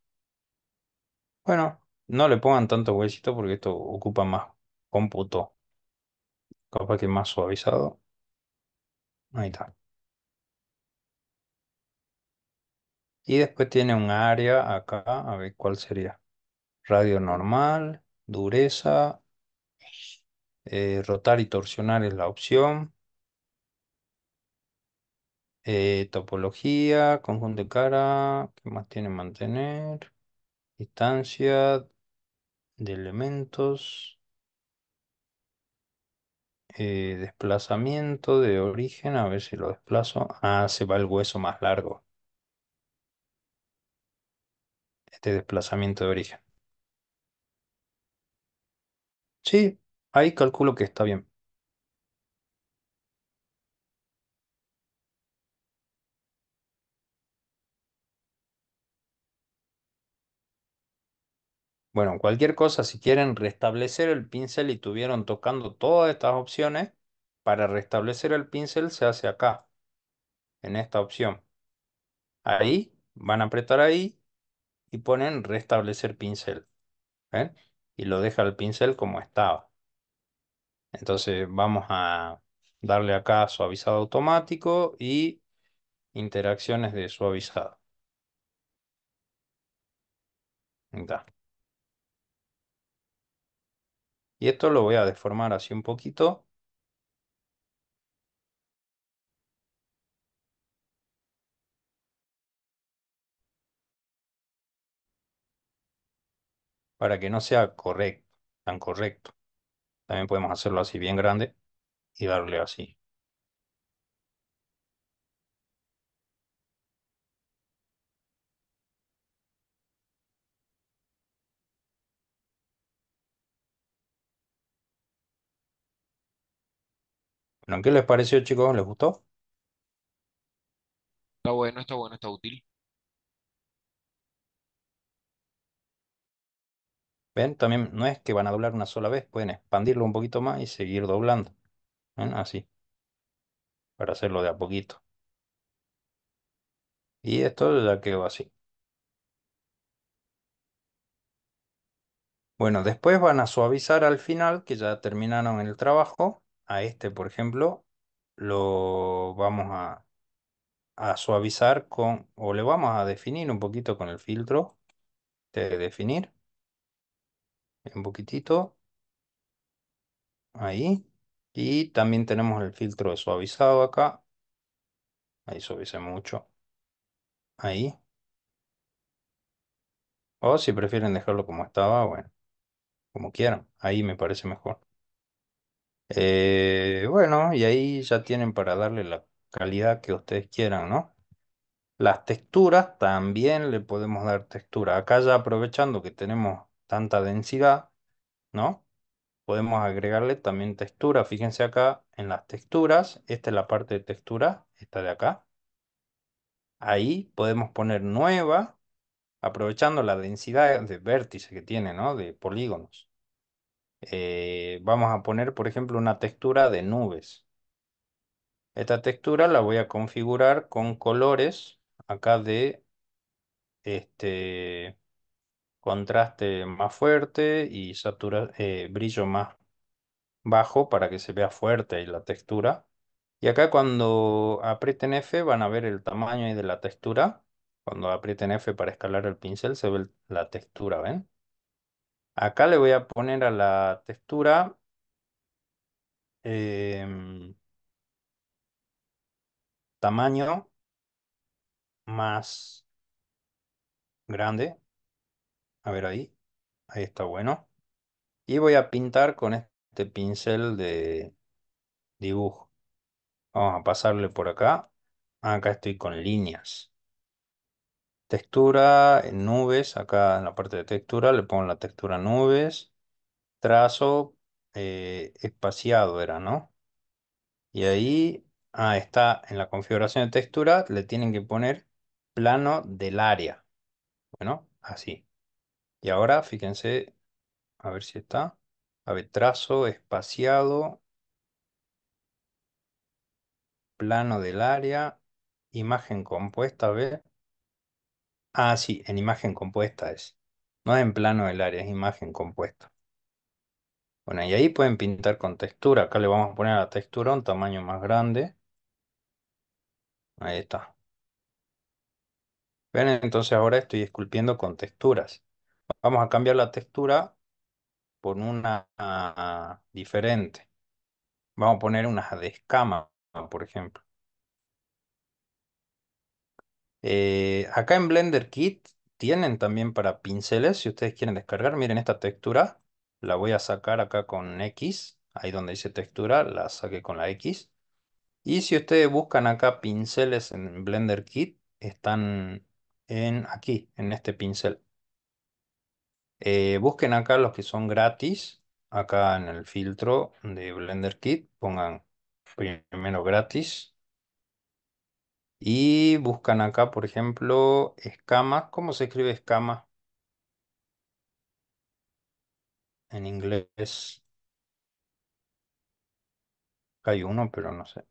Bueno, no le pongan tanto huesito porque esto ocupa más cómputo. Capaz que más suavizado. Ahí está. Y después tiene un área acá, a ver cuál sería. Radio normal, dureza, eh, rotar y torsionar es la opción. Eh, topología, conjunto de cara, ¿qué más tiene mantener? Distancia de elementos, eh, desplazamiento de origen, a ver si lo desplazo. Ah, se va el hueso más largo. Este desplazamiento de origen. Sí, ahí calculo que está bien. Bueno, cualquier cosa, si quieren restablecer el pincel y tuvieron tocando todas estas opciones, para restablecer el pincel se hace acá, en esta opción. Ahí, van a apretar ahí y ponen restablecer pincel. Y lo deja el pincel como estaba. Entonces vamos a darle acá suavizado automático y interacciones de suavizado. Da. Y esto lo voy a deformar así un poquito. Para que no sea correcto, tan correcto. También podemos hacerlo así bien grande y darle así. ¿qué les pareció, chicos? ¿Les gustó? Está bueno, está bueno, está útil. ¿Ven? También no es que van a doblar una sola vez, pueden expandirlo un poquito más y seguir doblando. ¿Ven? Así, para hacerlo de a poquito. Y esto ya quedó así. Bueno, después van a suavizar al final, que ya terminaron el trabajo a este, por ejemplo, lo vamos a, suavizar con, o le vamos a definir un poquito con el filtro de definir. Un poquitito. Ahí. Y también tenemos el filtro de suavizado acá. Ahí suavice mucho. Ahí. O si prefieren dejarlo como estaba, bueno, como quieran. Ahí me parece mejor. Eh, bueno, y ahí ya tienen para darle la calidad que ustedes quieran, ¿no? Las texturas también le podemos dar textura. Acá ya aprovechando que tenemos tanta densidad, ¿no? Podemos agregarle también textura. Fíjense acá en las texturas. Esta es la parte de textura, esta de acá. Ahí podemos poner nueva, aprovechando la densidad de vértice que tiene, ¿no? De polígonos. Eh, vamos a poner, por ejemplo, una textura de nubes. Esta textura la voy a configurar con colores acá de este contraste más fuerte y eh, brillo más bajo para que se vea fuerte la textura. Y acá cuando aprieten F van a ver el tamaño de la textura. Cuando aprieten F para escalar el pincel se ve la textura, ¿ven? Acá le voy a poner a la textura em, tamaño más grande. A ver ahí. Ahí está bueno. Y voy a pintar con este pincel de dibujo. Vamos a pasarle por acá. Acá estoy con líneas. Textura, nubes, acá en la parte de textura le pongo la textura nubes, trazo eh, espaciado era, ¿no? Y ahí, ah, está en la configuración de textura, le tienen que poner plano del área. Bueno, así. Y ahora, fíjense, a ver si está. A ver, trazo espaciado, plano del área, imagen compuesta, a ver. Ah, sí, en imagen compuesta es. No es en plano el área, es imagen compuesta. Bueno, y ahí pueden pintar con textura. Acá le vamos a poner a la textura un tamaño más grande. Ahí está. Ven, entonces ahora estoy esculpiendo con texturas. Vamos a cambiar la textura por una ah, diferente. Vamos a poner una de escama, por ejemplo. Eh, acá en Blender Kit tienen también para pinceles, si ustedes quieren descargar, miren esta textura, la voy a sacar acá con X, ahí donde dice textura, la saqué con la X. Y si ustedes buscan acá pinceles en Blender Kit, están en aquí, en este pincel. Eh, busquen acá los que son gratis, acá en el filtro de Blender Kit, pongan primero gratis y buscan acá, por ejemplo, escamas. ¿Cómo se escribe escama en inglés? hay uno, pero no sé.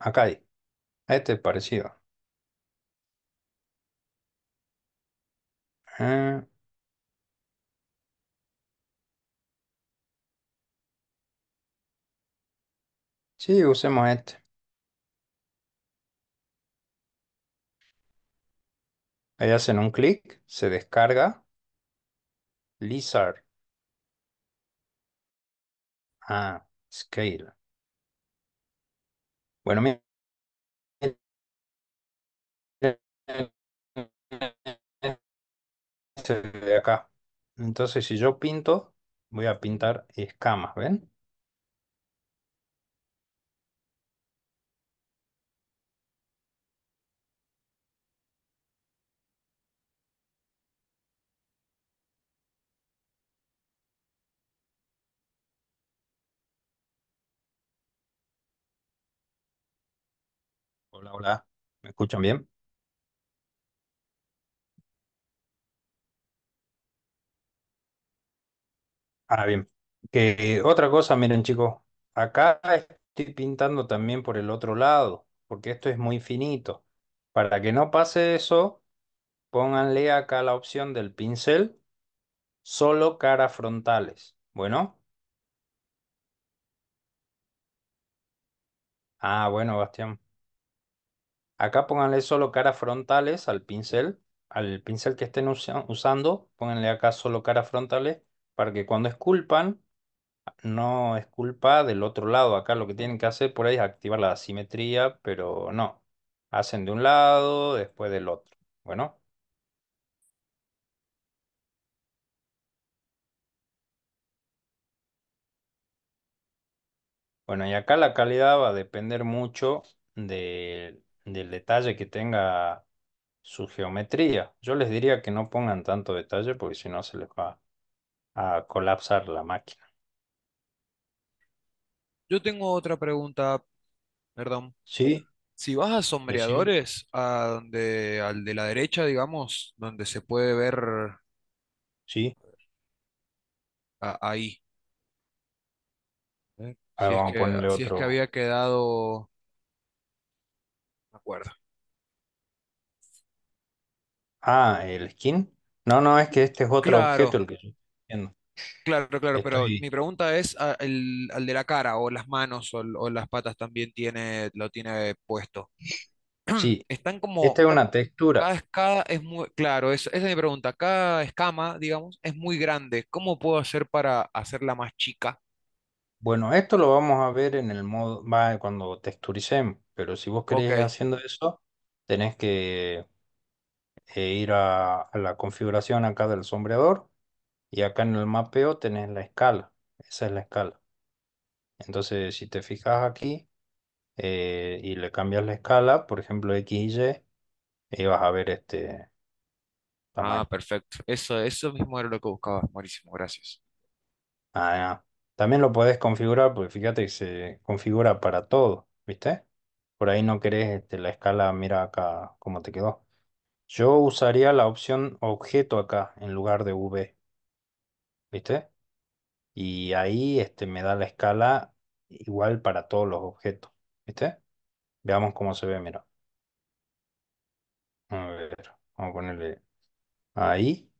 Acá hay. Este es parecido. Eh, sí, usemos este. Ahí hacen un clic, se descarga. Lizard. Ah, Scale. Bueno, mira. De acá. Entonces, si yo pinto, voy a pintar escamas, ¿ven? Hola, ¿me escuchan bien? Ah, bien. Que otra cosa, miren chicos, acá estoy pintando también por el otro lado, porque esto es muy finito. Para que no pase eso, pónganle acá la opción del pincel, solo caras frontales. Bueno, ah, bueno, Bastián. Acá pónganle solo caras frontales al pincel, al pincel que estén usando, pónganle acá solo caras frontales para que cuando esculpan, no esculpa del otro lado. Acá lo que tienen que hacer por ahí es activar la asimetría, pero no. Hacen de un lado, después del otro. Bueno. Bueno, y acá la calidad va a depender mucho del del detalle que tenga su geometría. Yo les diría que no pongan tanto detalle porque si no se les va a colapsar la máquina. Yo tengo otra pregunta, perdón. Sí. Si vas a sombreadores, a donde, al de la derecha, digamos, donde se puede ver. Sí. ahí. si es que había quedado Ah, el skin. No, no, es que este es otro objeto el que estoy viendo. Claro, claro, pero mi pregunta es ah, el- al de la cara o las manos o, las patas también tiene, lo tiene puesto. Sí, Están como, esta es una textura. cada es muy, claro, esa es mi pregunta, cada escama, digamos, es muy grande. ¿Cómo puedo hacer para hacerla más chica? Bueno, esto lo vamos a ver en el modo, cuando texturicemos. Pero si vos querés ir haciendo eso, tenés que eh, ir a, la configuración acá del sombreador y acá en el mapeo tenés la escala. Esa es la escala. Entonces, si te fijas aquí eh, y le cambias la escala, por ejemplo, X y Y, ahí eh, vas a ver este Ah, perfecto. Eso, eso mismo era lo que buscaba. Buenísimo, gracias. Ah, También lo podés configurar, porque fíjate que se configura para todo, ¿viste? por ahí no querés este, la escala, mira acá cómo te quedó. Yo usaría la opción objeto acá en lugar de V. ¿Viste? Y ahí este, me da la escala igual para todos los objetos. ¿Viste? Veamos cómo se ve, mira. A ver, vamos a ponerle ahí.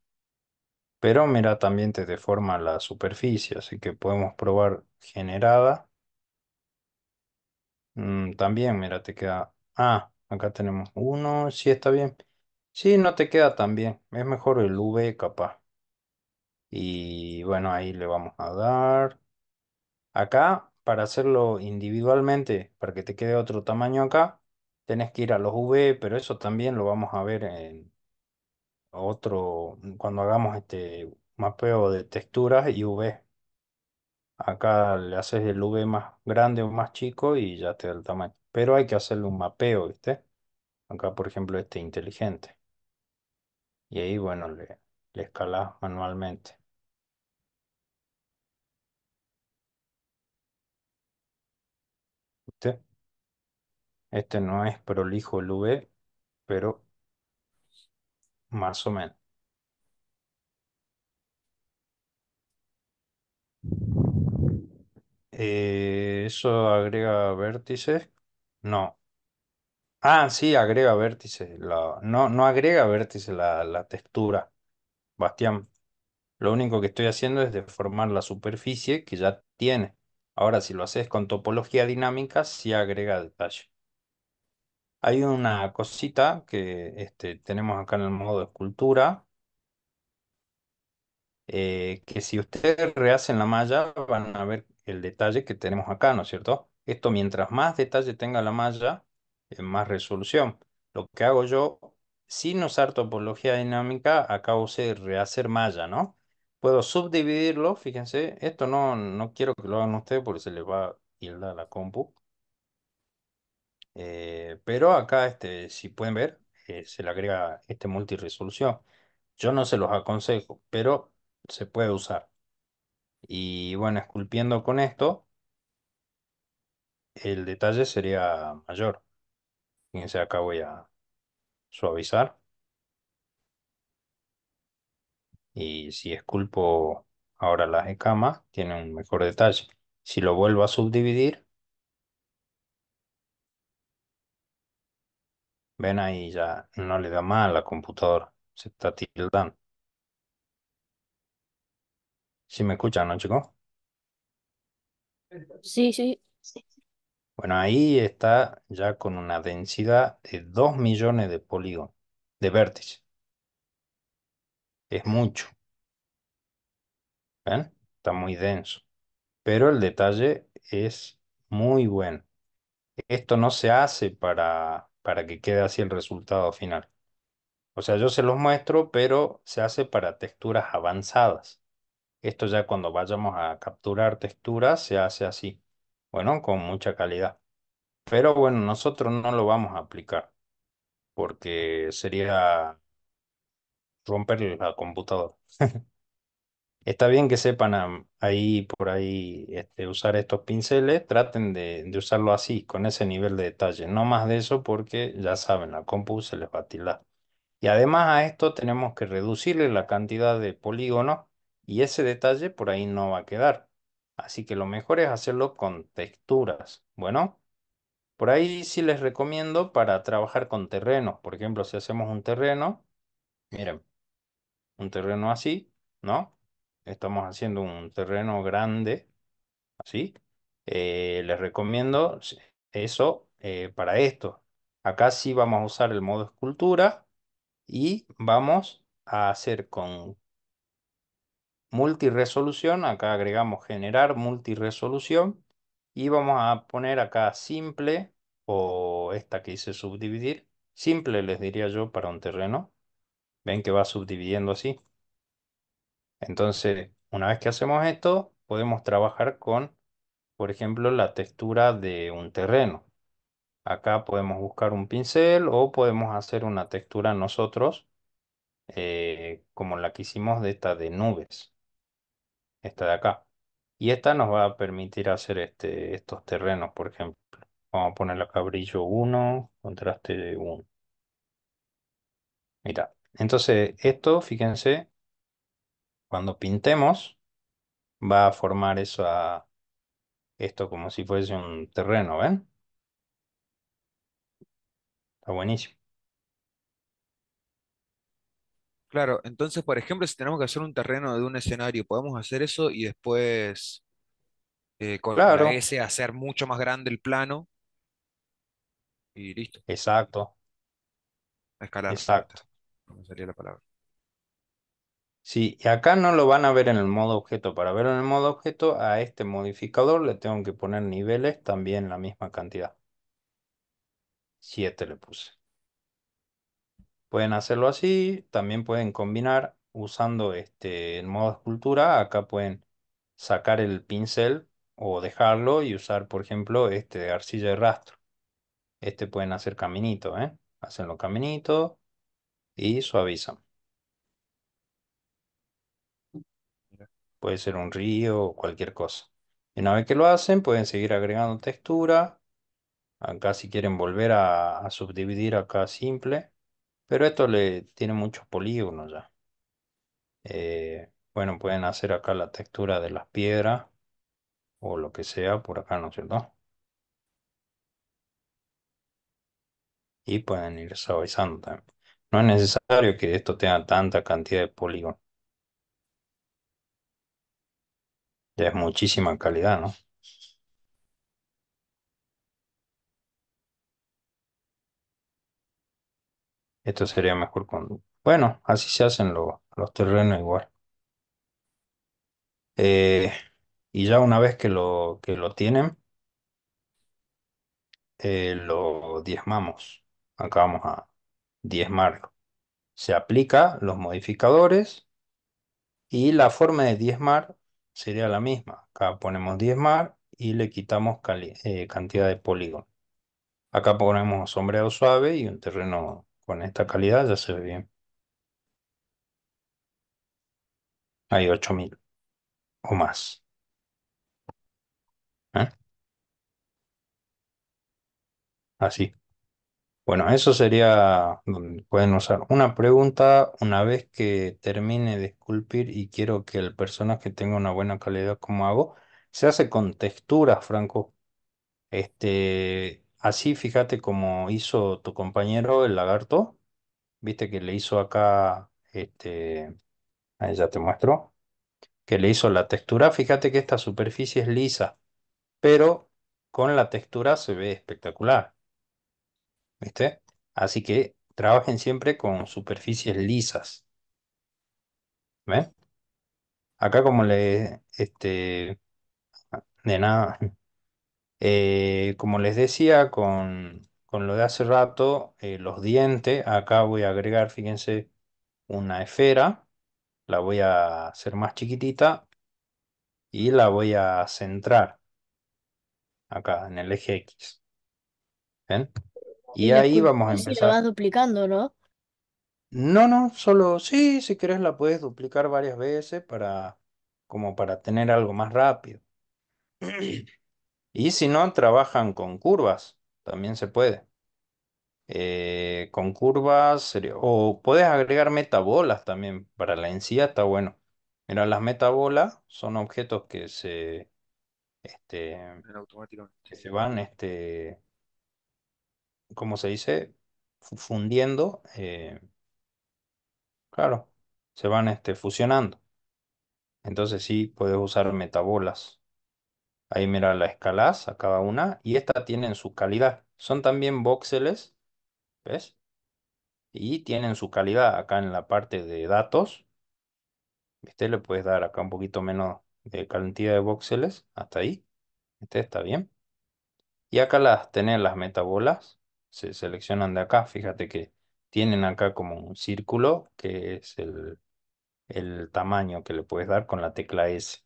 Pero mira, también te deforma la superficie, así que podemos probar generada. Mm, también, mira, te queda. Ah, acá tenemos uno. Sí, está bien. Sí, no te queda tan bien. Es mejor el V, capaz. Y bueno, ahí le vamos a dar. Acá, para hacerlo individualmente, para que te quede otro tamaño acá, tenés que ir a los V, pero eso también lo vamos a ver en otro, cuando hagamos este mapeo de texturas y V. Acá le haces el V más grande o más chico y ya te da el tamaño. Pero hay que hacerle un mapeo, ¿viste? Acá, por ejemplo, este inteligente. Y ahí, bueno, le, le escalas manualmente. ¿Viste? Este no es prolijo el V, pero más o menos. Eh, ¿eso agrega vértices? No. Ah, sí, agrega vértices. no, no agrega vértices la, textura, Bastián. Lo único que estoy haciendo es deformar la superficie que ya tiene. Ahora, si lo haces con topología dinámica, sí agrega detalle. Hay una cosita que este, tenemos acá en el modo escultura, eh, que si ustedes rehacen la malla van a ver el detalle que tenemos acá, ¿no es cierto? Esto mientras más detalle tenga la malla, eh, más resolución. Lo que hago yo, sin usar topología dinámica, acá usé rehacer malla, ¿no? Puedo subdividirlo, fíjense, esto no, no quiero que lo hagan ustedes porque se les va a ir la compu. Eh, pero acá, este, si pueden ver, se le agrega este multiresolución. Yo no se los aconsejo, pero se puede usar. Y bueno, esculpiendo con esto, el detalle sería mayor. Fíjense, acá voy a suavizar. Y si esculpo ahora las escamas, tiene un mejor detalle. Si lo vuelvo a subdividir, ven ahí ya no le da mal a la computadora, se está tildando. Sí me escuchan, ¿no, chicos? Sí, sí. Bueno, ahí está ya con una densidad de 2 millones de polígonos, de vértices. Es mucho. ¿Ven? Está muy denso. Pero el detalle es muy bueno. Esto no se hace para, para que quede así el resultado final. O sea, yo se los muestro, pero se hace para texturas avanzadas. Esto ya cuando vayamos a capturar texturas se hace así, bueno, con mucha calidad. Pero bueno, nosotros no lo vamos a aplicar porque sería romper la computadora. Está bien que sepan ahí por ahí este, usar estos pinceles, traten de, de, usarlo así, con ese nivel de detalle, no más de eso porque ya saben, la compu se les va a tildar. Y además a esto tenemos que reducirle la cantidad de polígonos y ese detalle por ahí no va a quedar. Así que lo mejor es hacerlo con texturas. Bueno, por ahí sí les recomiendo para trabajar con terrenos. Por ejemplo, si hacemos un terreno, miren, un terreno así, ¿no? Estamos haciendo un terreno grande, así. Eh, les recomiendo eso eh, para esto. Acá sí vamos a usar el modo escultura y vamos a hacer con multiresolución, acá agregamos generar multiresolución y vamos a poner acá simple o esta que hice subdividir, simple les diría yo para un terreno, ven que va subdividiendo así. Entonces, una vez que hacemos esto, podemos trabajar con, por ejemplo, la textura de un terreno. Acá podemos buscar un pincel o podemos hacer una textura nosotros, eh, como la que hicimos de esta de nubes esta de acá. Y esta nos va a permitir hacer este, estos terrenos, por ejemplo. Vamos a ponerlo acá brillo 1, contraste de 1. Mira, entonces esto, fíjense, cuando pintemos, va a formar eso a, esto como si fuese un terreno, ¿ven? Está buenísimo. Claro, entonces, por ejemplo, si tenemos que hacer un terreno de un escenario, podemos hacer eso y después eh, con la hacer mucho más grande el plano y listo, exacto, escalar, exacto. la palabra. Sí, y acá no lo van a ver en el modo objeto. Para ver en el modo objeto, a este modificador le tengo que poner niveles también la misma cantidad. Siete le puse. Pueden hacerlo así, también pueden combinar usando este, el modo escultura, acá pueden sacar el pincel o dejarlo y usar, por ejemplo, este de arcilla de rastro. Este pueden hacer caminito, ¿eh? Hacenlo caminito y suavizan. Puede ser un río o cualquier cosa. Y una vez que lo hacen, pueden seguir agregando textura. Acá si quieren volver a subdividir acá simple. Pero esto le tiene muchos polígonos ya. Eh, bueno, pueden hacer acá la textura de las piedras o lo que sea por acá, ¿no es cierto? Y pueden ir suavizando también. No es necesario que esto tenga tanta cantidad de polígonos. Ya es muchísima calidad, ¿no? Esto sería mejor con... Bueno, así se hacen los terrenos igual. Eh, y ya una vez que lo, que lo tienen, eh, lo diezmamos. Acá vamos a diezmarlo. Se aplica los modificadores y la forma de diezmar sería la misma. Acá ponemos diezmar y le quitamos eh, cantidad de polígono. Acá ponemos sombreado suave y un terreno con esta calidad ya se ve bien. Hay 8000 o más. ¿Eh? Así. Bueno, eso sería pueden usar una pregunta una vez que termine de esculpir y quiero que el personaje tenga una buena calidad como hago. Se hace con texturas, Franco. Este, Así, fíjate como hizo tu compañero el lagarto, viste que le hizo acá, este, ahí ya te muestro, que le hizo la textura. Fíjate que esta superficie es lisa, pero con la textura se ve espectacular, ¿viste? Así que trabajen siempre con superficies lisas, ¿ven? Acá como le, este, de nada. Eh, como les decía con, lo de hace rato, eh, los dientes, acá voy a agregar, fíjense, una esfera, la voy a hacer más chiquitita y la voy a centrar acá en el eje X. ¿Ven? Y, ahí vamos a empezar. Si la vas duplicando, ¿no? No, no, solo sí, si querés la puedes duplicar varias veces para como para tener algo más rápido. Y si no, trabajan con curvas, también se puede. Eh, con curvas, o puedes agregar metabolas también, para la encía está bueno. Mira, las metabolas son objetos que se, este, se van, este, ¿cómo se dice? Fundiendo, eh, claro, se van, este, fusionando. Entonces sí, puedes usar metabolas. Ahí mira, la escalas, a cada una y esta tienen su calidad. Son también voxeles, ¿ves? Y tienen su calidad acá en la parte de datos. ¿Viste? Le puedes dar acá un poquito menos de cantidad de voxeles, hasta ahí. Este está bien. Y acá las tenés las metabolas, se seleccionan de acá. Fíjate que tienen acá como un círculo que es el, el tamaño que le puedes dar con la tecla S.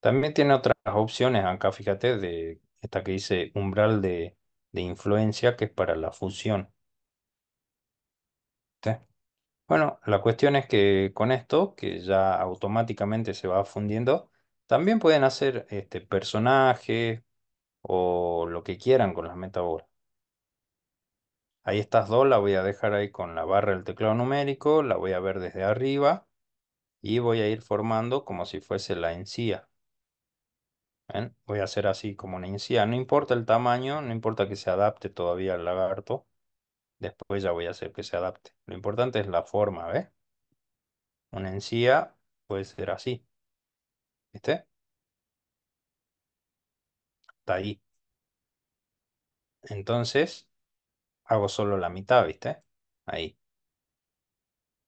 También tiene otras opciones acá, fíjate, de esta que dice umbral de, influencia, que es para la fusión. Bueno, la cuestión es que con esto, que ya automáticamente se va fundiendo, también pueden hacer este, personajes o lo que quieran con las metabolas. Ahí estas dos las voy a dejar ahí con la barra del teclado numérico, la voy a ver desde arriba y voy a ir formando como si fuese la encía. Voy a hacer así como una encía. No importa el tamaño, no importa que se adapte todavía al lagarto. Después ya voy a hacer que se adapte. Lo importante es la forma, ¿ves? Una encía puede ser así. ¿Viste? Está ahí. Entonces, hago solo la mitad, ¿viste? Ahí.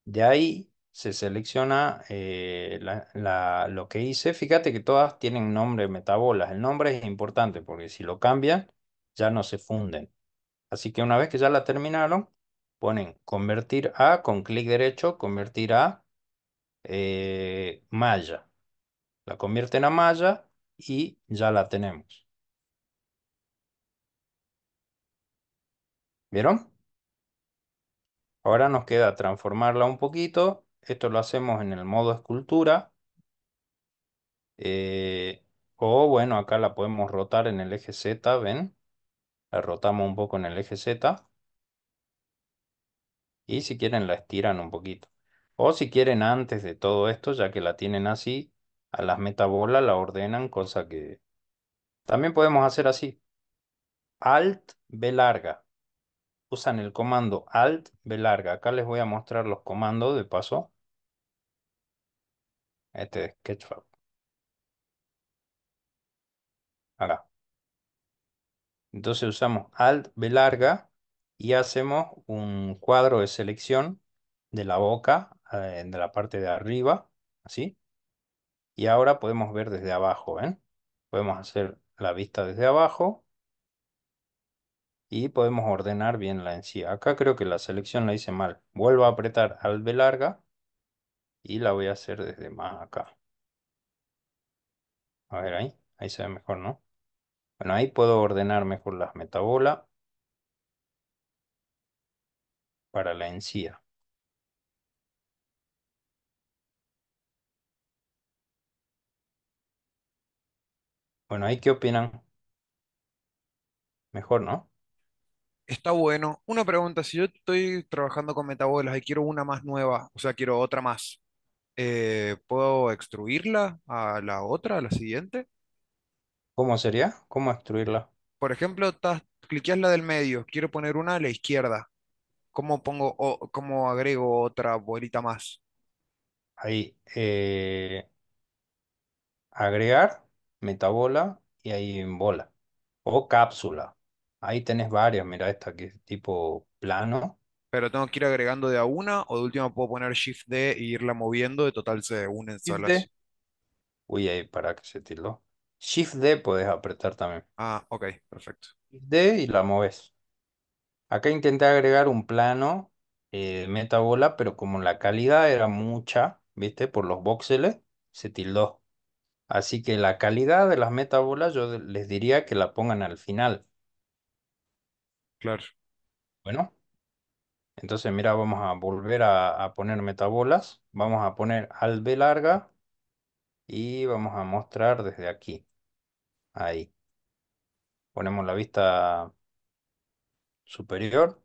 De ahí se selecciona eh, lo que hice. Fíjate que todas tienen nombre metabolas. El nombre es importante porque si lo cambian, ya no se funden. Así que una vez que ya la terminaron, ponen convertir a, con clic derecho, convertir a eh, malla. La convierten a malla y ya la tenemos. ¿Vieron? Ahora nos queda transformarla un poquito esto lo hacemos en el modo escultura. Eh, o bueno, acá la podemos rotar en el eje Z, ¿ven? La rotamos un poco en el eje Z. Y si quieren la estiran un poquito. O si quieren antes de todo esto, ya que la tienen así, a las metabolas la ordenan, cosa que también podemos hacer así. Alt B larga. Usan el comando Alt B larga. Acá les voy a mostrar los comandos de paso. Este es Sketchfab Acá. Entonces usamos Alt B larga y hacemos un cuadro de selección de la boca, eh, de la parte de arriba, así. Y ahora podemos ver desde abajo, Podemos hacer la vista desde abajo y podemos ordenar bien la encía. Acá creo que la selección la hice mal. Vuelvo a apretar Alt B larga y la voy a hacer desde más acá. A ver ahí, ahí se ve mejor, ¿no? Bueno, ahí puedo ordenar mejor las metabolas para la encía. Bueno, ahí qué opinan. Mejor, ¿no? Está bueno. Una pregunta, si yo estoy trabajando con metabolas y quiero una más nueva, o sea, quiero otra más, eh, ¿puedo extruirla a la otra, a la siguiente? ¿Cómo sería? ¿Cómo extruirla? Por ejemplo, estás, cliqueas la del medio, quiero poner una a la izquierda. ¿Cómo pongo, o, cómo agrego otra bolita más? Ahí, eh, agregar, metabola y ahí en bola. O cápsula. Ahí tenés varias, mira esta que es tipo plano pero tengo que ir agregando de a una o de última puedo poner Shift D e irla moviendo, de total se unen solas. Uy, ahí para que se tildó. Shift D puedes apretar también. Ah, ok, perfecto. D y la moves. Acá intenté agregar un plano eh, metabola, pero como la calidad era mucha, ¿viste? Por los voxeles, se tildó. Así que la calidad de las metabolas yo les diría que la pongan al final. Claro. Bueno. Entonces, mira, vamos a volver a, poner metabolas. Vamos a poner al B larga y vamos a mostrar desde aquí. Ahí. Ponemos la vista superior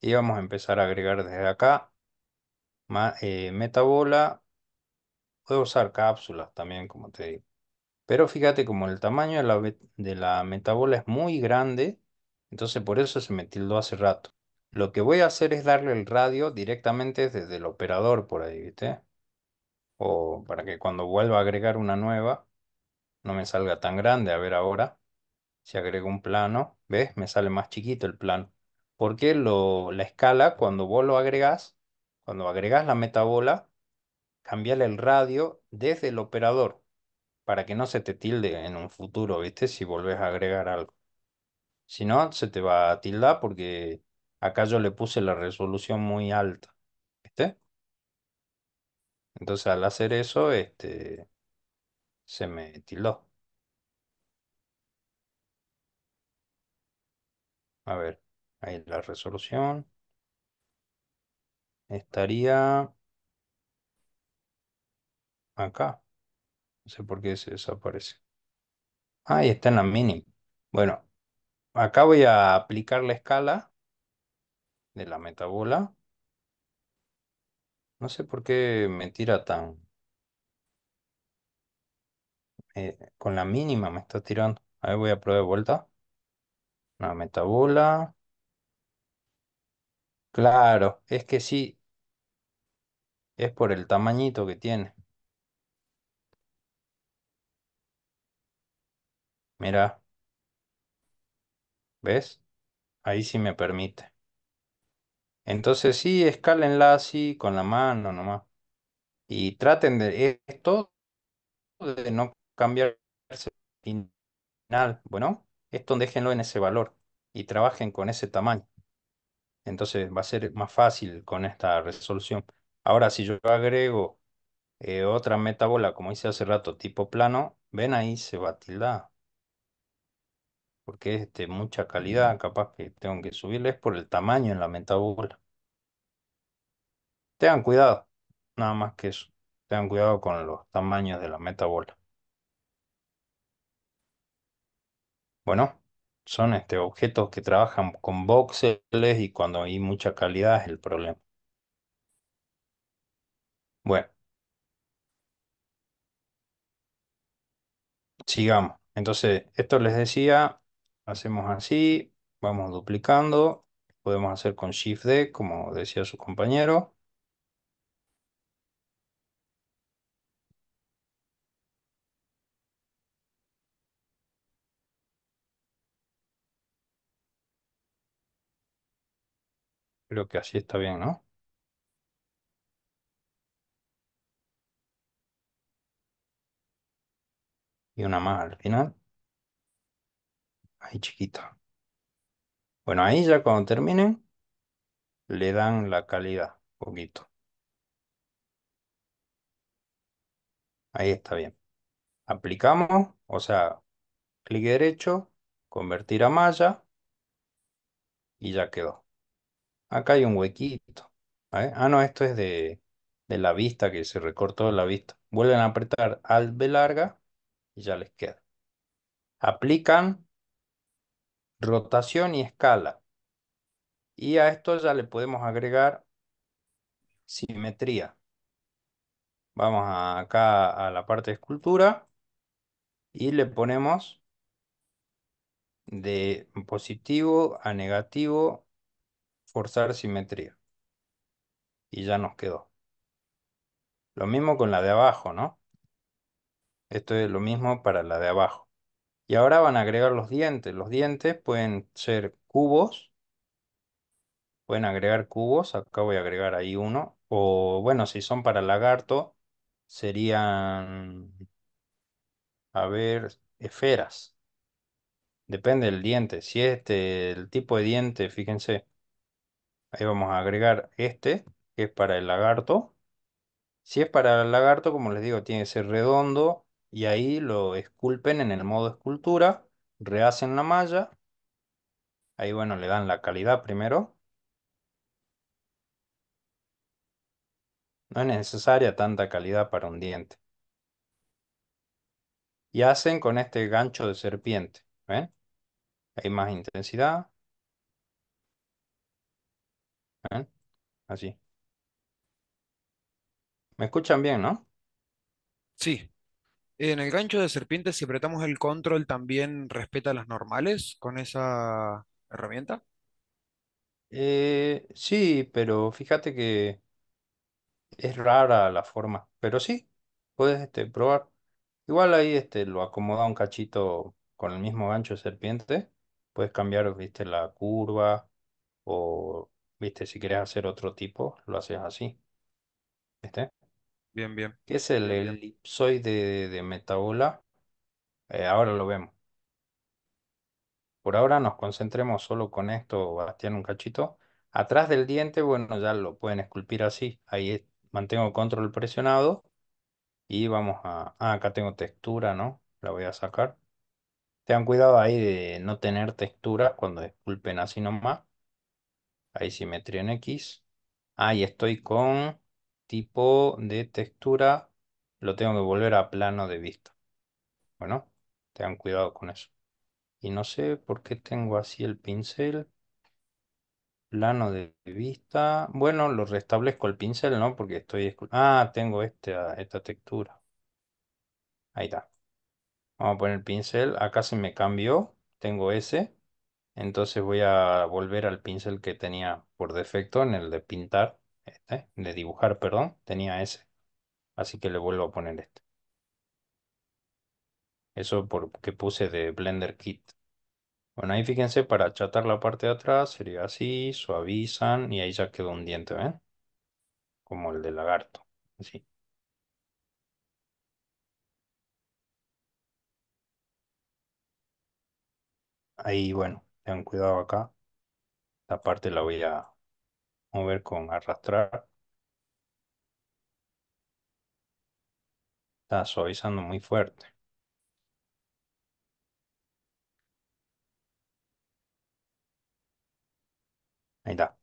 y vamos a empezar a agregar desde acá eh, metabola. Puedo usar cápsulas también, como te digo. Pero fíjate como el tamaño de la, de la metabola es muy grande, entonces por eso se me tildó hace rato. Lo que voy a hacer es darle el radio directamente desde el operador por ahí, ¿viste? O para que cuando vuelva a agregar una nueva, no me salga tan grande. A ver ahora, si agrego un plano, ¿ves? Me sale más chiquito el plano. Porque lo, la escala, cuando vos lo agregás, cuando agregás la metabola, cambiale el radio desde el operador para que no se te tilde en un futuro, ¿viste? Si volvés a agregar algo. Si no, se te va a tildar porque Acá yo le puse la resolución muy alta. ¿Viste? Entonces al hacer eso, este, se me tildó. A ver, ahí la resolución. Estaría acá. No sé por qué se desaparece. Ah, ahí está en la mini. Bueno, acá voy a aplicar la escala de la metabola. No sé por qué me tira tan... Eh, con la mínima me está tirando. A ver, voy a probar de vuelta. La metabola. Claro, es que sí. Es por el tamañito que tiene. Mira. ¿Ves? Ahí sí me permite. Entonces sí, escálenla así con la mano nomás. Y traten de esto, de no cambiar el final. Bueno, esto déjenlo en ese valor y trabajen con ese tamaño. Entonces va a ser más fácil con esta resolución. Ahora, si yo agrego eh, otra metabola, como hice hace rato, tipo plano, ven ahí se va a porque es de mucha calidad, capaz que tengo que subirle, es por el tamaño en la metabola. Tengan cuidado, nada más que eso. Tengan cuidado con los tamaños de la metabola. Bueno, son este, objetos que trabajan con voxeles y cuando hay mucha calidad es el problema. Bueno. Sigamos. Entonces, esto les decía Hacemos así, vamos duplicando. Podemos hacer con Shift D, como decía su compañero. Creo que así está bien, ¿no? Y una más al final. Ahí chiquito. Bueno, ahí ya cuando terminen, le dan la calidad poquito. Ahí está bien. Aplicamos, o sea, clic derecho, convertir a malla y ya quedó. Acá hay un huequito. ¿eh? Ah, no, esto es de, de la vista que se recortó la vista. Vuelven a apretar Alt B larga y ya les queda. Aplican rotación y escala. Y a esto ya le podemos agregar simetría. Vamos acá a la parte de escultura y le ponemos de positivo a negativo forzar simetría. Y ya nos quedó. Lo mismo con la de abajo, ¿no? Esto es lo mismo para la de abajo. Y ahora van a agregar los dientes. Los dientes pueden ser cubos. Pueden agregar cubos. Acá voy a agregar ahí uno. O bueno, si son para lagarto, serían, a ver, esferas. Depende del diente. Si este, el tipo de diente, fíjense. Ahí vamos a agregar este, que es para el lagarto. Si es para el lagarto, como les digo, tiene que ser redondo y ahí lo esculpen en el modo escultura, rehacen la malla, ahí bueno, le dan la calidad primero. No es necesaria tanta calidad para un diente. Y hacen con este gancho de serpiente, ¿ven? Hay más intensidad. ¿Ven? Así. ¿Me escuchan bien, no? Sí. En el gancho de serpiente, si apretamos el control, también respeta las normales con esa herramienta. Eh, sí, pero fíjate que es rara la forma. Pero sí, puedes este, probar. Igual ahí este, lo acomoda un cachito con el mismo gancho de serpiente. Puedes cambiar, viste, la curva o, viste, si quieres hacer otro tipo, lo haces así. ¿Viste? Bien, bien. ¿Qué es el elipsoide de Metabola? Eh, ahora lo vemos. Por ahora nos concentremos solo con esto, Bastián, un cachito. Atrás del diente, bueno, ya lo pueden esculpir así. Ahí mantengo control presionado y vamos a... Ah, acá tengo textura, ¿no? La voy a sacar. Tengan cuidado ahí de no tener textura cuando esculpen así nomás. Ahí simetría en X. Ahí estoy con tipo de textura lo tengo que volver a plano de vista. Bueno, tengan cuidado con eso. Y no sé por qué tengo así el pincel. Plano de vista. Bueno, lo restablezco el pincel, ¿no? Porque estoy... Ah, tengo esta, ah, esta textura. Ahí está. Vamos a poner el pincel. Acá se me cambió. Tengo ese. Entonces voy a volver al pincel que tenía por defecto en el de pintar. Este, de dibujar, perdón, tenía ese. Así que le vuelvo a poner este. Eso porque puse de Blender Kit. Bueno, ahí fíjense, para achatar la parte de atrás sería así, suavizan y ahí ya quedó un diente, ¿ven? Como el de lagarto, así. Ahí, bueno, tengan cuidado acá. La parte la voy a mover con arrastrar. Está suavizando muy fuerte. Ahí está.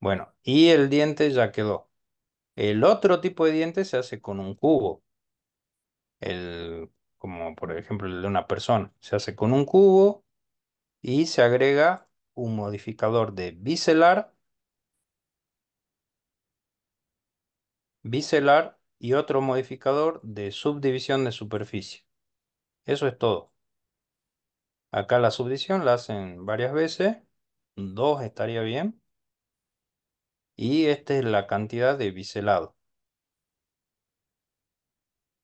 Bueno, y el diente ya quedó. El otro tipo de diente se hace con un cubo. El, como por ejemplo el de una persona. Se hace con un cubo y se agrega un modificador de biselar biselar y otro modificador de subdivisión de superficie. Eso es todo. Acá la subdivisión la hacen varias veces. dos estaría bien. Y esta es la cantidad de biselado.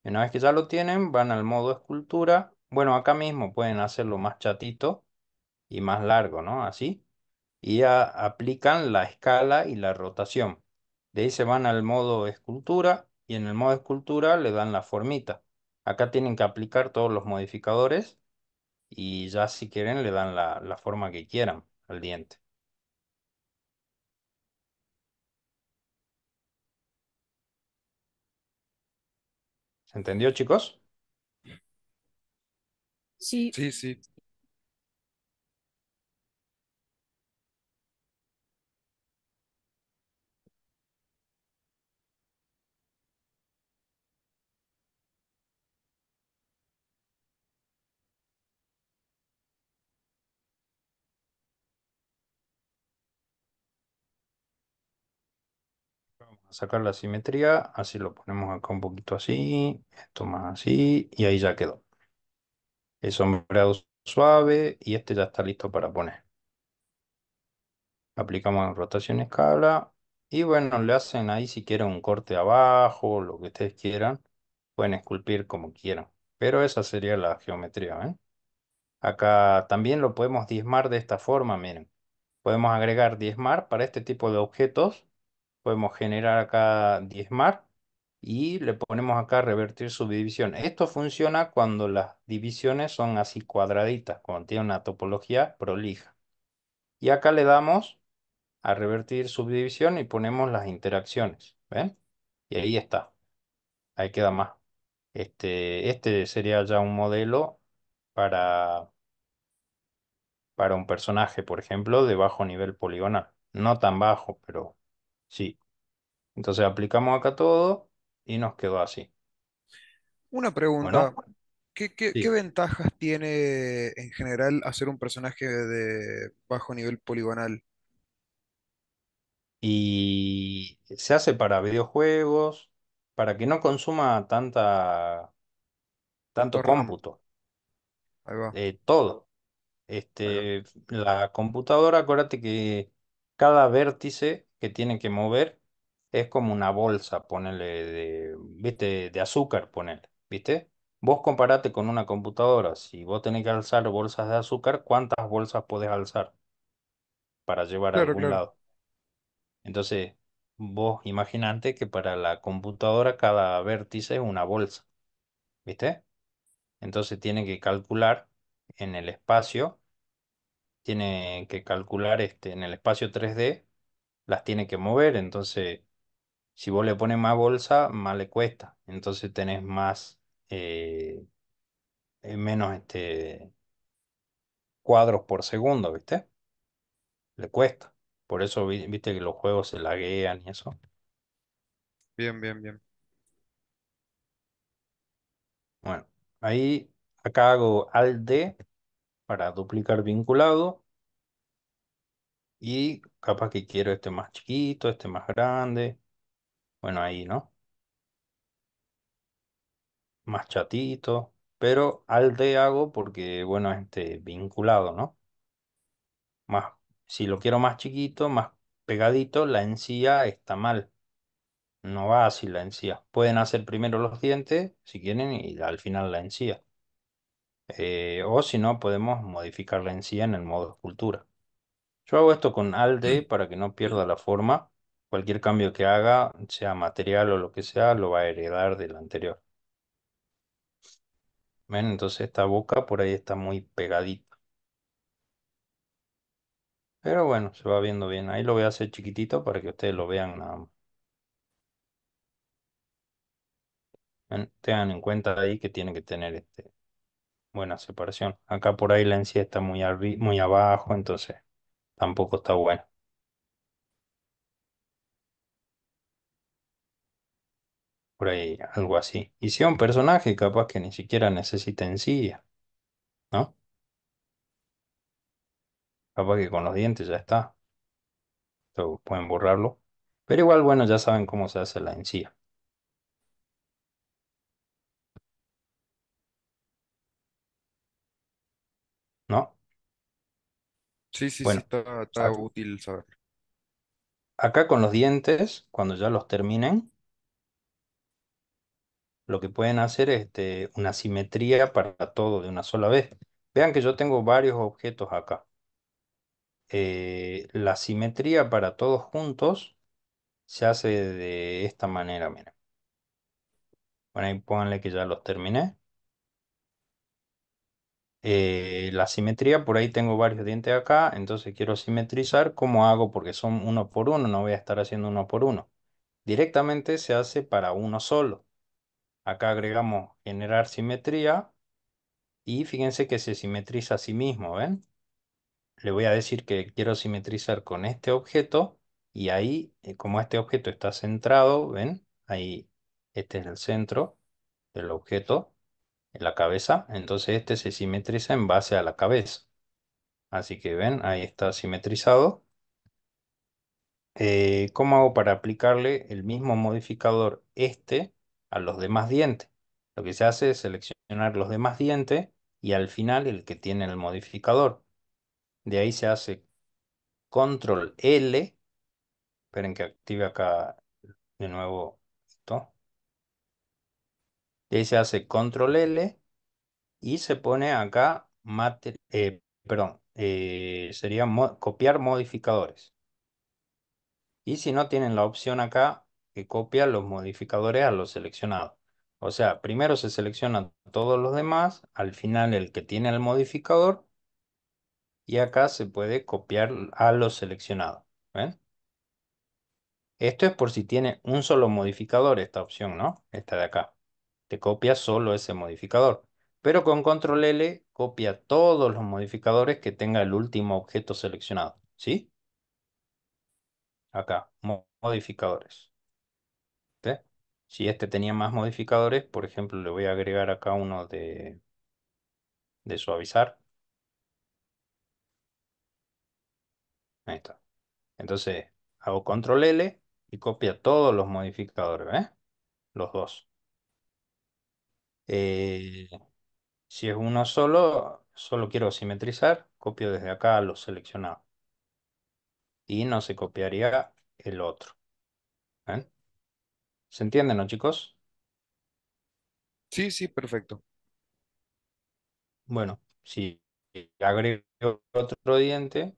Una vez que ya lo tienen, van al modo escultura. Bueno, acá mismo pueden hacerlo más chatito y más largo, ¿no? Así. Y ya aplican la escala y la rotación. De ahí se van al modo escultura y en el modo escultura le dan la formita. Acá tienen que aplicar todos los modificadores y ya si quieren le dan la, la forma que quieran al diente. ¿Se entendió, chicos? Sí. Sí, sí. sacar la simetría, así lo ponemos acá un poquito así, esto más así, y ahí ya quedó. El sombreado suave y este ya está listo para poner. Aplicamos rotación escala y bueno, le hacen ahí si quieren un corte abajo, lo que ustedes quieran. Pueden esculpir como quieran, pero esa sería la geometría. ¿eh? Acá también lo podemos diezmar de esta forma, miren. Podemos agregar diezmar para este tipo de objetos podemos generar acá diezmar y le ponemos acá revertir subdivisión. Esto funciona cuando las divisiones son así cuadraditas, cuando tiene una topología prolija. Y acá le damos a revertir subdivisión y ponemos las interacciones. ¿Ven? Y ahí está. Ahí queda más. Este, este sería ya un modelo para, para un personaje, por ejemplo, de bajo nivel poligonal. No tan bajo, pero Sí. Entonces aplicamos acá todo y nos quedó así. Una pregunta. ¿Qué, ventajas tiene en general hacer un personaje de bajo nivel poligonal? Y se hace para videojuegos, para que no consuma tanta, Tanto cómputo, eh, todo. Este, la computadora, acuérdate que cada vértice que tiene que mover es como una bolsa, ponele, de, ¿viste? de azúcar, ponele, ¿viste? Vos comparate con una computadora, si vos tenés que alzar bolsas de azúcar, ¿cuántas bolsas podés alzar para llevar a algún lado? Entonces, vos imaginate que para la computadora cada vértice es una bolsa, ¿viste? Entonces tiene que calcular en el espacio, tiene que calcular este, en el espacio 3D las tiene que mover, entonces si vos le pones más bolsa, más le cuesta, entonces tenés más, eh, eh, menos este, cuadros por segundo, ¿viste? Le cuesta, por eso viste que los juegos se laguean y eso. Bien, bien, bien. Bueno, ahí acá hago D para duplicar vinculado. Y capaz que quiero este más chiquito, este más grande. Bueno, ahí, ¿no? Más chatito. Pero al de hago porque, bueno, este vinculado, ¿no? Más, si lo quiero más chiquito, más pegadito, la encía está mal. No va así la encía. Pueden hacer primero los dientes, si quieren, y al final la encía. Eh, o si no, podemos modificar la encía en el modo escultura. Yo hago esto con Alde para que no pierda la forma. Cualquier cambio que haga, sea material o lo que sea, lo va a heredar del anterior. ¿Ven? Entonces esta boca por ahí está muy pegadita. Pero bueno, se va viendo bien. Ahí lo voy a hacer chiquitito para que ustedes lo vean nada más. Tengan en cuenta ahí que tiene que tener este, buena separación. Acá por ahí la encía está muy abajo, entonces tampoco está bueno. Por ahí, algo así. Y sea un personaje capaz que ni siquiera necesita en ¿no? Capaz que con los dientes ya está. Esto pueden borrarlo. Pero igual, bueno, ya saben cómo se hace la encía. ¿No? Sí, sí, está, útil saberlo. acá con los dientes, cuando ya los terminen, lo que pueden hacer es este, una simetría para todo de una sola vez. Vean que yo tengo varios objetos acá. Eh, la simetría para todos juntos se hace de esta manera, miren. Bueno, ahí pónganle que ya los terminé. Eh, la simetría, por ahí tengo varios dientes acá, entonces quiero simetrizar, ¿cómo hago? Porque son uno por uno, no voy a estar haciendo uno por uno. Directamente se hace para uno solo. Acá agregamos generar simetría y fíjense que se simetriza a sí mismo, ¿ven? Le voy a decir que quiero simetrizar con este objeto y ahí, eh, como este objeto está centrado, ¿ven? Ahí, este es el centro del objeto en la cabeza, entonces este se simetriza en base a la cabeza. Así que ven, ahí está simetrizado. Eh, ¿Cómo hago para aplicarle el mismo modificador este a los demás dientes? Lo que se hace es seleccionar los demás dientes y al final el que tiene el modificador. De ahí se hace control L. Esperen que active acá de nuevo esto ahí se hace control L y se pone acá, eh, perdón, eh, sería copiar modificadores. Y si no, tienen la opción acá que copia los modificadores a los seleccionados. O sea, primero se seleccionan todos los demás, al final el que tiene el modificador, y acá se puede copiar a los seleccionados. ¿Ven? Esto es por si tiene un solo modificador esta opción, ¿no? Esta de acá te copia solo ese modificador. Pero con control L copia todos los modificadores que tenga el último objeto seleccionado. ¿Sí? Acá, modificadores. Si este tenía más modificadores, por ejemplo, le voy a agregar acá uno de, de suavizar. Ahí está. Entonces, hago control L y copia todos los modificadores, ¿eh? Los dos. Eh, si es uno solo, solo quiero simetrizar, copio desde acá lo seleccionado. Y no se copiaría el otro. ¿Se entiende, no, chicos? Sí, sí, perfecto. Bueno, si agrego otro diente,